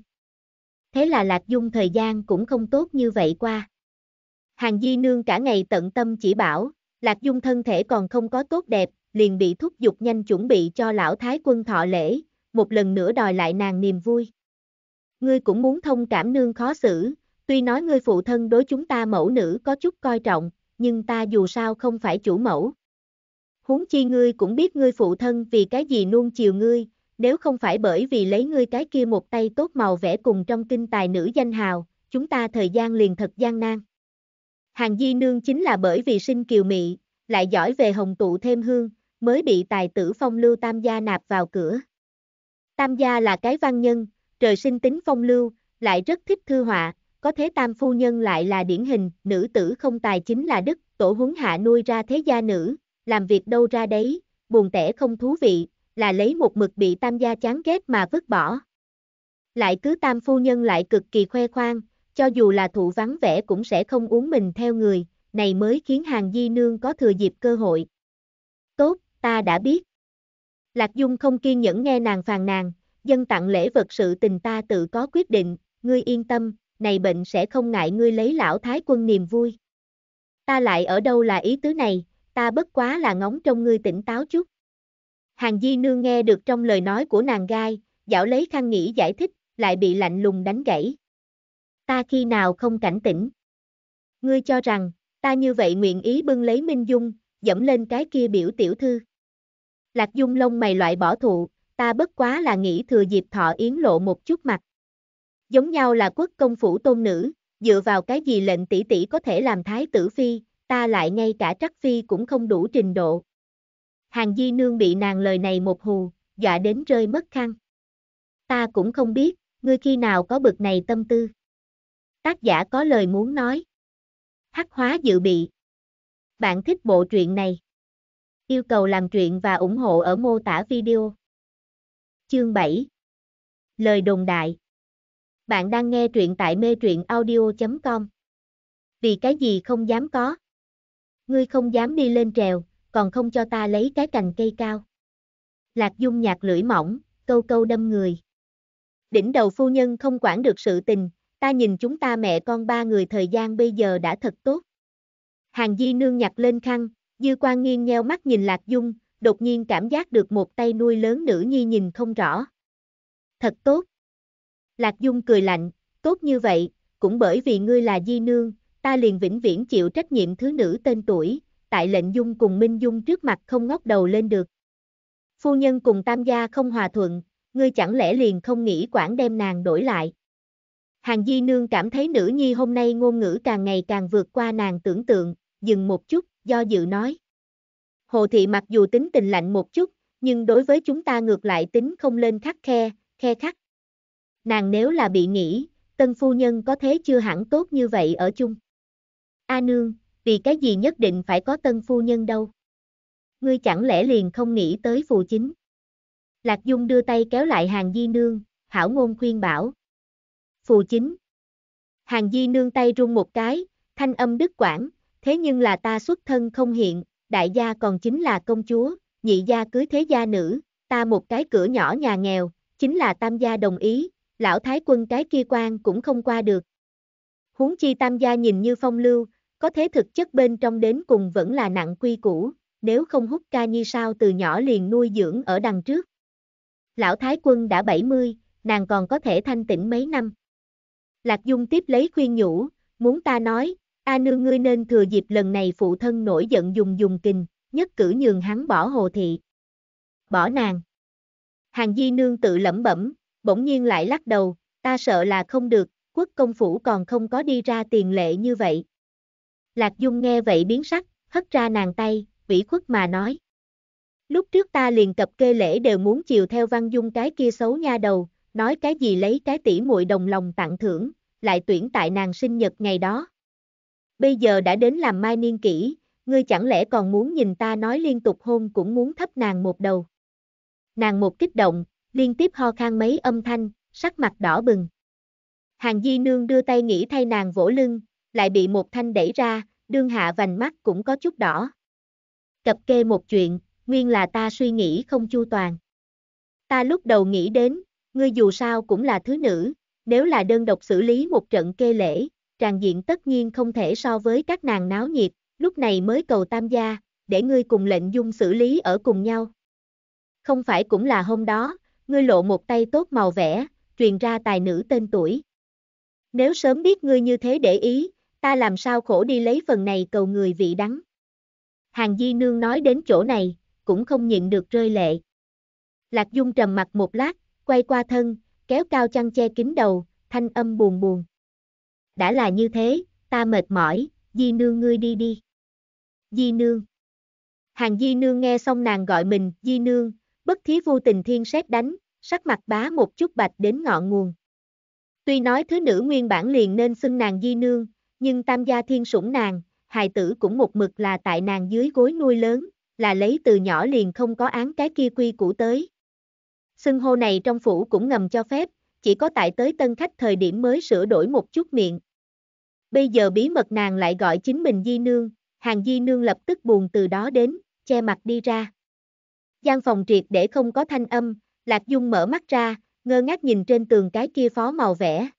thế là Lạc Dung thời gian cũng không tốt như vậy qua. Hàng Di Nương cả ngày tận tâm chỉ bảo, Lạc Dung thân thể còn không có tốt đẹp, liền bị thúc giục nhanh chuẩn bị cho lão thái quân thọ lễ, một lần nữa đòi lại nàng niềm vui. Ngươi cũng muốn thông cảm nương khó xử, tuy nói ngươi phụ thân đối chúng ta mẫu nữ có chút coi trọng, nhưng ta dù sao không phải chủ mẫu. Huống chi ngươi cũng biết ngươi phụ thân vì cái gì nuông chiều ngươi, nếu không phải bởi vì lấy ngươi cái kia một tay tốt màu vẽ cùng trong kinh tài nữ danh hào, chúng ta thời gian liền thật gian nan. Hàng Di Nương chính là bởi vì sinh kiều mị, lại giỏi về hồng tụ thêm hương, mới bị tài tử phong lưu tam gia nạp vào cửa. Tam gia là cái văn nhân, trời sinh tính phong lưu, lại rất thích thư họa, có thế tam phu nhân lại là điển hình, nữ tử không tài chính là đức, tổ huấn hạ nuôi ra thế gia nữ, làm việc đâu ra đấy, buồn tẻ không thú vị, là lấy một mực bị tam gia chán ghét mà vứt bỏ. Lại cứ tam phu nhân lại cực kỳ khoe khoang, cho dù là thụ vắng vẻ cũng sẽ không uống mình theo người, này mới khiến hàng di nương có thừa dịp cơ hội. Tốt, ta đã biết. Lạc Dung không kiên nhẫn nghe nàng phàn nàn, dân tặng lễ vật sự tình ta tự có quyết định, ngươi yên tâm, này bệnh sẽ không ngại ngươi lấy lão thái quân niềm vui. Ta lại ở đâu là ý tứ này, ta bất quá là ngóng trong ngươi tỉnh táo chút. Hàng Di Nương nghe được trong lời nói của nàng gai, dạo lấy khăn nghĩ giải thích, lại bị lạnh lùng đánh gãy. Ta khi nào không cảnh tỉnh? Ngươi cho rằng, ta như vậy nguyện ý bưng lấy Minh Dung, dẫm lên cái kia biểu tiểu thư. Lạc Dung lông mày loại bỏ thụ, ta bất quá là nghĩ thừa dịp thọ yến lộ một chút mặt. Giống nhau là quốc công phủ tôn nữ, dựa vào cái gì lệnh tỷ tỷ có thể làm thái tử phi, ta lại ngay cả trắc phi cũng không đủ trình độ. Hàng Di Nương bị nàng lời này một hù, dọa đến rơi mất khăn. Ta cũng không biết, ngươi khi nào có bực này tâm tư. Tác giả có lời muốn nói. Hắc hóa dự bị. Bạn thích bộ truyện này. Yêu cầu làm truyện và ủng hộ ở mô tả video. Chương 7 Lời đồn đại Bạn đang nghe truyện tại mê truyện audio.com Vì cái gì không dám có? Ngươi không dám đi lên trèo, còn không cho ta lấy cái cành cây cao. Lạc Dung nhạt lưỡi mỏng, câu câu đâm người. Đỉnh đầu phu nhân không quản được sự tình, ta nhìn chúng ta mẹ con ba người thời gian bây giờ đã thật tốt. Hàng Di nương nhặt lên khăn, Dư Quan nghiêng nheo mắt nhìn Lạc Dung, đột nhiên cảm giác được một tay nuôi lớn nữ nhi nhìn không rõ. Thật tốt. Lạc Dung cười lạnh, tốt như vậy, cũng bởi vì ngươi là Di nương, ta liền vĩnh viễn chịu trách nhiệm thứ nữ tên tuổi, tại lệnh dung cùng Minh Dung trước mặt không ngóc đầu lên được. Phu nhân cùng tam gia không hòa thuận, ngươi chẳng lẽ liền không nghĩ quản đem nàng đổi lại. Hàng Di Nương cảm thấy nữ nhi hôm nay ngôn ngữ càng ngày càng vượt qua nàng tưởng tượng, dừng một chút, do dự nói. Hồ Thị mặc dù tính tình lạnh một chút, nhưng đối với chúng ta ngược lại tính không lên khắc khe, khe khắc. Nàng nếu là bị nghĩ, tân phu nhân có thế chưa hẳn tốt như vậy ở chung. A Nương, vì cái gì nhất định phải có tân phu nhân đâu. Ngươi chẳng lẽ liền không nghĩ tới phù chính. Lạc Dung đưa tay kéo lại hàng di nương, hảo ngôn khuyên bảo. Phù chính. Hàng di nương tay rung một cái, thanh âm đức quảng, thế nhưng là ta xuất thân không hiện, đại gia còn chính là công chúa, nhị gia cưới thế gia nữ, ta một cái cửa nhỏ nhà nghèo, chính là tam gia đồng ý, lão thái quân cái kia quan cũng không qua được. Huống chi tam gia nhìn như phong lưu, có thế thực chất bên trong đến cùng vẫn là nặng quy củ, nếu không hút ca nhi sao từ nhỏ liền nuôi dưỡng ở đằng trước. Lão Thái Quân đã 70, nàng còn có thể thanh tĩnh mấy năm. Lạc Dung tiếp lấy khuyên nhủ, muốn ta nói, A nương ngươi nên thừa dịp lần này phụ thân nổi giận dùng dùng kình, nhất cử nhường hắn bỏ hồ thị. Bỏ nàng. Hàng di nương tự lẩm bẩm, bỗng nhiên lại lắc đầu, ta sợ là không được, quốc công phủ còn không có đi ra tiền lệ như vậy. Lạc Dung nghe vậy biến sắc, hất ra nàng tay, vĩ khuất mà nói. Lúc trước ta liền cập kê lễ đều muốn chiều theo Văn Dung cái kia xấu nha đầu, nói cái gì lấy cái tỷ muội đồng lòng tặng thưởng, lại tuyển tại nàng sinh nhật ngày đó. Bây giờ đã đến làm mai niên kỷ, ngươi chẳng lẽ còn muốn nhìn ta nói liên tục hôn cũng muốn thấp nàng một đầu. Nàng một kích động, liên tiếp ho khan mấy âm thanh, sắc mặt đỏ bừng. Hàng Di Nương đưa tay nghĩ thay nàng vỗ lưng, lại bị một thanh đẩy ra, đương hạ vành mắt cũng có chút đỏ. Cập kê một chuyện, nguyên là ta suy nghĩ không chu toàn. Ta lúc đầu nghĩ đến, ngươi dù sao cũng là thứ nữ, nếu là đơn độc xử lý một trận kê lễ, tràn diện tất nhiên không thể so với các nàng náo nhiệt, lúc này mới cầu tam gia, để ngươi cùng lệnh dung xử lý ở cùng nhau. Không phải cũng là hôm đó, ngươi lộ một tay tốt màu vẽ, truyền ra tài nữ tên tuổi. Nếu sớm biết ngươi như thế để ý, ta làm sao khổ đi lấy phần này cầu người vị đắng. Hàng Di Nương nói đến chỗ này, cũng không nhịn được rơi lệ. Lạc Dung trầm mặt một lát, quay qua thân, kéo cao chăn che kín đầu, thanh âm buồn buồn. Đã là như thế, ta mệt mỏi, Di Nương ngươi đi đi. Di Nương Hàng Di Nương nghe xong nàng gọi mình, Di Nương, bất thí vô tình thiên xét đánh, sắc mặt bá một chút bạch đến ngọn nguồn. Tuy nói thứ nữ nguyên bản liền nên xưng nàng Di Nương, nhưng tam gia thiên sủng nàng, hài tử cũng một mực là tại nàng dưới gối nuôi lớn, là lấy từ nhỏ liền không có án cái kia quy cũ tới. Xưng hô này trong phủ cũng ngầm cho phép, chỉ có tại tới tân khách thời điểm mới sửa đổi một chút miệng. Bây giờ bí mật nàng lại gọi chính mình di nương, hàng di nương lập tức buồn từ đó đến, che mặt đi ra. gian phòng triệt để không có thanh âm, Lạc Dung mở mắt ra, ngơ ngác nhìn trên tường cái kia phó màu vẽ.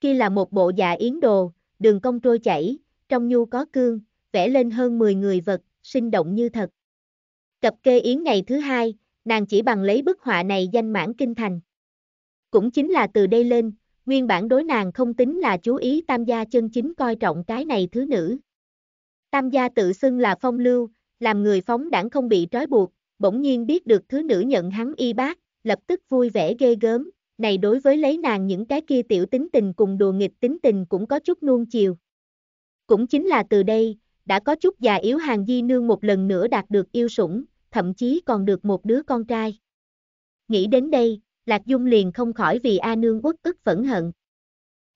Kia là một bộ dạ yến đồ, đường công trôi chảy, trong nhu có cương, vẽ lên hơn 10 người vật, sinh động như thật. Cặp kê yến ngày thứ hai, nàng chỉ bằng lấy bức họa này danh mãn kinh thành. Cũng chính là từ đây lên, nguyên bản đối nàng không tính là chú ý tam gia chân chính coi trọng cái này thứ nữ. Tam gia tự xưng là phong lưu, làm người phóng đảng không bị trói buộc, bỗng nhiên biết được thứ nữ nhận hắn y bác, lập tức vui vẻ ghê gớm, này đối với lấy nàng những cái kia tiểu tính tình cùng đùa nghịch tính tình cũng có chút nuông chiều. Cũng chính là từ đây, đã có chút già yếu hàng di nương một lần nữa đạt được yêu sủng, thậm chí còn được một đứa con trai. Nghĩ đến đây, Lạc Dung liền không khỏi vì A Nương uất ức phẫn hận.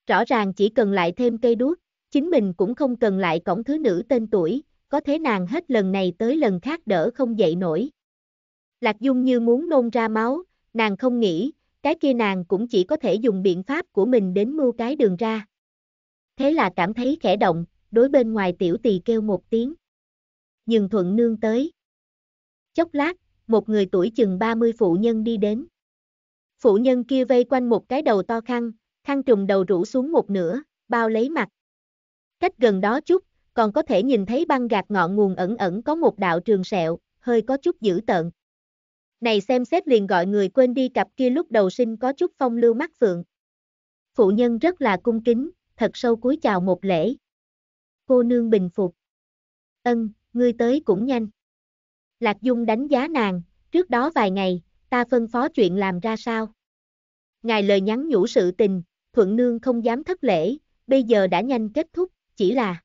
Rõ ràng chỉ cần lại thêm cây đuốc, chính mình cũng không cần lại cổng thứ nữ tên tuổi, có thế nàng hết lần này tới lần khác đỡ không dậy nổi. Lạc Dung như muốn nôn ra máu, nàng không nghĩ, cái kia nàng cũng chỉ có thể dùng biện pháp của mình đến mua cái đường ra. Thế là cảm thấy khẽ động, đối bên ngoài tiểu tỳ kêu một tiếng. Nhưng thuận nương tới. Chốc lát, một người tuổi chừng 30 phụ nhân đi đến. Phụ nhân kia vây quanh một cái đầu to khăn, khăn trùng đầu rủ xuống một nửa, bao lấy mặt. Cách gần đó chút, còn có thể nhìn thấy băng gạt ngọn nguồn ẩn ẩn có một đạo trường sẹo, hơi có chút dữ tợn. Này xem xét liền gọi người quên đi cặp kia lúc đầu sinh có chút phong lưu mắt phượng. Phụ nhân rất là cung kính, thật sâu cúi chào một lễ. Cô nương bình phục. Ân, ngươi tới cũng nhanh. Lạc Dung đánh giá nàng, trước đó vài ngày, ta phân phó chuyện làm ra sao. Ngài lời nhắn nhủ sự tình, Thuận Nương không dám thất lễ, bây giờ đã nhanh kết thúc, chỉ là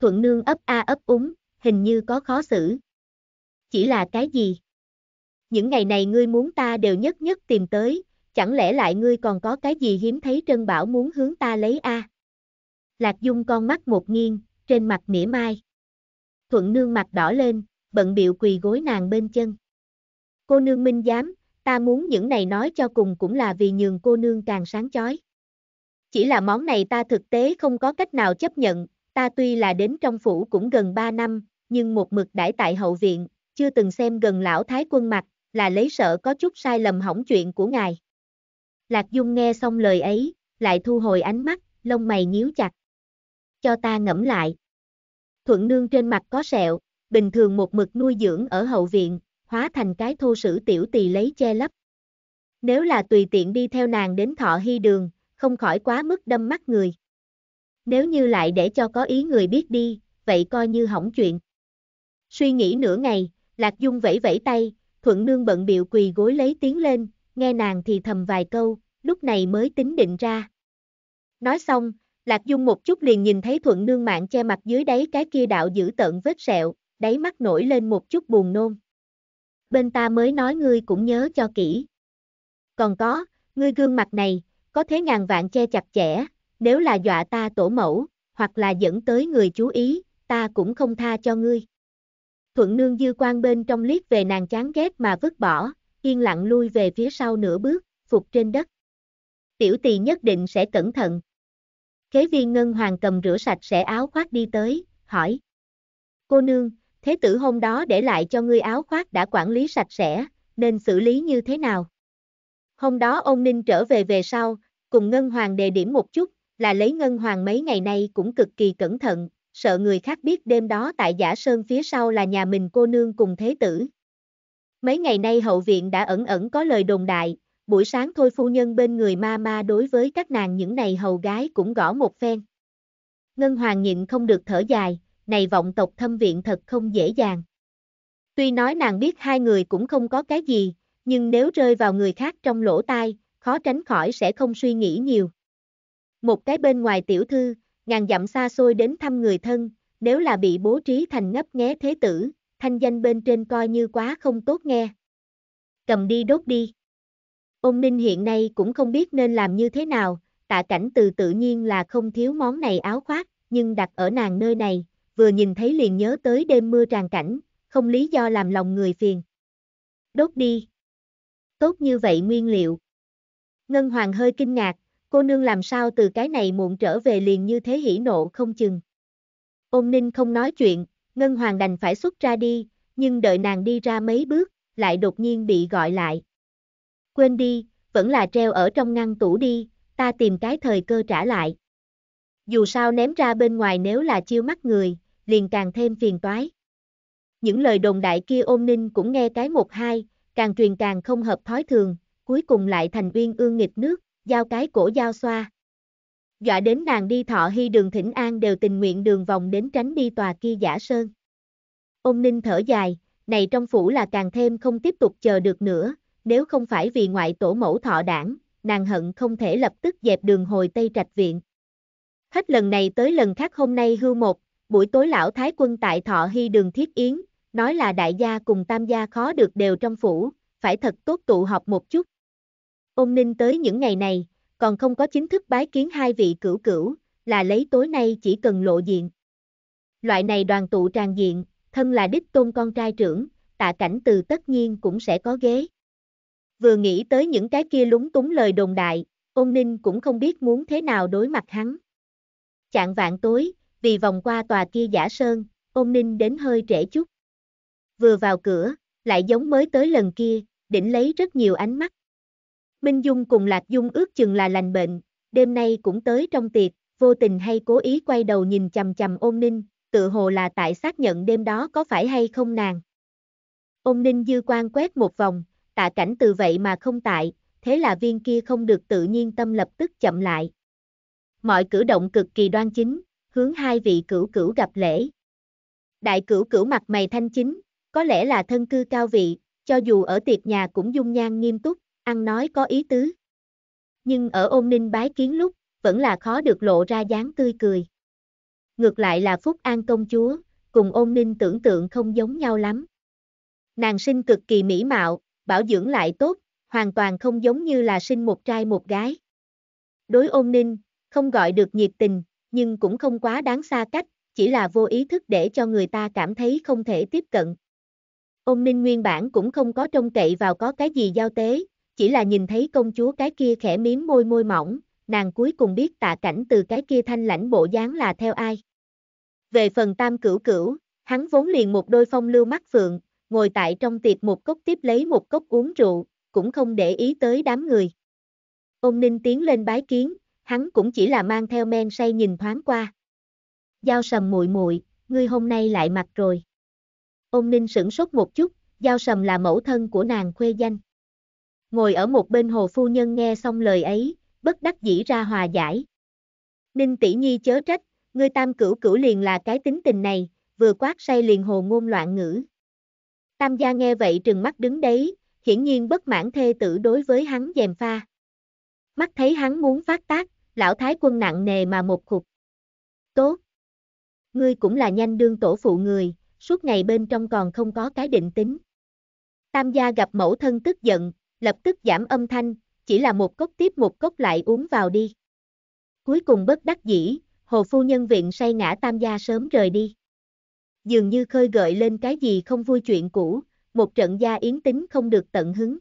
Thuận Nương ấp a ấp úng, hình như có khó xử. Chỉ là cái gì? những ngày này ngươi muốn ta đều nhất nhất tìm tới, chẳng lẽ lại ngươi còn có cái gì hiếm thấy trân bảo muốn hướng ta lấy a? À? Lạc Dung con mắt một nghiêng, trên mặt mỉa mai. Thuận nương mặt đỏ lên, bận biệu quỳ gối nàng bên chân. Cô nương minh dám, ta muốn những này nói cho cùng cũng là vì nhường cô nương càng sáng chói. Chỉ là món này ta thực tế không có cách nào chấp nhận, ta tuy là đến trong phủ cũng gần 3 năm, nhưng một mực đãi tại hậu viện, chưa từng xem gần lão thái quân mặt, là lấy sợ có chút sai lầm hỏng chuyện của ngài. Lạc Dung nghe xong lời ấy, lại thu hồi ánh mắt, lông mày nhíu chặt. Cho ta ngẫm lại. Thuận nương trên mặt có sẹo, bình thường một mực nuôi dưỡng ở hậu viện, hóa thành cái thô sử tiểu tỳ lấy che lấp. Nếu là tùy tiện đi theo nàng đến thọ hy đường, không khỏi quá mức đâm mắt người. Nếu như lại để cho có ý người biết đi, vậy coi như hỏng chuyện. Suy nghĩ nửa ngày, Lạc Dung vẫy vẫy tay, thuận nương bận biệu quỳ gối lấy tiếng lên, nghe nàng thì thầm vài câu, lúc này mới tính định ra. Nói xong, Lạc Dung một chút liền nhìn thấy thuận nương mạng che mặt dưới đáy cái kia đạo giữ tợn vết sẹo, đáy mắt nổi lên một chút buồn nôn. Bên ta mới nói ngươi cũng nhớ cho kỹ. Còn có, ngươi gương mặt này, có thế ngàn vạn che chặt chẽ, nếu là dọa ta tổ mẫu, hoặc là dẫn tới người chú ý, ta cũng không tha cho ngươi thuận nương dư quan bên trong liếc về nàng chán ghét mà vứt bỏ, yên lặng lui về phía sau nửa bước, phục trên đất. Tiểu tỳ nhất định sẽ cẩn thận. Kế viên ngân hoàng cầm rửa sạch sẽ áo khoác đi tới, hỏi. Cô nương, thế tử hôm đó để lại cho ngươi áo khoác đã quản lý sạch sẽ, nên xử lý như thế nào? Hôm đó ông Ninh trở về về sau, cùng Ngân Hoàng đề điểm một chút, là lấy Ngân Hoàng mấy ngày nay cũng cực kỳ cẩn thận, sợ người khác biết đêm đó tại giả sơn phía sau là nhà mình cô nương cùng thế tử. Mấy ngày nay hậu viện đã ẩn ẩn có lời đồn đại, buổi sáng thôi phu nhân bên người ma ma đối với các nàng những này hầu gái cũng gõ một phen. Ngân Hoàng nhịn không được thở dài, này vọng tộc thâm viện thật không dễ dàng. Tuy nói nàng biết hai người cũng không có cái gì, nhưng nếu rơi vào người khác trong lỗ tai, khó tránh khỏi sẽ không suy nghĩ nhiều. Một cái bên ngoài tiểu thư, ngàn dặm xa xôi đến thăm người thân, nếu là bị bố trí thành ngấp nghé thế tử, thanh danh bên trên coi như quá không tốt nghe. Cầm đi đốt đi. Ôn ninh hiện nay cũng không biết nên làm như thế nào, tạ cảnh từ tự nhiên là không thiếu món này áo khoác, nhưng đặt ở nàng nơi này, vừa nhìn thấy liền nhớ tới đêm mưa tràn cảnh, không lý do làm lòng người phiền. Đốt đi. Tốt như vậy nguyên liệu. Ngân Hoàng hơi kinh ngạc, cô nương làm sao từ cái này muộn trở về liền như thế hỉ nộ không chừng. Ôn ninh không nói chuyện, Ngân Hoàng đành phải xuất ra đi, nhưng đợi nàng đi ra mấy bước, lại đột nhiên bị gọi lại. Quên đi, vẫn là treo ở trong ngăn tủ đi, ta tìm cái thời cơ trả lại. Dù sao ném ra bên ngoài nếu là chiêu mắt người, liền càng thêm phiền toái. Những lời đồn đại kia ôn ninh cũng nghe cái một hai, càng truyền càng không hợp thói thường, cuối cùng lại thành uyên ương nghịch nước, giao cái cổ giao xoa. Dọa đến nàng đi thọ hy đường thỉnh an đều tình nguyện đường vòng đến tránh đi tòa kia giả sơn. Ôn ninh thở dài, này trong phủ là càng thêm không tiếp tục chờ được nữa, nếu không phải vì ngoại tổ mẫu thọ đảng, nàng hận không thể lập tức dẹp đường hồi Tây Trạch Viện. Hết lần này tới lần khác hôm nay hưu một, buổi tối lão thái quân tại thọ hy đường thiết yến, nói là đại gia cùng tam gia khó được đều trong phủ, phải thật tốt tụ họp một chút, ôn ninh tới những ngày này, còn không có chính thức bái kiến hai vị cửu cửu, là lấy tối nay chỉ cần lộ diện. Loại này đoàn tụ tràn diện, thân là đích tôn con trai trưởng, tạ cảnh từ tất nhiên cũng sẽ có ghế. Vừa nghĩ tới những cái kia lúng túng lời đồn đại, ôn ninh cũng không biết muốn thế nào đối mặt hắn. Chạng vạn tối, vì vòng qua tòa kia giả sơn, ôn ninh đến hơi trễ chút. Vừa vào cửa, lại giống mới tới lần kia, đỉnh lấy rất nhiều ánh mắt. Minh Dung cùng Lạc Dung ước chừng là lành bệnh, đêm nay cũng tới trong tiệc, vô tình hay cố ý quay đầu nhìn chầm chầm ôn ninh, tự hồ là tại xác nhận đêm đó có phải hay không nàng. Ôn ninh dư quan quét một vòng, tạ cảnh từ vậy mà không tại, thế là viên kia không được tự nhiên tâm lập tức chậm lại. Mọi cử động cực kỳ đoan chính, hướng hai vị cửu cửu gặp lễ. Đại cửu cửu mặt mày thanh chính, có lẽ là thân cư cao vị, cho dù ở tiệc nhà cũng dung nhan nghiêm túc, ăn nói có ý tứ. Nhưng ở ôn ninh bái kiến lúc, vẫn là khó được lộ ra dáng tươi cười. Ngược lại là Phúc An công chúa, cùng ôn ninh tưởng tượng không giống nhau lắm. Nàng sinh cực kỳ mỹ mạo, bảo dưỡng lại tốt, hoàn toàn không giống như là sinh một trai một gái. Đối ôn ninh, không gọi được nhiệt tình, nhưng cũng không quá đáng xa cách, chỉ là vô ý thức để cho người ta cảm thấy không thể tiếp cận. Ôn ninh nguyên bản cũng không có trông cậy vào có cái gì giao tế, chỉ là nhìn thấy công chúa cái kia khẽ miếng môi môi mỏng, nàng cuối cùng biết tạ cảnh từ cái kia thanh lãnh bộ dáng là theo ai. Về phần tam cửu cửu, hắn vốn liền một đôi phong lưu mắt phượng, ngồi tại trong tiệc một cốc tiếp lấy một cốc uống rượu, cũng không để ý tới đám người. Ông Ninh tiến lên bái kiến, hắn cũng chỉ là mang theo men say nhìn thoáng qua. Giao sầm muội muội, ngươi hôm nay lại mặt rồi. Ông Ninh sửng sốt một chút, giao sầm là mẫu thân của nàng khuê danh ngồi ở một bên hồ phu nhân nghe xong lời ấy, bất đắc dĩ ra hòa giải. Ninh tỷ nhi chớ trách, ngươi tam cửu cửu liền là cái tính tình này, vừa quát say liền hồ ngôn loạn ngữ. Tam gia nghe vậy trừng mắt đứng đấy, hiển nhiên bất mãn thê tử đối với hắn dèm pha. Mắt thấy hắn muốn phát tác, lão thái quân nặng nề mà một khục. Tốt! Ngươi cũng là nhanh đương tổ phụ người, suốt ngày bên trong còn không có cái định tính. Tam gia gặp mẫu thân tức giận, lập tức giảm âm thanh, chỉ là một cốc tiếp một cốc lại uống vào đi. Cuối cùng bất đắc dĩ, hồ phu nhân viện say ngã tam gia sớm rời đi. Dường như khơi gợi lên cái gì không vui chuyện cũ, một trận gia yến tính không được tận hứng.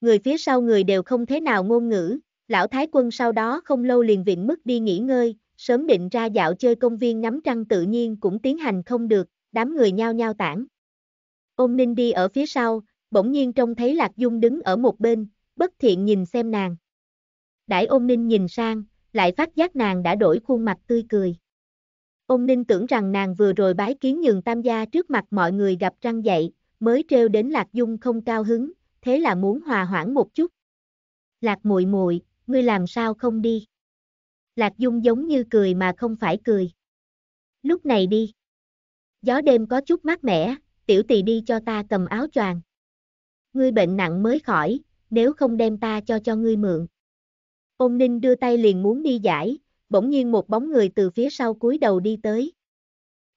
Người phía sau người đều không thế nào ngôn ngữ, lão thái quân sau đó không lâu liền viện mất đi nghỉ ngơi, sớm định ra dạo chơi công viên ngắm trăng tự nhiên cũng tiến hành không được, đám người nhao nhao tản. Ôn ninh đi ở phía sau, bỗng nhiên trông thấy Lạc Dung đứng ở một bên, bất thiện nhìn xem nàng. Đãi ôn ninh nhìn sang, lại phát giác nàng đã đổi khuôn mặt tươi cười. Ôn ninh tưởng rằng nàng vừa rồi bái kiến nhường tam gia trước mặt mọi người gặp răng dậy, mới trêu đến Lạc Dung không cao hứng, thế là muốn hòa hoãn một chút. Lạc muội muội, ngươi làm sao không đi? Lạc Dung giống như cười mà không phải cười. Lúc này đi. Gió đêm có chút mát mẻ, tiểu tỳ đi cho ta cầm áo choàng ngươi bệnh nặng mới khỏi, nếu không đem ta cho cho ngươi mượn. Ôn ninh đưa tay liền muốn đi giải, bỗng nhiên một bóng người từ phía sau cúi đầu đi tới.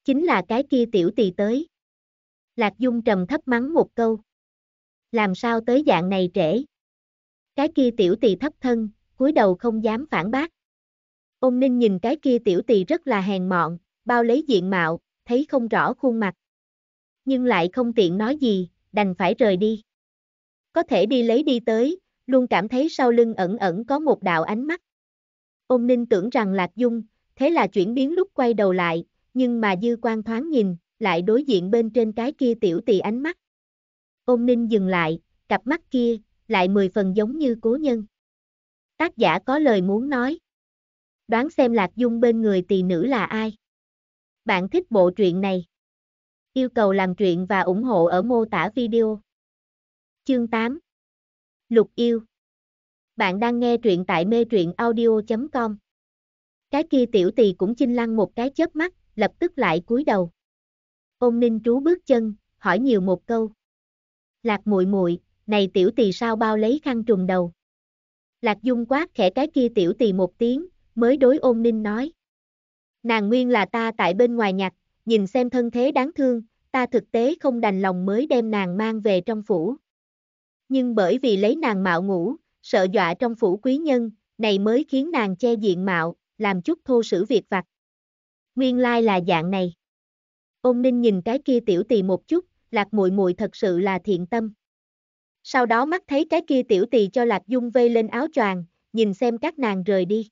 Chính là cái kia tiểu tỳ tới. Lạc Dung trầm thấp mắng một câu. Làm sao tới dạng này trễ? Cái kia tiểu tỳ thấp thân, cúi đầu không dám phản bác. Ôn ninh nhìn cái kia tiểu tỳ rất là hèn mọn, bao lấy diện mạo, thấy không rõ khuôn mặt. Nhưng lại không tiện nói gì, đành phải rời đi có thể đi lấy đi tới, luôn cảm thấy sau lưng ẩn ẩn có một đạo ánh mắt. Ôn ninh tưởng rằng Lạc Dung, thế là chuyển biến lúc quay đầu lại, nhưng mà dư quan thoáng nhìn, lại đối diện bên trên cái kia tiểu tỳ ánh mắt. Ôn ninh dừng lại, cặp mắt kia, lại mười phần giống như cố nhân. Tác giả có lời muốn nói. Đoán xem Lạc Dung bên người tỳ nữ là ai. Bạn thích bộ truyện này? Yêu cầu làm truyện và ủng hộ ở mô tả video. Chương 8 Lục yêu Bạn đang nghe truyện tại mê truyện audio.com Cái kia tiểu tỳ cũng chinh lăng một cái chớp mắt, lập tức lại cúi đầu. Ôn ninh trú bước chân, hỏi nhiều một câu. Lạc muội muội này tiểu tỳ sao bao lấy khăn trùng đầu. Lạc dung quát khẽ cái kia tiểu tỳ một tiếng, mới đối ôn ninh nói. Nàng nguyên là ta tại bên ngoài nhặt, nhìn xem thân thế đáng thương, ta thực tế không đành lòng mới đem nàng mang về trong phủ nhưng bởi vì lấy nàng mạo ngủ, sợ dọa trong phủ quý nhân, này mới khiến nàng che diện mạo, làm chút thô sử việc vặt. Nguyên lai là dạng này. Ôn ninh nhìn cái kia tiểu tỳ một chút, lạc muội muội thật sự là thiện tâm. Sau đó mắt thấy cái kia tiểu tỳ cho lạc dung vây lên áo choàng, nhìn xem các nàng rời đi.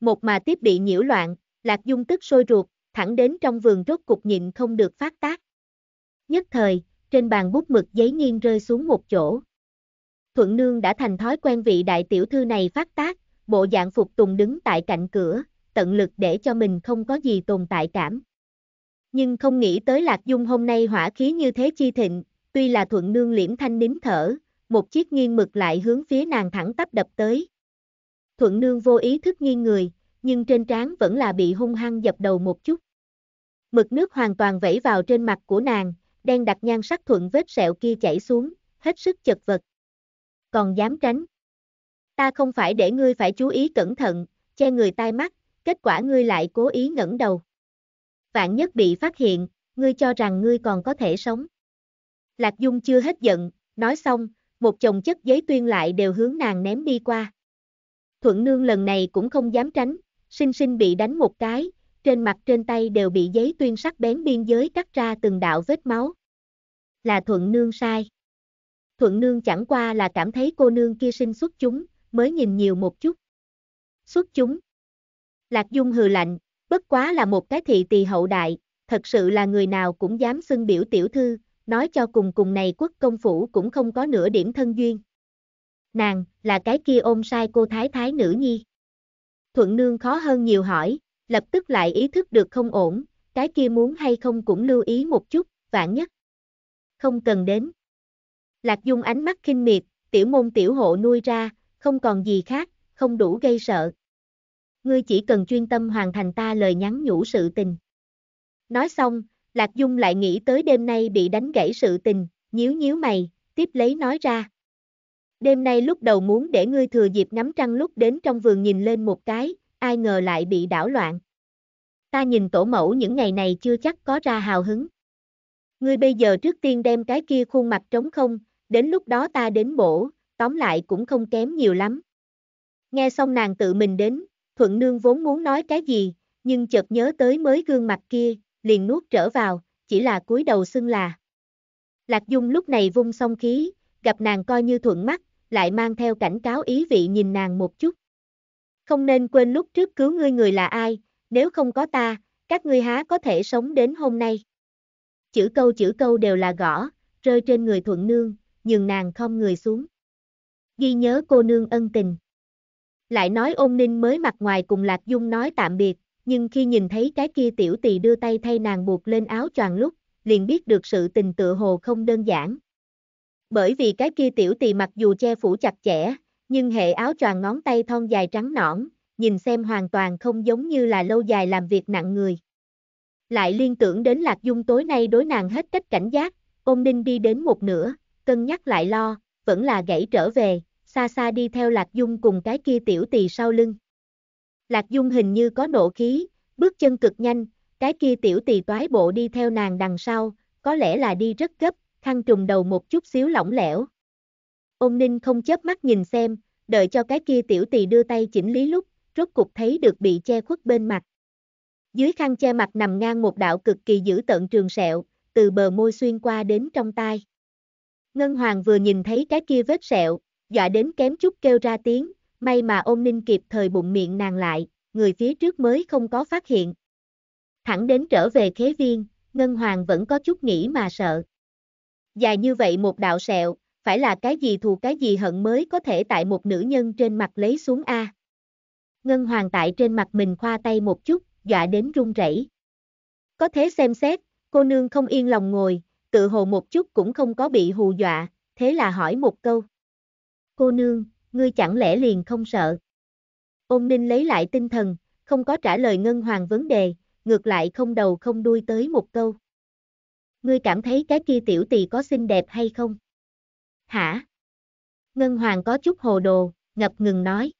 Một mà tiếp bị nhiễu loạn, lạc dung tức sôi ruột, thẳng đến trong vườn rốt cục nhịn không được phát tác. Nhất thời, trên bàn bút mực giấy nghiêng rơi xuống một chỗ. Thuận Nương đã thành thói quen vị đại tiểu thư này phát tác, bộ dạng phục tùng đứng tại cạnh cửa, tận lực để cho mình không có gì tồn tại cảm. Nhưng không nghĩ tới Lạc Dung hôm nay hỏa khí như thế chi thịnh, tuy là Thuận Nương liễm thanh nín thở, một chiếc nghiêng mực lại hướng phía nàng thẳng tắp đập tới. Thuận Nương vô ý thức nghiêng người, nhưng trên trán vẫn là bị hung hăng dập đầu một chút. Mực nước hoàn toàn vẫy vào trên mặt của nàng, đen đặt nhan sắc thuận vết sẹo kia chảy xuống, hết sức chật vật. Còn dám tránh. Ta không phải để ngươi phải chú ý cẩn thận, che người tai mắt, kết quả ngươi lại cố ý ngẩng đầu. Vạn nhất bị phát hiện, ngươi cho rằng ngươi còn có thể sống. Lạc Dung chưa hết giận, nói xong, một chồng chất giấy tuyên lại đều hướng nàng ném đi qua. Thuận nương lần này cũng không dám tránh, sinh sinh bị đánh một cái, trên mặt trên tay đều bị giấy tuyên sắc bén biên giới cắt ra từng đạo vết máu. Là thuận nương sai. Thuận nương chẳng qua là cảm thấy cô nương kia sinh xuất chúng, mới nhìn nhiều một chút. Xuất chúng. Lạc Dung hừ lạnh, bất quá là một cái thị tỳ hậu đại, thật sự là người nào cũng dám xưng biểu tiểu thư, nói cho cùng cùng này quốc công phủ cũng không có nửa điểm thân duyên. Nàng, là cái kia ôm sai cô thái thái nữ nhi. Thuận nương khó hơn nhiều hỏi, lập tức lại ý thức được không ổn, cái kia muốn hay không cũng lưu ý một chút, vạn nhất. Không cần đến. Lạc Dung ánh mắt khinh miệt, tiểu môn tiểu hộ nuôi ra, không còn gì khác, không đủ gây sợ. Ngươi chỉ cần chuyên tâm hoàn thành ta lời nhắn nhủ sự tình. Nói xong, Lạc Dung lại nghĩ tới đêm nay bị đánh gãy sự tình, nhíu nhíu mày, tiếp lấy nói ra. Đêm nay lúc đầu muốn để ngươi thừa dịp ngắm trăng lúc đến trong vườn nhìn lên một cái, ai ngờ lại bị đảo loạn. Ta nhìn tổ mẫu những ngày này chưa chắc có ra hào hứng. Ngươi bây giờ trước tiên đem cái kia khuôn mặt trống không, đến lúc đó ta đến bổ, tóm lại cũng không kém nhiều lắm. Nghe xong nàng tự mình đến, Thuận Nương vốn muốn nói cái gì, nhưng chợt nhớ tới mới gương mặt kia, liền nuốt trở vào, chỉ là cúi đầu xưng là. Lạc Dung lúc này vung song khí, gặp nàng coi như thuận mắt, lại mang theo cảnh cáo ý vị nhìn nàng một chút. Không nên quên lúc trước cứu ngươi người là ai, nếu không có ta, các ngươi há có thể sống đến hôm nay. Chữ câu chữ câu đều là gõ, rơi trên người thuận nương, nhường nàng không người xuống. Ghi nhớ cô nương ân tình. Lại nói ôn ninh mới mặt ngoài cùng Lạc Dung nói tạm biệt, nhưng khi nhìn thấy cái kia tiểu tỳ đưa tay thay nàng buộc lên áo choàng lúc, liền biết được sự tình tựa hồ không đơn giản. Bởi vì cái kia tiểu tỳ mặc dù che phủ chặt chẽ, nhưng hệ áo choàng ngón tay thon dài trắng nõn, nhìn xem hoàn toàn không giống như là lâu dài làm việc nặng người. Lại liên tưởng đến Lạc Dung tối nay đối nàng hết cách cảnh giác, ôm ninh đi đến một nửa, cân nhắc lại lo, vẫn là gãy trở về, xa xa đi theo Lạc Dung cùng cái kia tiểu tỳ sau lưng. Lạc Dung hình như có nộ khí, bước chân cực nhanh, cái kia tiểu tỳ toái bộ đi theo nàng đằng sau, có lẽ là đi rất gấp, khăn trùng đầu một chút xíu lỏng lẻo, Ôn ninh không chớp mắt nhìn xem, đợi cho cái kia tiểu tỳ đưa tay chỉnh lý lúc, rốt cục thấy được bị che khuất bên mặt. Dưới khăn che mặt nằm ngang một đạo cực kỳ dữ tận trường sẹo, từ bờ môi xuyên qua đến trong tai. Ngân Hoàng vừa nhìn thấy cái kia vết sẹo, dọa đến kém chút kêu ra tiếng, may mà ôn ninh kịp thời bụng miệng nàng lại, người phía trước mới không có phát hiện. Thẳng đến trở về khế viên, Ngân Hoàng vẫn có chút nghĩ mà sợ. Dài như vậy một đạo sẹo, phải là cái gì thù cái gì hận mới có thể tại một nữ nhân trên mặt lấy xuống A. Ngân Hoàng tại trên mặt mình khoa tay một chút, dọa đến run rẩy. Có thế xem xét, cô nương không yên lòng ngồi, tự hồ một chút cũng không có bị hù dọa, thế là hỏi một câu. Cô nương, ngươi chẳng lẽ liền không sợ? Ôn ninh lấy lại tinh thần, không có trả lời Ngân Hoàng vấn đề, ngược lại không đầu không đuôi tới một câu. Ngươi cảm thấy cái kia tiểu tỳ có xinh đẹp hay không? hả? Ngân Hoàng có chút hồ đồ, ngập ngừng nói.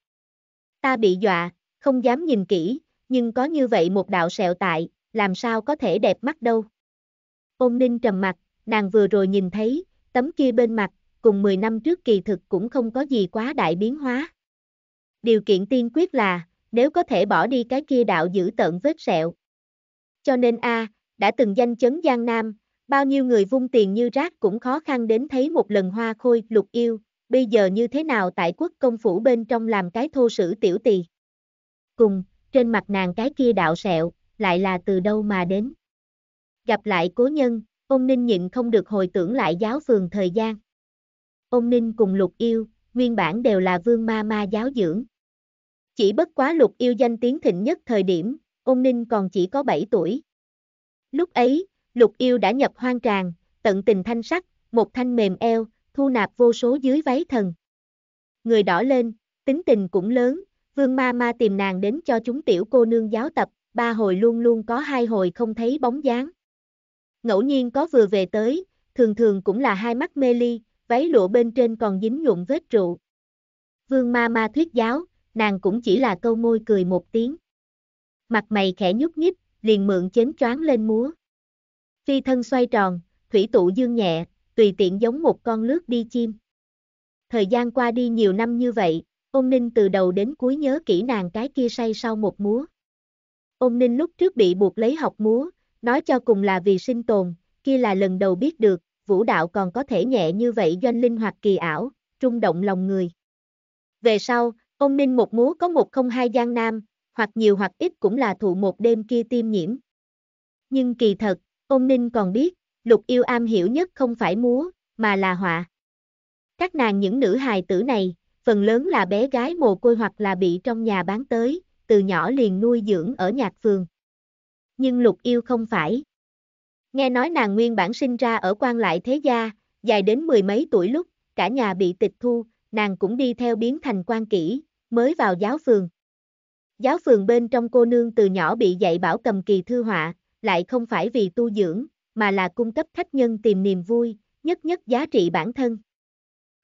Ta bị dọa, không dám nhìn kỹ, nhưng có như vậy một đạo sẹo tại, làm sao có thể đẹp mắt đâu. Ôn ninh trầm mặt, nàng vừa rồi nhìn thấy, tấm kia bên mặt, cùng 10 năm trước kỳ thực cũng không có gì quá đại biến hóa. Điều kiện tiên quyết là, nếu có thể bỏ đi cái kia đạo giữ tận vết sẹo. Cho nên A, đã từng danh chấn Giang Nam, Bao nhiêu người vung tiền như rác cũng khó khăn đến thấy một lần hoa khôi, lục yêu, bây giờ như thế nào tại quốc công phủ bên trong làm cái thô sử tiểu tỳ. Cùng, trên mặt nàng cái kia đạo sẹo, lại là từ đâu mà đến. Gặp lại cố nhân, ông Ninh nhịn không được hồi tưởng lại giáo phường thời gian. Ông Ninh cùng lục yêu, nguyên bản đều là vương ma ma giáo dưỡng. Chỉ bất quá lục yêu danh tiếng thịnh nhất thời điểm, ông Ninh còn chỉ có 7 tuổi. Lúc ấy, Lục yêu đã nhập hoang tràng, tận tình thanh sắc, một thanh mềm eo, thu nạp vô số dưới váy thần. Người đỏ lên, tính tình cũng lớn, vương ma ma tìm nàng đến cho chúng tiểu cô nương giáo tập, ba hồi luôn luôn có hai hồi không thấy bóng dáng. Ngẫu nhiên có vừa về tới, thường thường cũng là hai mắt mê ly, váy lụa bên trên còn dính nhuộm vết rượu. Vương ma ma thuyết giáo, nàng cũng chỉ là câu môi cười một tiếng. Mặt mày khẽ nhúc nhích, liền mượn chến choáng lên múa. Phi thân xoay tròn, thủy tụ dương nhẹ, tùy tiện giống một con lướt đi chim. Thời gian qua đi nhiều năm như vậy, ông ninh từ đầu đến cuối nhớ kỹ nàng cái kia say sau một múa. Ông ninh lúc trước bị buộc lấy học múa, nói cho cùng là vì sinh tồn, kia là lần đầu biết được, vũ đạo còn có thể nhẹ như vậy doanh linh hoặc kỳ ảo, trung động lòng người. Về sau, ông ninh một múa có một không hai giang nam, hoặc nhiều hoặc ít cũng là thụ một đêm kia tiêm nhiễm. Nhưng kỳ thật, Ôn ninh còn biết, lục yêu am hiểu nhất không phải múa, mà là họa. Các nàng những nữ hài tử này, phần lớn là bé gái mồ côi hoặc là bị trong nhà bán tới, từ nhỏ liền nuôi dưỡng ở nhạc phường. Nhưng lục yêu không phải. Nghe nói nàng nguyên bản sinh ra ở quan lại thế gia, dài đến mười mấy tuổi lúc, cả nhà bị tịch thu, nàng cũng đi theo biến thành quan kỹ, mới vào giáo phường. Giáo phường bên trong cô nương từ nhỏ bị dạy bảo cầm kỳ thư họa, lại không phải vì tu dưỡng, mà là cung cấp khách nhân tìm niềm vui, nhất nhất giá trị bản thân.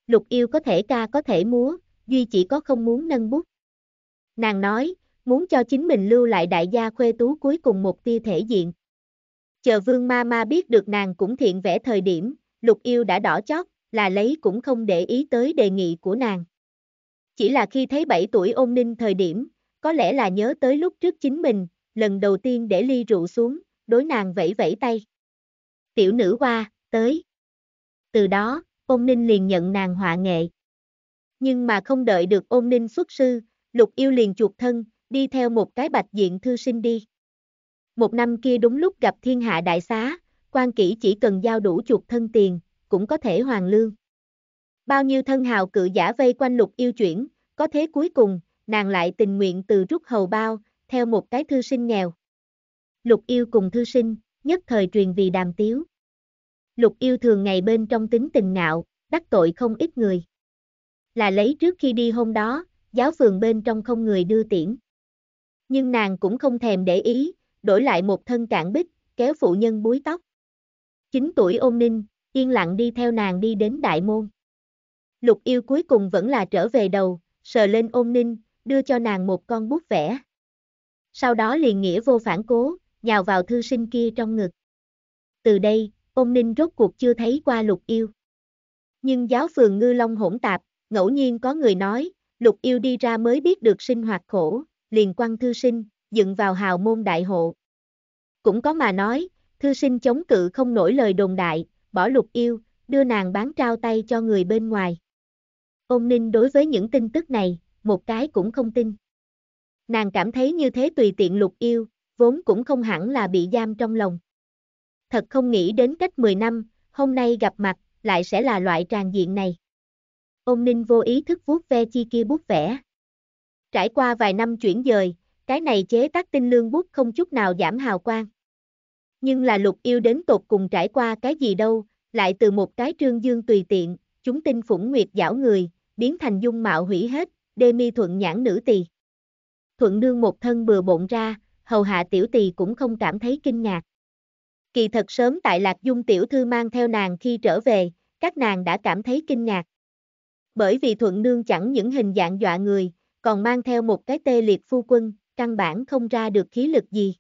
Lục yêu có thể ca có thể múa, duy chỉ có không muốn nâng bút. Nàng nói, muốn cho chính mình lưu lại đại gia khuê tú cuối cùng một tia thể diện. Chờ vương ma ma biết được nàng cũng thiện vẽ thời điểm, lục yêu đã đỏ chót, là lấy cũng không để ý tới đề nghị của nàng. Chỉ là khi thấy 7 tuổi ôn ninh thời điểm, có lẽ là nhớ tới lúc trước chính mình, lần đầu tiên để ly rượu xuống, đối nàng vẫy vẫy tay. Tiểu nữ qua, tới. Từ đó, ôn ninh liền nhận nàng họa nghệ. Nhưng mà không đợi được ôn ninh xuất sư, lục yêu liền chuột thân, đi theo một cái bạch diện thư sinh đi. Một năm kia đúng lúc gặp thiên hạ đại xá, quan kỹ chỉ cần giao đủ chuột thân tiền, cũng có thể hoàn lương. Bao nhiêu thân hào cự giả vây quanh lục yêu chuyển, có thế cuối cùng, nàng lại tình nguyện từ rút hầu bao, theo một cái thư sinh nghèo lục yêu cùng thư sinh, nhất thời truyền vì đàm tiếu. Lục yêu thường ngày bên trong tính tình ngạo, đắc tội không ít người. Là lấy trước khi đi hôm đó, giáo phường bên trong không người đưa tiễn. Nhưng nàng cũng không thèm để ý, đổi lại một thân cạn bích, kéo phụ nhân búi tóc. 9 tuổi ôn ninh, yên lặng đi theo nàng đi đến đại môn. Lục yêu cuối cùng vẫn là trở về đầu, sờ lên ôn ninh, đưa cho nàng một con bút vẽ. Sau đó liền nghĩa vô phản cố, nhào vào thư sinh kia trong ngực. Từ đây, ông Ninh rốt cuộc chưa thấy qua lục yêu. Nhưng giáo phường ngư long hỗn tạp, ngẫu nhiên có người nói, lục yêu đi ra mới biết được sinh hoạt khổ, liền quăng thư sinh, dựng vào hào môn đại hộ. Cũng có mà nói, thư sinh chống cự không nổi lời đồn đại, bỏ lục yêu, đưa nàng bán trao tay cho người bên ngoài. Ông Ninh đối với những tin tức này, một cái cũng không tin. Nàng cảm thấy như thế tùy tiện lục yêu, vốn cũng không hẳn là bị giam trong lòng. Thật không nghĩ đến cách 10 năm, hôm nay gặp mặt, lại sẽ là loại tràn diện này. Ông Ninh vô ý thức vuốt ve chi kia bút vẽ. Trải qua vài năm chuyển dời, cái này chế tác tinh lương bút không chút nào giảm hào quang. Nhưng là lục yêu đến tột cùng trải qua cái gì đâu, lại từ một cái trương dương tùy tiện, chúng tinh phủng nguyệt giảo người, biến thành dung mạo hủy hết, đê mi thuận nhãn nữ tỳ. Thuận nương một thân bừa bộn ra, hầu hạ tiểu tỳ cũng không cảm thấy kinh ngạc. Kỳ thật sớm tại Lạc Dung tiểu thư mang theo nàng khi trở về, các nàng đã cảm thấy kinh ngạc. Bởi vì thuận nương chẳng những hình dạng dọa người, còn mang theo một cái tê liệt phu quân, căn bản không ra được khí lực gì.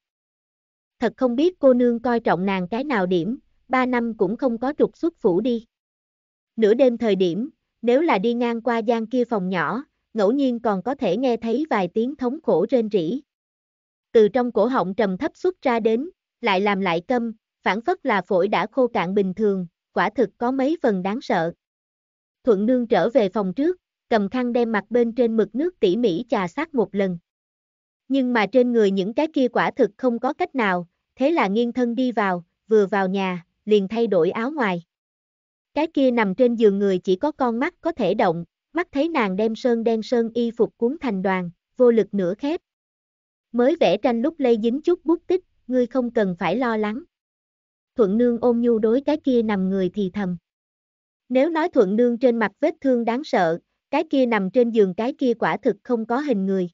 Thật không biết cô nương coi trọng nàng cái nào điểm, ba năm cũng không có trục xuất phủ đi. Nửa đêm thời điểm, nếu là đi ngang qua gian kia phòng nhỏ, ngẫu nhiên còn có thể nghe thấy vài tiếng thống khổ rên rỉ từ trong cổ họng trầm thấp xuất ra đến, lại làm lại câm, phản phất là phổi đã khô cạn bình thường, quả thực có mấy phần đáng sợ. Thuận nương trở về phòng trước, cầm khăn đem mặt bên trên mực nước tỉ mỉ chà sát một lần. Nhưng mà trên người những cái kia quả thực không có cách nào, thế là nghiêng thân đi vào, vừa vào nhà, liền thay đổi áo ngoài. Cái kia nằm trên giường người chỉ có con mắt có thể động, mắt thấy nàng đem sơn đen sơn y phục cuốn thành đoàn, vô lực nửa khép. Mới vẽ tranh lúc lây dính chút bút tích, ngươi không cần phải lo lắng. Thuận nương ôm nhu đối cái kia nằm người thì thầm. Nếu nói thuận nương trên mặt vết thương đáng sợ, cái kia nằm trên giường cái kia quả thực không có hình người.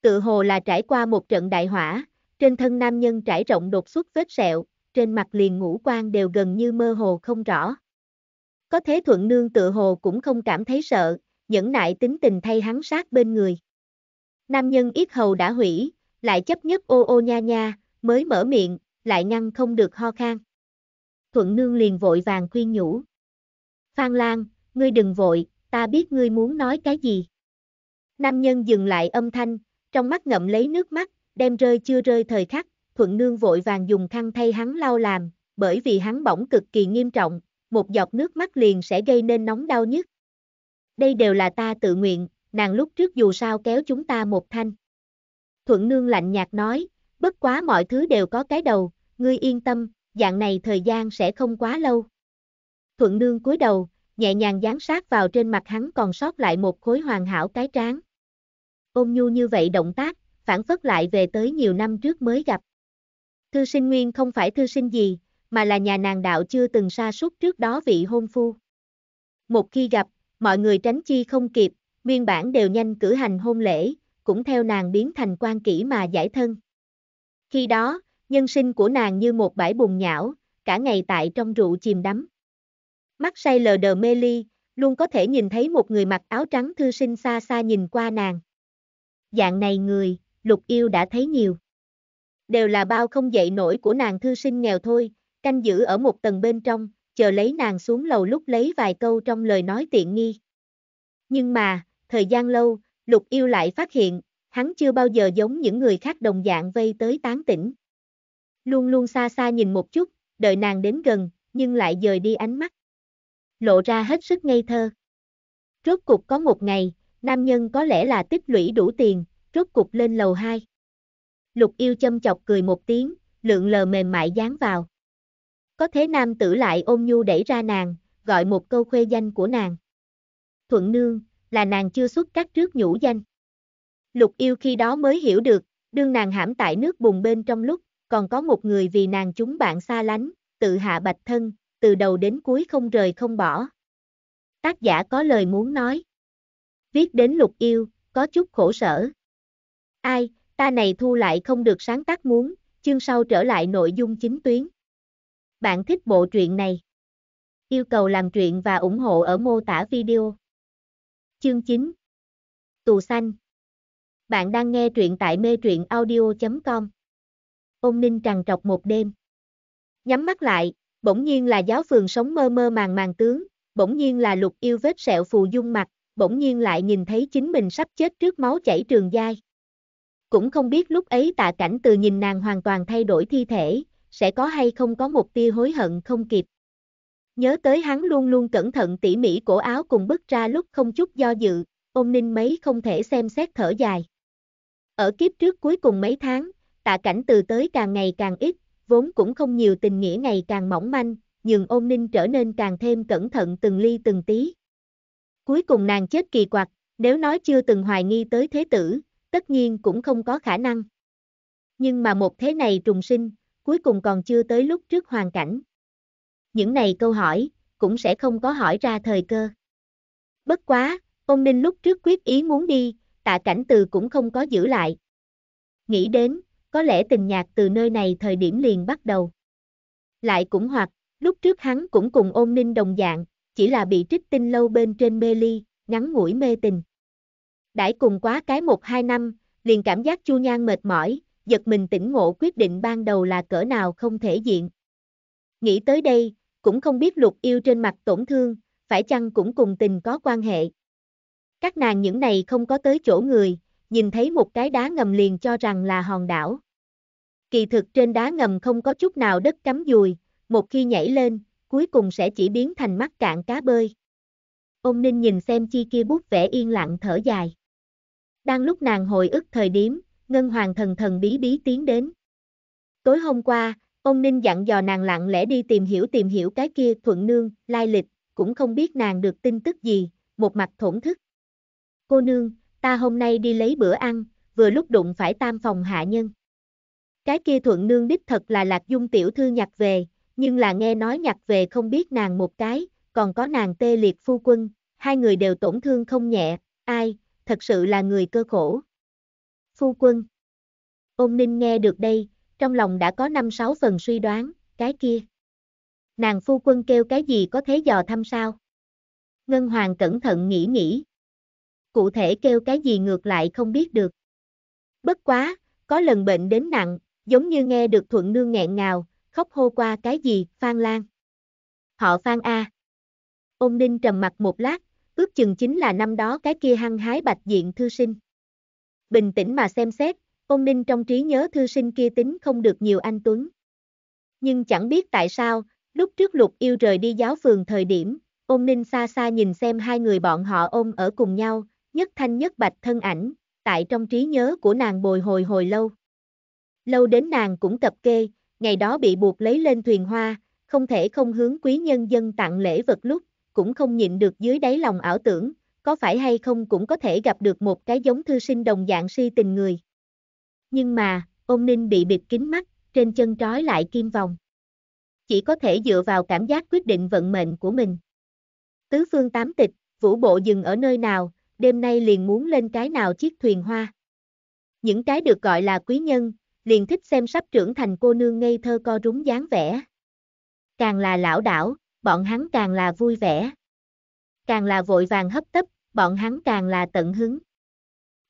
Tự hồ là trải qua một trận đại hỏa, trên thân nam nhân trải rộng đột xuất vết sẹo, trên mặt liền ngũ quan đều gần như mơ hồ không rõ. Có thế thuận nương tự hồ cũng không cảm thấy sợ, nhẫn nại tính tình thay hắn sát bên người. Nam nhân ít hầu đã hủy, lại chấp nhất ô ô nha nha, mới mở miệng, lại ngăn không được ho khang. Thuận nương liền vội vàng khuyên nhủ. Phan Lan, ngươi đừng vội, ta biết ngươi muốn nói cái gì. Nam nhân dừng lại âm thanh, trong mắt ngậm lấy nước mắt, đem rơi chưa rơi thời khắc, thuận nương vội vàng dùng khăn thay hắn lau làm, bởi vì hắn bỏng cực kỳ nghiêm trọng, một giọt nước mắt liền sẽ gây nên nóng đau nhất. Đây đều là ta tự nguyện, nàng lúc trước dù sao kéo chúng ta một thanh. Thuận nương lạnh nhạt nói, bất quá mọi thứ đều có cái đầu, ngươi yên tâm, dạng này thời gian sẽ không quá lâu. Thuận nương cúi đầu, nhẹ nhàng dán sát vào trên mặt hắn còn sót lại một khối hoàn hảo cái tráng Ôm nhu như vậy động tác, phản phất lại về tới nhiều năm trước mới gặp. Thư sinh nguyên không phải thư sinh gì, mà là nhà nàng đạo chưa từng xa suốt trước đó vị hôn phu. Một khi gặp, mọi người tránh chi không kịp, nguyên bản đều nhanh cử hành hôn lễ, cũng theo nàng biến thành quan kỹ mà giải thân. Khi đó, nhân sinh của nàng như một bãi bùn nhão, cả ngày tại trong rượu chìm đắm. Mắt say lờ đờ mê ly, luôn có thể nhìn thấy một người mặc áo trắng thư sinh xa xa nhìn qua nàng. Dạng này người, lục yêu đã thấy nhiều. Đều là bao không dậy nổi của nàng thư sinh nghèo thôi, canh giữ ở một tầng bên trong, chờ lấy nàng xuống lầu lúc lấy vài câu trong lời nói tiện nghi. Nhưng mà, thời gian lâu, lục yêu lại phát hiện, hắn chưa bao giờ giống những người khác đồng dạng vây tới tán tỉnh. Luôn luôn xa xa nhìn một chút, đợi nàng đến gần, nhưng lại dời đi ánh mắt. Lộ ra hết sức ngây thơ. Rốt cục có một ngày, nam nhân có lẽ là tích lũy đủ tiền, rốt cục lên lầu 2. Lục yêu châm chọc cười một tiếng, lượng lờ mềm mại dán vào. Có thế nam tử lại ôm nhu đẩy ra nàng, gọi một câu khuê danh của nàng. Thuận nương, là nàng chưa xuất cắt trước nhũ danh. Lục yêu khi đó mới hiểu được, đương nàng hãm tại nước bùng bên trong lúc, còn có một người vì nàng chúng bạn xa lánh, tự hạ bạch thân, từ đầu đến cuối không rời không bỏ. Tác giả có lời muốn nói. Viết đến lục yêu, có chút khổ sở. Ai, ta này thu lại không được sáng tác muốn, chương sau trở lại nội dung chính tuyến. Bạn thích bộ truyện này? Yêu cầu làm truyện và ủng hộ ở mô tả video. Chương 9 Tù xanh Bạn đang nghe truyện tại mê truyện audio.com Ông Ninh trằn trọc một đêm Nhắm mắt lại, bỗng nhiên là giáo phường sống mơ mơ màng màng tướng, bỗng nhiên là lục yêu vết sẹo phù dung mặt, bỗng nhiên lại nhìn thấy chính mình sắp chết trước máu chảy trường dai. Cũng không biết lúc ấy tạ cảnh từ nhìn nàng hoàn toàn thay đổi thi thể, sẽ có hay không có một tia hối hận không kịp. Nhớ tới hắn luôn luôn cẩn thận tỉ mỉ cổ áo cùng bức ra lúc không chút do dự, ôn ninh mấy không thể xem xét thở dài. Ở kiếp trước cuối cùng mấy tháng, tạ cảnh từ tới càng ngày càng ít, vốn cũng không nhiều tình nghĩa ngày càng mỏng manh, nhưng ôn ninh trở nên càng thêm cẩn thận từng ly từng tí. Cuối cùng nàng chết kỳ quặc, nếu nói chưa từng hoài nghi tới thế tử, tất nhiên cũng không có khả năng. Nhưng mà một thế này trùng sinh, cuối cùng còn chưa tới lúc trước hoàn cảnh những này câu hỏi, cũng sẽ không có hỏi ra thời cơ. Bất quá, ông Ninh lúc trước quyết ý muốn đi, tạ cảnh từ cũng không có giữ lại. Nghĩ đến, có lẽ tình nhạc từ nơi này thời điểm liền bắt đầu. Lại cũng hoặc, lúc trước hắn cũng cùng ôn ninh đồng dạng, chỉ là bị trích tinh lâu bên trên mê ly, ngắn ngủi mê tình. Đãi cùng quá cái một hai năm, liền cảm giác chu nhan mệt mỏi, giật mình tỉnh ngộ quyết định ban đầu là cỡ nào không thể diện. Nghĩ tới đây, cũng không biết lục yêu trên mặt tổn thương, phải chăng cũng cùng tình có quan hệ. Các nàng những này không có tới chỗ người, nhìn thấy một cái đá ngầm liền cho rằng là hòn đảo. Kỳ thực trên đá ngầm không có chút nào đất cắm dùi, một khi nhảy lên, cuối cùng sẽ chỉ biến thành mắt cạn cá bơi. Ông Ninh nhìn xem chi kia bút vẽ yên lặng thở dài. Đang lúc nàng hồi ức thời điểm, Ngân Hoàng thần thần bí bí tiến đến. Tối hôm qua, Ông Ninh dặn dò nàng lặng lẽ đi tìm hiểu tìm hiểu cái kia thuận nương, lai lịch, cũng không biết nàng được tin tức gì, một mặt thổn thức. Cô nương, ta hôm nay đi lấy bữa ăn, vừa lúc đụng phải tam phòng hạ nhân. Cái kia thuận nương đích thật là lạc dung tiểu thư nhặt về, nhưng là nghe nói nhặt về không biết nàng một cái, còn có nàng tê liệt phu quân, hai người đều tổn thương không nhẹ, ai, thật sự là người cơ khổ. Phu quân. Ông ninh nghe được đây, trong lòng đã có năm sáu phần suy đoán, cái kia. Nàng phu quân kêu cái gì có thế dò thăm sao? Ngân Hoàng cẩn thận nghĩ nghĩ. Cụ thể kêu cái gì ngược lại không biết được. Bất quá, có lần bệnh đến nặng, giống như nghe được thuận nương nghẹn ngào, khóc hô qua cái gì, Phan Lan. Họ Phan A. Ôn Ninh trầm mặt một lát, ước chừng chính là năm đó cái kia hăng hái bạch diện thư sinh. Bình tĩnh mà xem xét, Ôn ninh trong trí nhớ thư sinh kia tính không được nhiều anh Tuấn. Nhưng chẳng biết tại sao, lúc trước lục yêu rời đi giáo phường thời điểm, ôn ninh xa xa nhìn xem hai người bọn họ ôm ở cùng nhau, nhất thanh nhất bạch thân ảnh, tại trong trí nhớ của nàng bồi hồi hồi lâu. Lâu đến nàng cũng cập kê, ngày đó bị buộc lấy lên thuyền hoa, không thể không hướng quý nhân dân tặng lễ vật lúc, cũng không nhịn được dưới đáy lòng ảo tưởng, có phải hay không cũng có thể gặp được một cái giống thư sinh đồng dạng si tình người nhưng mà, ôn ninh bị bịt kín mắt, trên chân trói lại kim vòng. Chỉ có thể dựa vào cảm giác quyết định vận mệnh của mình. Tứ phương tám tịch, vũ bộ dừng ở nơi nào, đêm nay liền muốn lên cái nào chiếc thuyền hoa. Những cái được gọi là quý nhân, liền thích xem sắp trưởng thành cô nương ngây thơ co rúng dáng vẻ. Càng là lão đảo, bọn hắn càng là vui vẻ. Càng là vội vàng hấp tấp, bọn hắn càng là tận hứng.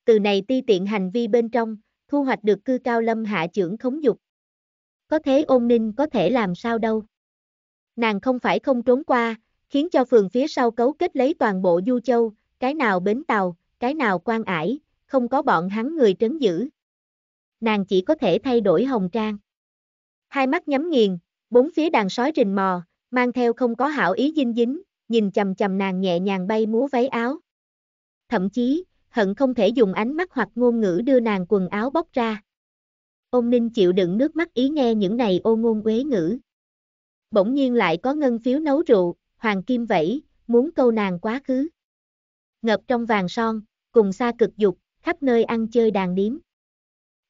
Từ này ti tiện hành vi bên trong, thu hoạch được cư cao lâm hạ trưởng khống dục. Có thế ôn ninh có thể làm sao đâu. Nàng không phải không trốn qua, khiến cho phường phía sau cấu kết lấy toàn bộ du châu, cái nào bến tàu, cái nào quan ải, không có bọn hắn người trấn giữ. Nàng chỉ có thể thay đổi hồng trang. Hai mắt nhắm nghiền, bốn phía đàn sói rình mò, mang theo không có hảo ý dinh dính, nhìn chầm chầm nàng nhẹ nhàng bay múa váy áo. Thậm chí, hận không thể dùng ánh mắt hoặc ngôn ngữ đưa nàng quần áo bóc ra. Ôn ninh chịu đựng nước mắt ý nghe những này ô ngôn quế ngữ. Bỗng nhiên lại có ngân phiếu nấu rượu, hoàng kim vẫy, muốn câu nàng quá khứ. Ngập trong vàng son, cùng xa cực dục, khắp nơi ăn chơi đàn điếm.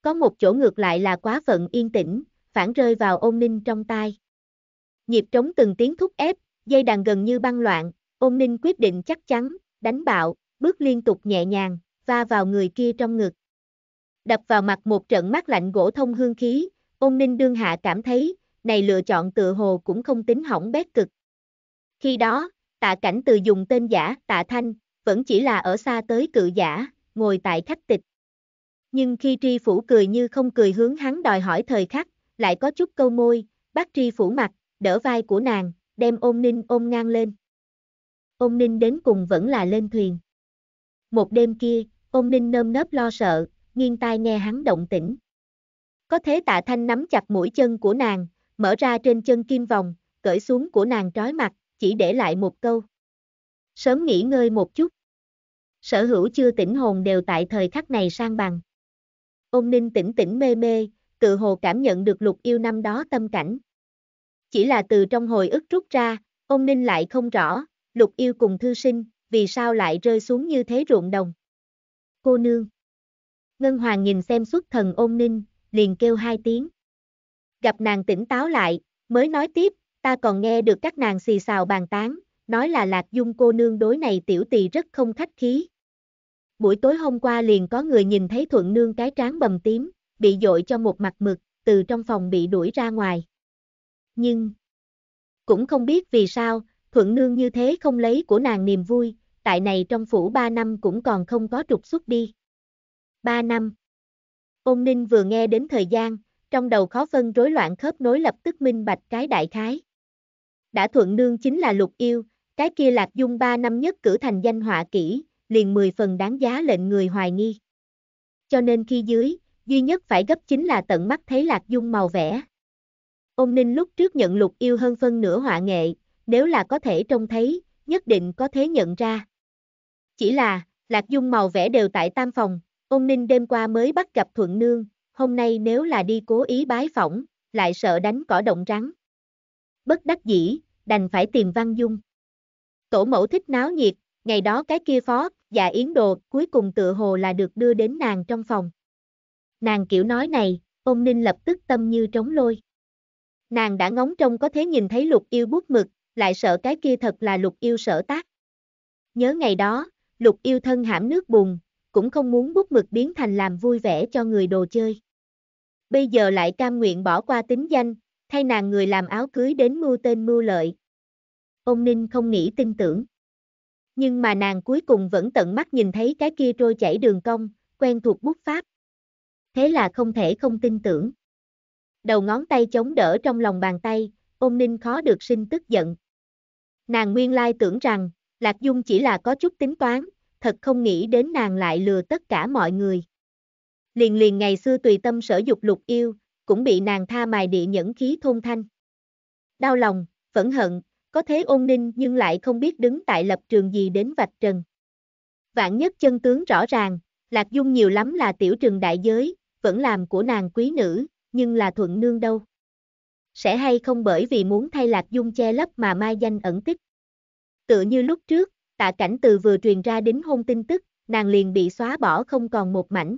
Có một chỗ ngược lại là quá phận yên tĩnh, phản rơi vào ôn ninh trong tai. Nhịp trống từng tiếng thúc ép, dây đàn gần như băng loạn, ôn ninh quyết định chắc chắn, đánh bạo, bước liên tục nhẹ nhàng, va vào người kia trong ngực. Đập vào mặt một trận mát lạnh gỗ thông hương khí, ôn ninh đương hạ cảm thấy, này lựa chọn tựa hồ cũng không tính hỏng bét cực. Khi đó, tạ cảnh từ dùng tên giả tạ thanh, vẫn chỉ là ở xa tới cự giả, ngồi tại khách tịch. Nhưng khi tri phủ cười như không cười hướng hắn đòi hỏi thời khắc, lại có chút câu môi, bác tri phủ mặt, đỡ vai của nàng, đem ôn ninh ôm ngang lên. Ôn ninh đến cùng vẫn là lên thuyền. Một đêm kia, ôn ninh nơm nớp lo sợ, nghiêng tai nghe hắn động tĩnh. Có thế tạ thanh nắm chặt mũi chân của nàng, mở ra trên chân kim vòng, cởi xuống của nàng trói mặt, chỉ để lại một câu. Sớm nghỉ ngơi một chút. Sở hữu chưa tỉnh hồn đều tại thời khắc này sang bằng. Ôn ninh tỉnh tỉnh mê mê, tự hồ cảm nhận được lục yêu năm đó tâm cảnh. Chỉ là từ trong hồi ức rút ra, ôn ninh lại không rõ, lục yêu cùng thư sinh, vì sao lại rơi xuống như thế ruộng đồng. Cô nương. Ngân Hoàng nhìn xem xuất thần ôn ninh, liền kêu hai tiếng. Gặp nàng tỉnh táo lại, mới nói tiếp, ta còn nghe được các nàng xì xào bàn tán, nói là lạc dung cô nương đối này tiểu tỳ rất không khách khí. Buổi tối hôm qua liền có người nhìn thấy thuận nương cái tráng bầm tím, bị dội cho một mặt mực, từ trong phòng bị đuổi ra ngoài. Nhưng, cũng không biết vì sao, thuận nương như thế không lấy của nàng niềm vui, tại này trong phủ 3 năm cũng còn không có trục xuất đi. 3 năm Ôn ninh vừa nghe đến thời gian, trong đầu khó phân rối loạn khớp nối lập tức minh bạch cái đại khái. Đã thuận nương chính là lục yêu, cái kia lạc dung 3 năm nhất cử thành danh họa kỹ, liền 10 phần đáng giá lệnh người hoài nghi. Cho nên khi dưới, duy nhất phải gấp chính là tận mắt thấy lạc dung màu vẽ. Ôn ninh lúc trước nhận lục yêu hơn phân nửa họa nghệ, nếu là có thể trông thấy, nhất định có thể nhận ra. Chỉ là, Lạc Dung màu vẽ đều tại tam phòng, ông ninh đêm qua mới bắt gặp Thuận Nương, hôm nay nếu là đi cố ý bái phỏng, lại sợ đánh cỏ động rắn. Bất đắc dĩ, đành phải tìm Văn Dung. Tổ mẫu thích náo nhiệt, ngày đó cái kia phó, dạ yến đồ, cuối cùng tựa hồ là được đưa đến nàng trong phòng. Nàng kiểu nói này, ông ninh lập tức tâm như trống lôi. Nàng đã ngóng trông có thế nhìn thấy lục yêu bút mực, lại sợ cái kia thật là lục yêu sở tác. Nhớ ngày đó, lục yêu thân hãm nước bùn, cũng không muốn bút mực biến thành làm vui vẻ cho người đồ chơi. Bây giờ lại cam nguyện bỏ qua tính danh, thay nàng người làm áo cưới đến mưu tên mưu lợi. Ông Ninh không nghĩ tin tưởng. Nhưng mà nàng cuối cùng vẫn tận mắt nhìn thấy cái kia trôi chảy đường cong, quen thuộc bút pháp. Thế là không thể không tin tưởng. Đầu ngón tay chống đỡ trong lòng bàn tay, ôn ninh khó được sinh tức giận. Nàng nguyên lai tưởng rằng, Lạc Dung chỉ là có chút tính toán, thật không nghĩ đến nàng lại lừa tất cả mọi người. Liền liền ngày xưa tùy tâm sở dục lục yêu, cũng bị nàng tha mài địa nhẫn khí thôn thanh. Đau lòng, phẫn hận, có thế ôn ninh nhưng lại không biết đứng tại lập trường gì đến vạch trần. Vạn nhất chân tướng rõ ràng, Lạc Dung nhiều lắm là tiểu trừng đại giới, vẫn làm của nàng quý nữ, nhưng là thuận nương đâu. Sẽ hay không bởi vì muốn thay Lạc Dung che lấp mà mai danh ẩn tích. Tựa như lúc trước, tạ cảnh từ vừa truyền ra đến hôn tin tức, nàng liền bị xóa bỏ không còn một mảnh.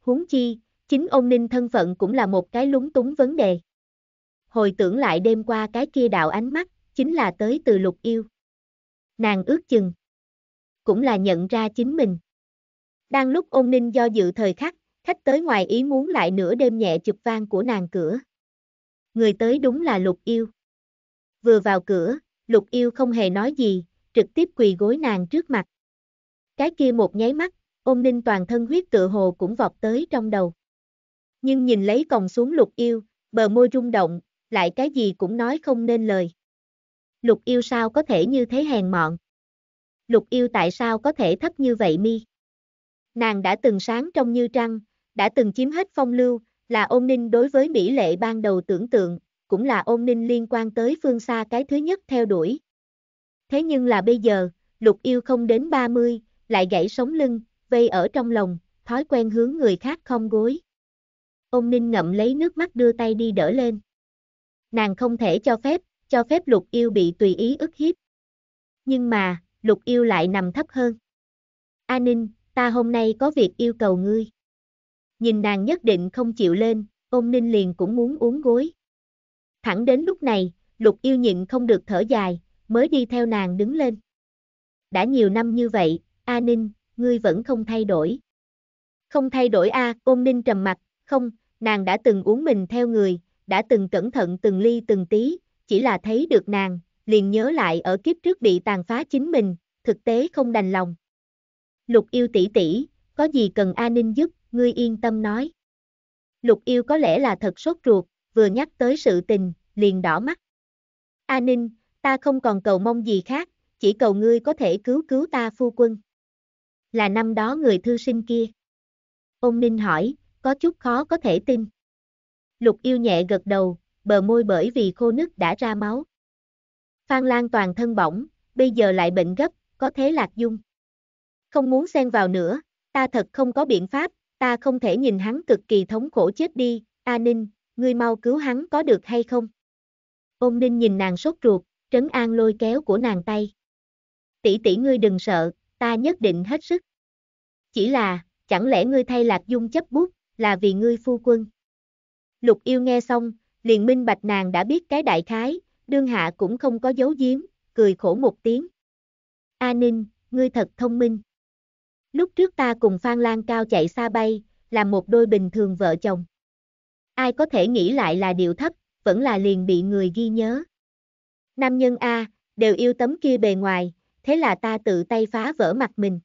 Huống chi, chính ông Ninh thân phận cũng là một cái lúng túng vấn đề. Hồi tưởng lại đêm qua cái kia đạo ánh mắt, chính là tới từ lục yêu. Nàng ước chừng. Cũng là nhận ra chính mình. Đang lúc ôn ninh do dự thời khắc, khách tới ngoài ý muốn lại nửa đêm nhẹ chụp vang của nàng cửa. Người tới đúng là lục yêu. Vừa vào cửa, lục yêu không hề nói gì, trực tiếp quỳ gối nàng trước mặt. Cái kia một nháy mắt, ôm ninh toàn thân huyết tựa hồ cũng vọt tới trong đầu. Nhưng nhìn lấy còng xuống lục yêu, bờ môi rung động, lại cái gì cũng nói không nên lời. Lục yêu sao có thể như thế hèn mọn? Lục yêu tại sao có thể thấp như vậy mi? Nàng đã từng sáng trong như trăng, đã từng chiếm hết phong lưu, là ôn ninh đối với mỹ lệ ban đầu tưởng tượng, cũng là ôn ninh liên quan tới phương xa cái thứ nhất theo đuổi. Thế nhưng là bây giờ, lục yêu không đến 30, lại gãy sống lưng, vây ở trong lòng, thói quen hướng người khác không gối. Ôn ninh ngậm lấy nước mắt đưa tay đi đỡ lên. Nàng không thể cho phép, cho phép lục yêu bị tùy ý ức hiếp. Nhưng mà, lục yêu lại nằm thấp hơn. A ninh, ta hôm nay có việc yêu cầu ngươi. Nhìn nàng nhất định không chịu lên, ôn ninh liền cũng muốn uống gối. Thẳng đến lúc này, lục yêu nhịn không được thở dài, mới đi theo nàng đứng lên. Đã nhiều năm như vậy, A Ninh, ngươi vẫn không thay đổi. Không thay đổi A, ôn Ninh trầm mặt, không, nàng đã từng uống mình theo người, đã từng cẩn thận từng ly từng tí, chỉ là thấy được nàng, liền nhớ lại ở kiếp trước bị tàn phá chính mình, thực tế không đành lòng. Lục yêu tỷ tỷ, có gì cần A Ninh giúp, ngươi yên tâm nói. Lục yêu có lẽ là thật sốt ruột, vừa nhắc tới sự tình, liền đỏ mắt. A Ninh, ta không còn cầu mong gì khác, chỉ cầu ngươi có thể cứu cứu ta phu quân. Là năm đó người thư sinh kia. Ông Ninh hỏi, có chút khó có thể tin. Lục yêu nhẹ gật đầu, bờ môi bởi vì khô nứt đã ra máu. Phan Lan toàn thân bỏng, bây giờ lại bệnh gấp, có thế lạc dung. Không muốn xen vào nữa, ta thật không có biện pháp, ta không thể nhìn hắn cực kỳ thống khổ chết đi, A Ninh, ngươi mau cứu hắn có được hay không? Ôn ninh nhìn nàng sốt ruột, trấn an lôi kéo của nàng tay. Tỷ tỷ ngươi đừng sợ, ta nhất định hết sức. Chỉ là, chẳng lẽ ngươi thay lạc dung chấp bút, là vì ngươi phu quân. Lục yêu nghe xong, liền minh bạch nàng đã biết cái đại khái, đương hạ cũng không có giấu giếm, cười khổ một tiếng. A ninh, ngươi thật thông minh. Lúc trước ta cùng Phan Lan Cao chạy xa bay, là một đôi bình thường vợ chồng ai có thể nghĩ lại là điều thấp, vẫn là liền bị người ghi nhớ. Nam nhân A, đều yêu tấm kia bề ngoài, thế là ta tự tay phá vỡ mặt mình.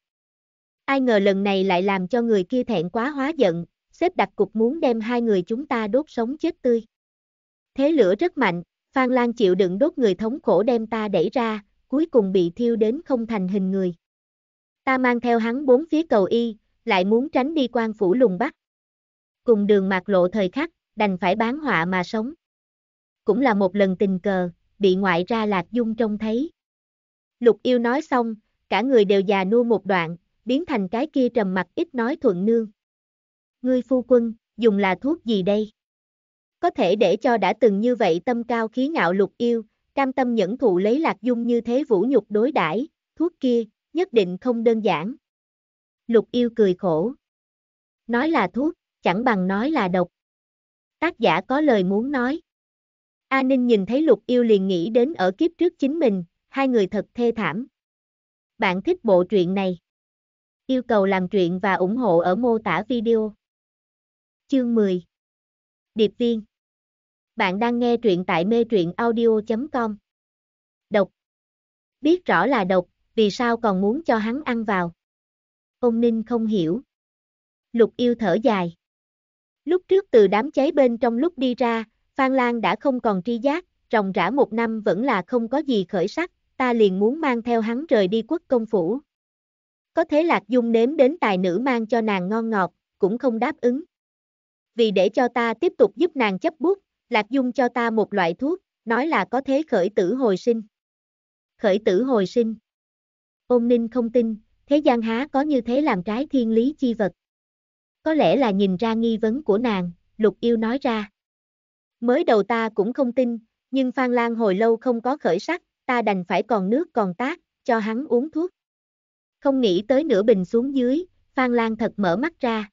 Ai ngờ lần này lại làm cho người kia thẹn quá hóa giận, xếp đặt cục muốn đem hai người chúng ta đốt sống chết tươi. Thế lửa rất mạnh, Phan Lan chịu đựng đốt người thống khổ đem ta đẩy ra, cuối cùng bị thiêu đến không thành hình người. Ta mang theo hắn bốn phía cầu y, lại muốn tránh đi quan phủ lùng bắt. Cùng đường mạc lộ thời khắc, đành phải bán họa mà sống. Cũng là một lần tình cờ, bị ngoại ra Lạc Dung trông thấy. Lục yêu nói xong, cả người đều già nua một đoạn, biến thành cái kia trầm mặt ít nói thuận nương. Ngươi phu quân, dùng là thuốc gì đây? Có thể để cho đã từng như vậy tâm cao khí ngạo lục yêu, cam tâm nhẫn thụ lấy lạc dung như thế vũ nhục đối đãi thuốc kia, nhất định không đơn giản. Lục yêu cười khổ. Nói là thuốc, chẳng bằng nói là độc tác giả có lời muốn nói. A Ninh nhìn thấy lục yêu liền nghĩ đến ở kiếp trước chính mình, hai người thật thê thảm. Bạn thích bộ truyện này? Yêu cầu làm truyện và ủng hộ ở mô tả video. Chương 10 Điệp viên Bạn đang nghe truyện tại mê truyện audio.com Độc Biết rõ là độc, vì sao còn muốn cho hắn ăn vào? Ông Ninh không hiểu. Lục yêu thở dài. Lúc trước từ đám cháy bên trong lúc đi ra, Phan Lan đã không còn tri giác, ròng rã một năm vẫn là không có gì khởi sắc, ta liền muốn mang theo hắn rời đi quốc công phủ. Có thế Lạc Dung nếm đến tài nữ mang cho nàng ngon ngọt, cũng không đáp ứng. Vì để cho ta tiếp tục giúp nàng chấp bút, Lạc Dung cho ta một loại thuốc, nói là có thế khởi tử hồi sinh. Khởi tử hồi sinh. Ôn ninh không tin, thế gian há có như thế làm trái thiên lý chi vật. Có lẽ là nhìn ra nghi vấn của nàng, Lục Yêu nói ra. Mới đầu ta cũng không tin, nhưng Phan Lan hồi lâu không có khởi sắc, ta đành phải còn nước còn tác, cho hắn uống thuốc. Không nghĩ tới nửa bình xuống dưới, Phan Lan thật mở mắt ra.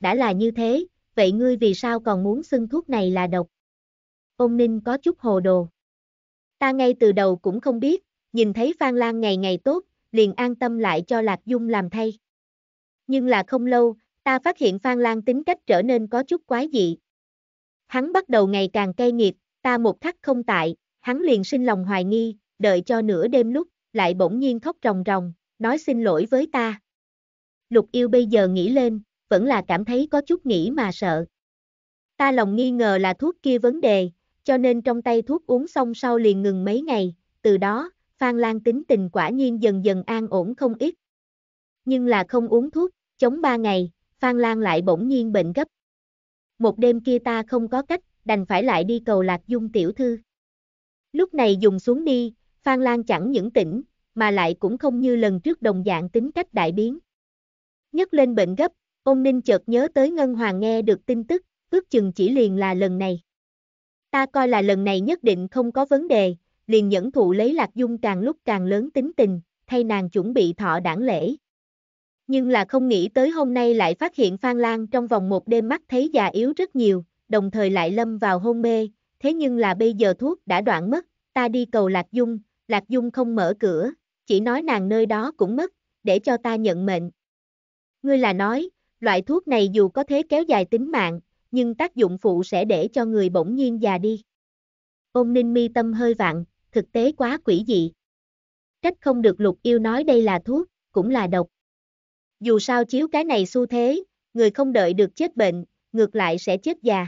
Đã là như thế, vậy ngươi vì sao còn muốn xưng thuốc này là độc? Ông Ninh có chút hồ đồ. Ta ngay từ đầu cũng không biết, nhìn thấy Phan Lan ngày ngày tốt, liền an tâm lại cho Lạc Dung làm thay. Nhưng là không lâu, ta phát hiện Phan Lan tính cách trở nên có chút quái dị. Hắn bắt đầu ngày càng cay nghiệt, ta một khắc không tại, hắn liền sinh lòng hoài nghi, đợi cho nửa đêm lúc, lại bỗng nhiên khóc ròng ròng, nói xin lỗi với ta. Lục yêu bây giờ nghĩ lên, vẫn là cảm thấy có chút nghĩ mà sợ. Ta lòng nghi ngờ là thuốc kia vấn đề, cho nên trong tay thuốc uống xong sau liền ngừng mấy ngày, từ đó, Phan Lan tính tình quả nhiên dần dần an ổn không ít. Nhưng là không uống thuốc, chống ba ngày, Phan Lan lại bỗng nhiên bệnh gấp. Một đêm kia ta không có cách, đành phải lại đi cầu lạc dung tiểu thư. Lúc này dùng xuống đi, Phan Lan chẳng những tỉnh, mà lại cũng không như lần trước đồng dạng tính cách đại biến. Nhấc lên bệnh gấp, ôn ninh chợt nhớ tới Ngân Hoàng nghe được tin tức, ước chừng chỉ liền là lần này. Ta coi là lần này nhất định không có vấn đề, liền nhẫn thụ lấy lạc dung càng lúc càng lớn tính tình, thay nàng chuẩn bị thọ đảng lễ nhưng là không nghĩ tới hôm nay lại phát hiện Phan Lan trong vòng một đêm mắt thấy già yếu rất nhiều, đồng thời lại lâm vào hôn mê, thế nhưng là bây giờ thuốc đã đoạn mất, ta đi cầu Lạc Dung, Lạc Dung không mở cửa, chỉ nói nàng nơi đó cũng mất, để cho ta nhận mệnh. Ngươi là nói, loại thuốc này dù có thế kéo dài tính mạng, nhưng tác dụng phụ sẽ để cho người bỗng nhiên già đi. Ôn ninh mi tâm hơi vặn, thực tế quá quỷ dị. Trách không được lục yêu nói đây là thuốc, cũng là độc. Dù sao chiếu cái này xu thế, người không đợi được chết bệnh, ngược lại sẽ chết già.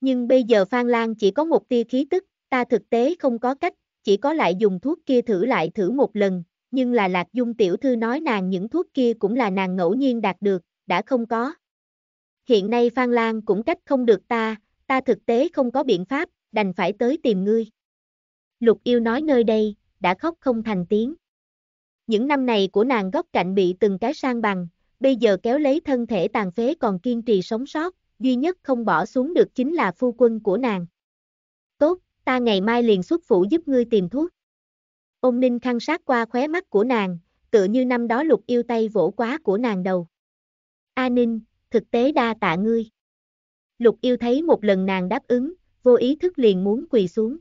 Nhưng bây giờ Phan Lan chỉ có một tia khí tức, ta thực tế không có cách, chỉ có lại dùng thuốc kia thử lại thử một lần, nhưng là Lạc Dung tiểu thư nói nàng những thuốc kia cũng là nàng ngẫu nhiên đạt được, đã không có. Hiện nay Phan Lan cũng cách không được ta, ta thực tế không có biện pháp, đành phải tới tìm ngươi. Lục yêu nói nơi đây, đã khóc không thành tiếng. Những năm này của nàng góc cạnh bị từng cái sang bằng, bây giờ kéo lấy thân thể tàn phế còn kiên trì sống sót, duy nhất không bỏ xuống được chính là phu quân của nàng. Tốt, ta ngày mai liền xuất phủ giúp ngươi tìm thuốc. Ông Ninh khăn sát qua khóe mắt của nàng, tựa như năm đó lục yêu tay vỗ quá của nàng đầu. A Ninh, thực tế đa tạ ngươi. Lục yêu thấy một lần nàng đáp ứng, vô ý thức liền muốn quỳ xuống.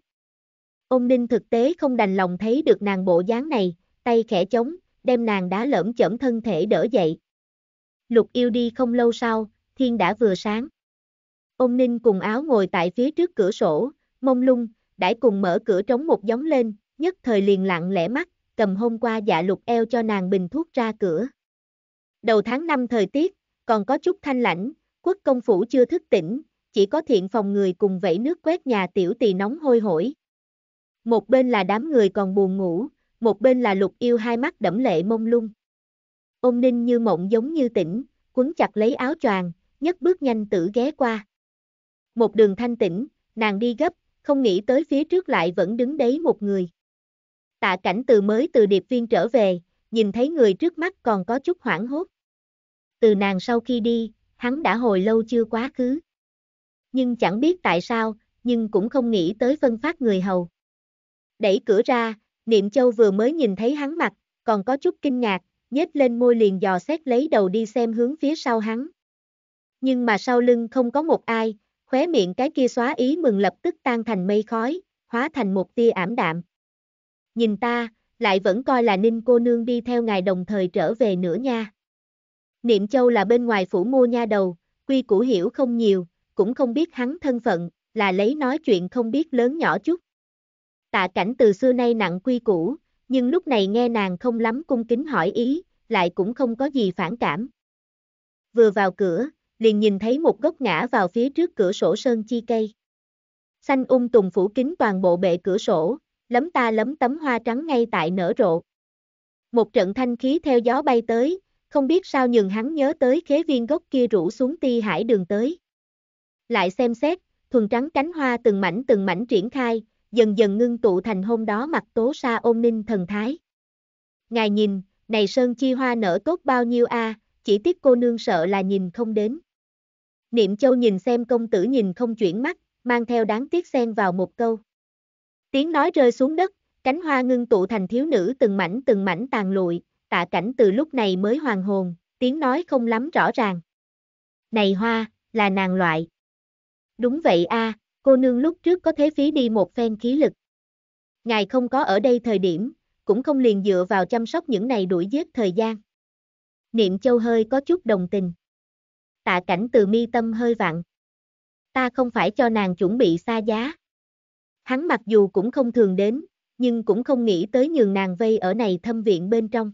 Ông Ninh thực tế không đành lòng thấy được nàng bộ dáng này, tay khẽ chống, đem nàng đá lởm chởm thân thể đỡ dậy. Lục yêu đi không lâu sau, thiên đã vừa sáng. Ông Ninh cùng áo ngồi tại phía trước cửa sổ, mông lung, đãi cùng mở cửa trống một giống lên, nhất thời liền lặng lẽ mắt, cầm hôm qua dạ lục eo cho nàng bình thuốc ra cửa. Đầu tháng 5 thời tiết, còn có chút thanh lãnh, quốc công phủ chưa thức tỉnh, chỉ có thiện phòng người cùng vẫy nước quét nhà tiểu tỳ nóng hôi hổi. Một bên là đám người còn buồn ngủ, một bên là lục yêu hai mắt đẫm lệ mông lung. Ôn ninh như mộng giống như tỉnh, quấn chặt lấy áo choàng, nhấc bước nhanh tử ghé qua. Một đường thanh tĩnh, nàng đi gấp, không nghĩ tới phía trước lại vẫn đứng đấy một người. Tạ cảnh từ mới từ điệp viên trở về, nhìn thấy người trước mắt còn có chút hoảng hốt. Từ nàng sau khi đi, hắn đã hồi lâu chưa quá khứ. Nhưng chẳng biết tại sao, nhưng cũng không nghĩ tới phân phát người hầu. Đẩy cửa ra, Niệm Châu vừa mới nhìn thấy hắn mặt, còn có chút kinh ngạc, nhếch lên môi liền dò xét lấy đầu đi xem hướng phía sau hắn. Nhưng mà sau lưng không có một ai, khóe miệng cái kia xóa ý mừng lập tức tan thành mây khói, hóa thành một tia ảm đạm. Nhìn ta, lại vẫn coi là Ninh cô nương đi theo ngài đồng thời trở về nữa nha. Niệm Châu là bên ngoài phủ mua nha đầu, quy củ hiểu không nhiều, cũng không biết hắn thân phận, là lấy nói chuyện không biết lớn nhỏ chút. Tạ cảnh từ xưa nay nặng quy củ, nhưng lúc này nghe nàng không lắm cung kính hỏi ý, lại cũng không có gì phản cảm. Vừa vào cửa, liền nhìn thấy một gốc ngã vào phía trước cửa sổ sơn chi cây. Xanh um tùng phủ kín toàn bộ bệ cửa sổ, lấm ta lấm tấm hoa trắng ngay tại nở rộ. Một trận thanh khí theo gió bay tới, không biết sao nhường hắn nhớ tới khế viên gốc kia rủ xuống ti hải đường tới. Lại xem xét, thuần trắng cánh hoa từng mảnh từng mảnh triển khai, dần dần ngưng tụ thành hôm đó mặt tố sa ôn ninh thần thái. Ngài nhìn, này sơn chi hoa nở tốt bao nhiêu a, à, chỉ tiếc cô nương sợ là nhìn không đến. Niệm châu nhìn xem công tử nhìn không chuyển mắt, mang theo đáng tiếc xen vào một câu. Tiếng nói rơi xuống đất, cánh hoa ngưng tụ thành thiếu nữ từng mảnh từng mảnh tàn lụi, tạ cảnh từ lúc này mới hoàn hồn, tiếng nói không lắm rõ ràng. Này hoa, là nàng loại. Đúng vậy a, à, cô nương lúc trước có thế phí đi một phen khí lực. Ngài không có ở đây thời điểm, cũng không liền dựa vào chăm sóc những này đuổi giết thời gian. Niệm châu hơi có chút đồng tình. Tạ cảnh từ mi tâm hơi vặn. Ta không phải cho nàng chuẩn bị xa giá. Hắn mặc dù cũng không thường đến, nhưng cũng không nghĩ tới nhường nàng vây ở này thâm viện bên trong.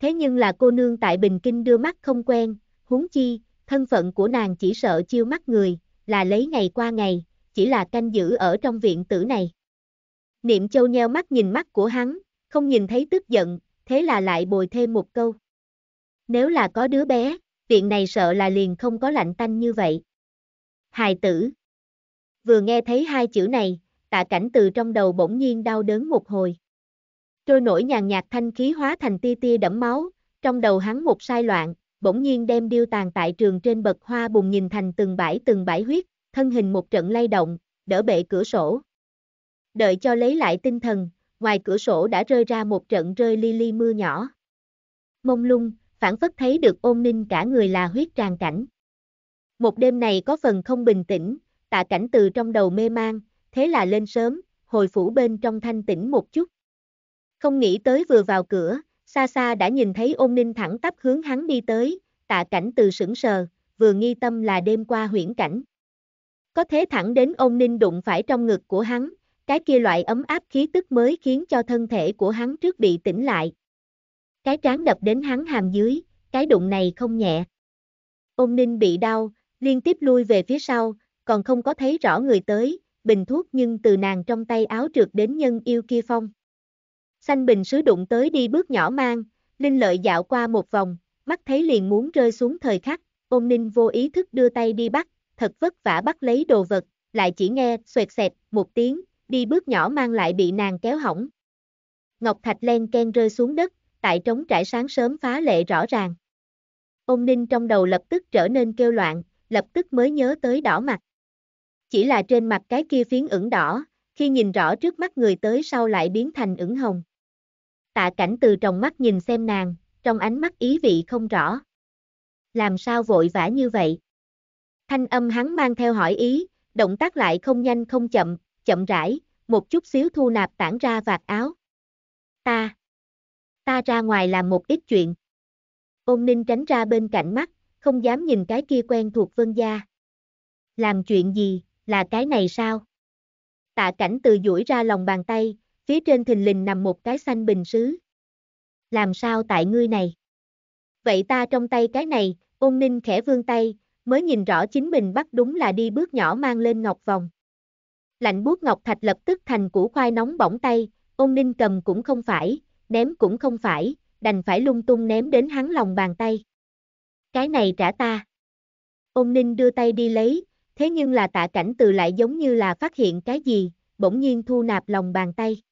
Thế nhưng là cô nương tại Bình Kinh đưa mắt không quen, huống chi, thân phận của nàng chỉ sợ chiêu mắt người, là lấy ngày qua ngày, chỉ là canh giữ ở trong viện tử này. Niệm Châu nheo mắt nhìn mắt của hắn, không nhìn thấy tức giận, thế là lại bồi thêm một câu. Nếu là có đứa bé, viện này sợ là liền không có lạnh tanh như vậy. Hài tử. Vừa nghe thấy hai chữ này, tạ cảnh từ trong đầu bỗng nhiên đau đớn một hồi. Trôi nổi nhàn nhạt thanh khí hóa thành tia tia đẫm máu, trong đầu hắn một sai loạn, bỗng nhiên đem điêu tàn tại trường trên bậc hoa bùng nhìn thành từng bãi từng bãi huyết thân hình một trận lay động, đỡ bệ cửa sổ. Đợi cho lấy lại tinh thần, ngoài cửa sổ đã rơi ra một trận rơi li li mưa nhỏ. Mông lung, phản phất thấy được ôn ninh cả người là huyết tràn cảnh. Một đêm này có phần không bình tĩnh, tạ cảnh từ trong đầu mê mang, thế là lên sớm, hồi phủ bên trong thanh tĩnh một chút. Không nghĩ tới vừa vào cửa, xa xa đã nhìn thấy ôn ninh thẳng tắp hướng hắn đi tới, tạ cảnh từ sững sờ, vừa nghi tâm là đêm qua huyễn cảnh. Có thế thẳng đến ôn ninh đụng phải trong ngực của hắn, cái kia loại ấm áp khí tức mới khiến cho thân thể của hắn trước bị tỉnh lại. Cái trán đập đến hắn hàm dưới, cái đụng này không nhẹ. Ôn ninh bị đau, liên tiếp lui về phía sau, còn không có thấy rõ người tới, bình thuốc nhưng từ nàng trong tay áo trượt đến nhân yêu kia phong. Xanh bình sứ đụng tới đi bước nhỏ mang, Linh lợi dạo qua một vòng, mắt thấy liền muốn rơi xuống thời khắc, ôn ninh vô ý thức đưa tay đi bắt, thật vất vả bắt lấy đồ vật, lại chỉ nghe xoẹt xẹt một tiếng, đi bước nhỏ mang lại bị nàng kéo hỏng. Ngọc thạch len ken rơi xuống đất, tại trống trải sáng sớm phá lệ rõ ràng. Ông Ninh trong đầu lập tức trở nên kêu loạn, lập tức mới nhớ tới đỏ mặt. Chỉ là trên mặt cái kia phiến ửng đỏ, khi nhìn rõ trước mắt người tới sau lại biến thành ửng hồng. Tạ cảnh từ trong mắt nhìn xem nàng, trong ánh mắt ý vị không rõ. Làm sao vội vã như vậy? Thanh âm hắn mang theo hỏi ý, động tác lại không nhanh không chậm, chậm rãi, một chút xíu thu nạp tản ra vạt áo. Ta, ta ra ngoài làm một ít chuyện. Ôn ninh tránh ra bên cạnh mắt, không dám nhìn cái kia quen thuộc vân gia. Làm chuyện gì, là cái này sao? Tạ cảnh từ duỗi ra lòng bàn tay, phía trên thình lình nằm một cái xanh bình sứ. Làm sao tại ngươi này? Vậy ta trong tay cái này, ôn ninh khẽ vương tay, mới nhìn rõ chính mình bắt đúng là đi bước nhỏ mang lên ngọc vòng. Lạnh buốt ngọc thạch lập tức thành củ khoai nóng bỏng tay, ôn ninh cầm cũng không phải, ném cũng không phải, đành phải lung tung ném đến hắn lòng bàn tay. Cái này trả ta. Ôn ninh đưa tay đi lấy, thế nhưng là tạ cảnh từ lại giống như là phát hiện cái gì, bỗng nhiên thu nạp lòng bàn tay.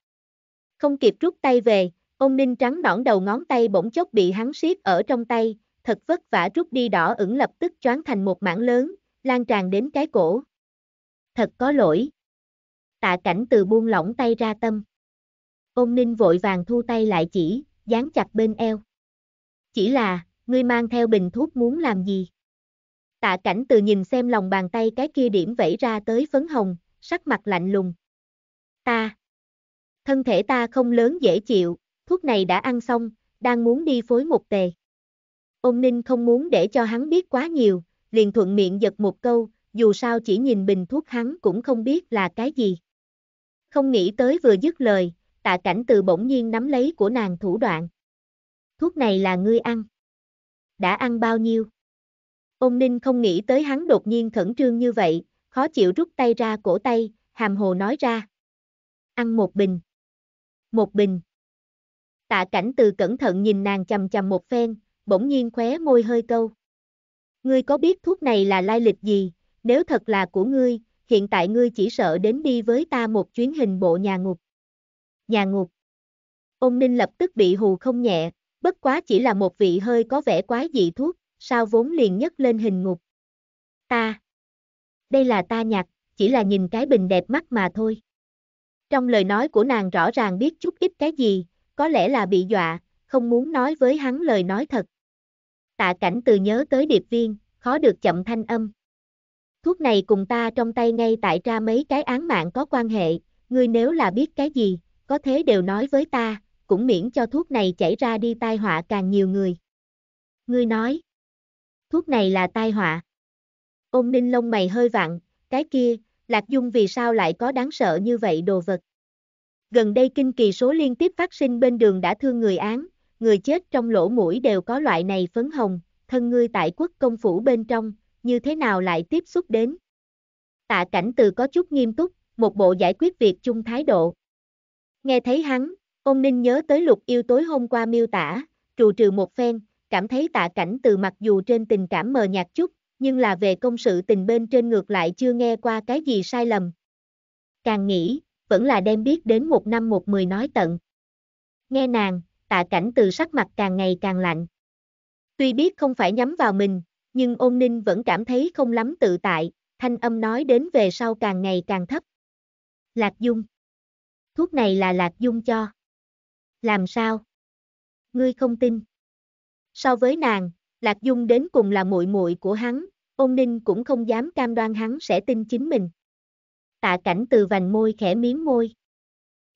Không kịp rút tay về, ôn ninh trắng nõn đầu ngón tay bỗng chốc bị hắn siết ở trong tay, thật vất vả rút đi đỏ ửng lập tức choáng thành một mảng lớn, lan tràn đến cái cổ. Thật có lỗi. Tạ cảnh từ buông lỏng tay ra tâm. Ôn ninh vội vàng thu tay lại chỉ, dán chặt bên eo. Chỉ là, ngươi mang theo bình thuốc muốn làm gì? Tạ cảnh từ nhìn xem lòng bàn tay cái kia điểm vẫy ra tới phấn hồng, sắc mặt lạnh lùng. Ta. Thân thể ta không lớn dễ chịu, thuốc này đã ăn xong, đang muốn đi phối một tề. Ông Ninh không muốn để cho hắn biết quá nhiều, liền thuận miệng giật một câu, dù sao chỉ nhìn bình thuốc hắn cũng không biết là cái gì. Không nghĩ tới vừa dứt lời, tạ cảnh từ bỗng nhiên nắm lấy của nàng thủ đoạn. Thuốc này là ngươi ăn. Đã ăn bao nhiêu? Ông Ninh không nghĩ tới hắn đột nhiên khẩn trương như vậy, khó chịu rút tay ra cổ tay, hàm hồ nói ra. Ăn một bình. Một bình. Tạ cảnh từ cẩn thận nhìn nàng chầm chầm một phen, bỗng nhiên khóe môi hơi câu. Ngươi có biết thuốc này là lai lịch gì, nếu thật là của ngươi, hiện tại ngươi chỉ sợ đến đi với ta một chuyến hình bộ nhà ngục. Nhà ngục. Ông Ninh lập tức bị hù không nhẹ, bất quá chỉ là một vị hơi có vẻ quái dị thuốc, sao vốn liền nhấc lên hình ngục. Ta. Đây là ta nhặt, chỉ là nhìn cái bình đẹp mắt mà thôi. Trong lời nói của nàng rõ ràng biết chút ít cái gì, có lẽ là bị dọa, không muốn nói với hắn lời nói thật. Tạ cảnh từ nhớ tới điệp viên, khó được chậm thanh âm. Thuốc này cùng ta trong tay ngay tại ra mấy cái án mạng có quan hệ, ngươi nếu là biết cái gì, có thế đều nói với ta, cũng miễn cho thuốc này chảy ra đi tai họa càng nhiều người. Ngươi nói, thuốc này là tai họa. Ôn ninh lông mày hơi vặn, cái kia, Lạc Dung vì sao lại có đáng sợ như vậy đồ vật. Gần đây kinh kỳ số liên tiếp phát sinh bên đường đã thương người án, người chết trong lỗ mũi đều có loại này phấn hồng, thân ngươi tại quốc công phủ bên trong, như thế nào lại tiếp xúc đến. Tạ cảnh từ có chút nghiêm túc, một bộ giải quyết việc chung thái độ. Nghe thấy hắn, ông Ninh nhớ tới lục yêu tối hôm qua miêu tả, trù trừ một phen, cảm thấy tạ cảnh từ mặc dù trên tình cảm mờ nhạt chút, nhưng là về công sự tình bên trên ngược lại chưa nghe qua cái gì sai lầm. Càng nghĩ, vẫn là đem biết đến một năm một mười nói tận. Nghe nàng, tạ cảnh từ sắc mặt càng ngày càng lạnh. Tuy biết không phải nhắm vào mình, nhưng ôn ninh vẫn cảm thấy không lắm tự tại, thanh âm nói đến về sau càng ngày càng thấp. Lạc Dung Thuốc này là Lạc Dung cho. Làm sao? Ngươi không tin. So với nàng, Lạc Dung đến cùng là muội muội của hắn, ôn ninh cũng không dám cam đoan hắn sẽ tin chính mình. Tạ cảnh từ vành môi khẽ miếng môi.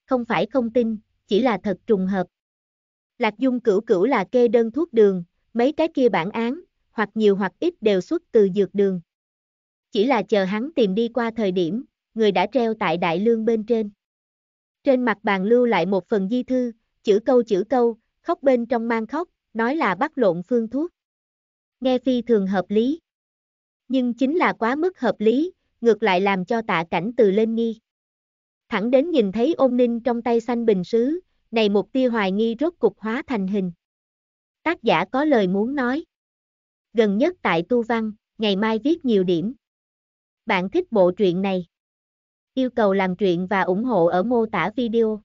Không phải không tin, chỉ là thật trùng hợp. Lạc Dung cửu cửu là kê đơn thuốc đường, mấy cái kia bản án, hoặc nhiều hoặc ít đều xuất từ dược đường. Chỉ là chờ hắn tìm đi qua thời điểm, người đã treo tại đại lương bên trên. Trên mặt bàn lưu lại một phần di thư, chữ câu chữ câu, khóc bên trong mang khóc, nói là bắt lộn phương thuốc. Nghe phi thường hợp lý. Nhưng chính là quá mức hợp lý, ngược lại làm cho tạ cảnh từ lên nghi. Thẳng đến nhìn thấy ôm ninh trong tay xanh bình sứ, này một tia hoài nghi rốt cục hóa thành hình. Tác giả có lời muốn nói. Gần nhất tại Tu Văn, ngày mai viết nhiều điểm. Bạn thích bộ truyện này? Yêu cầu làm truyện và ủng hộ ở mô tả video.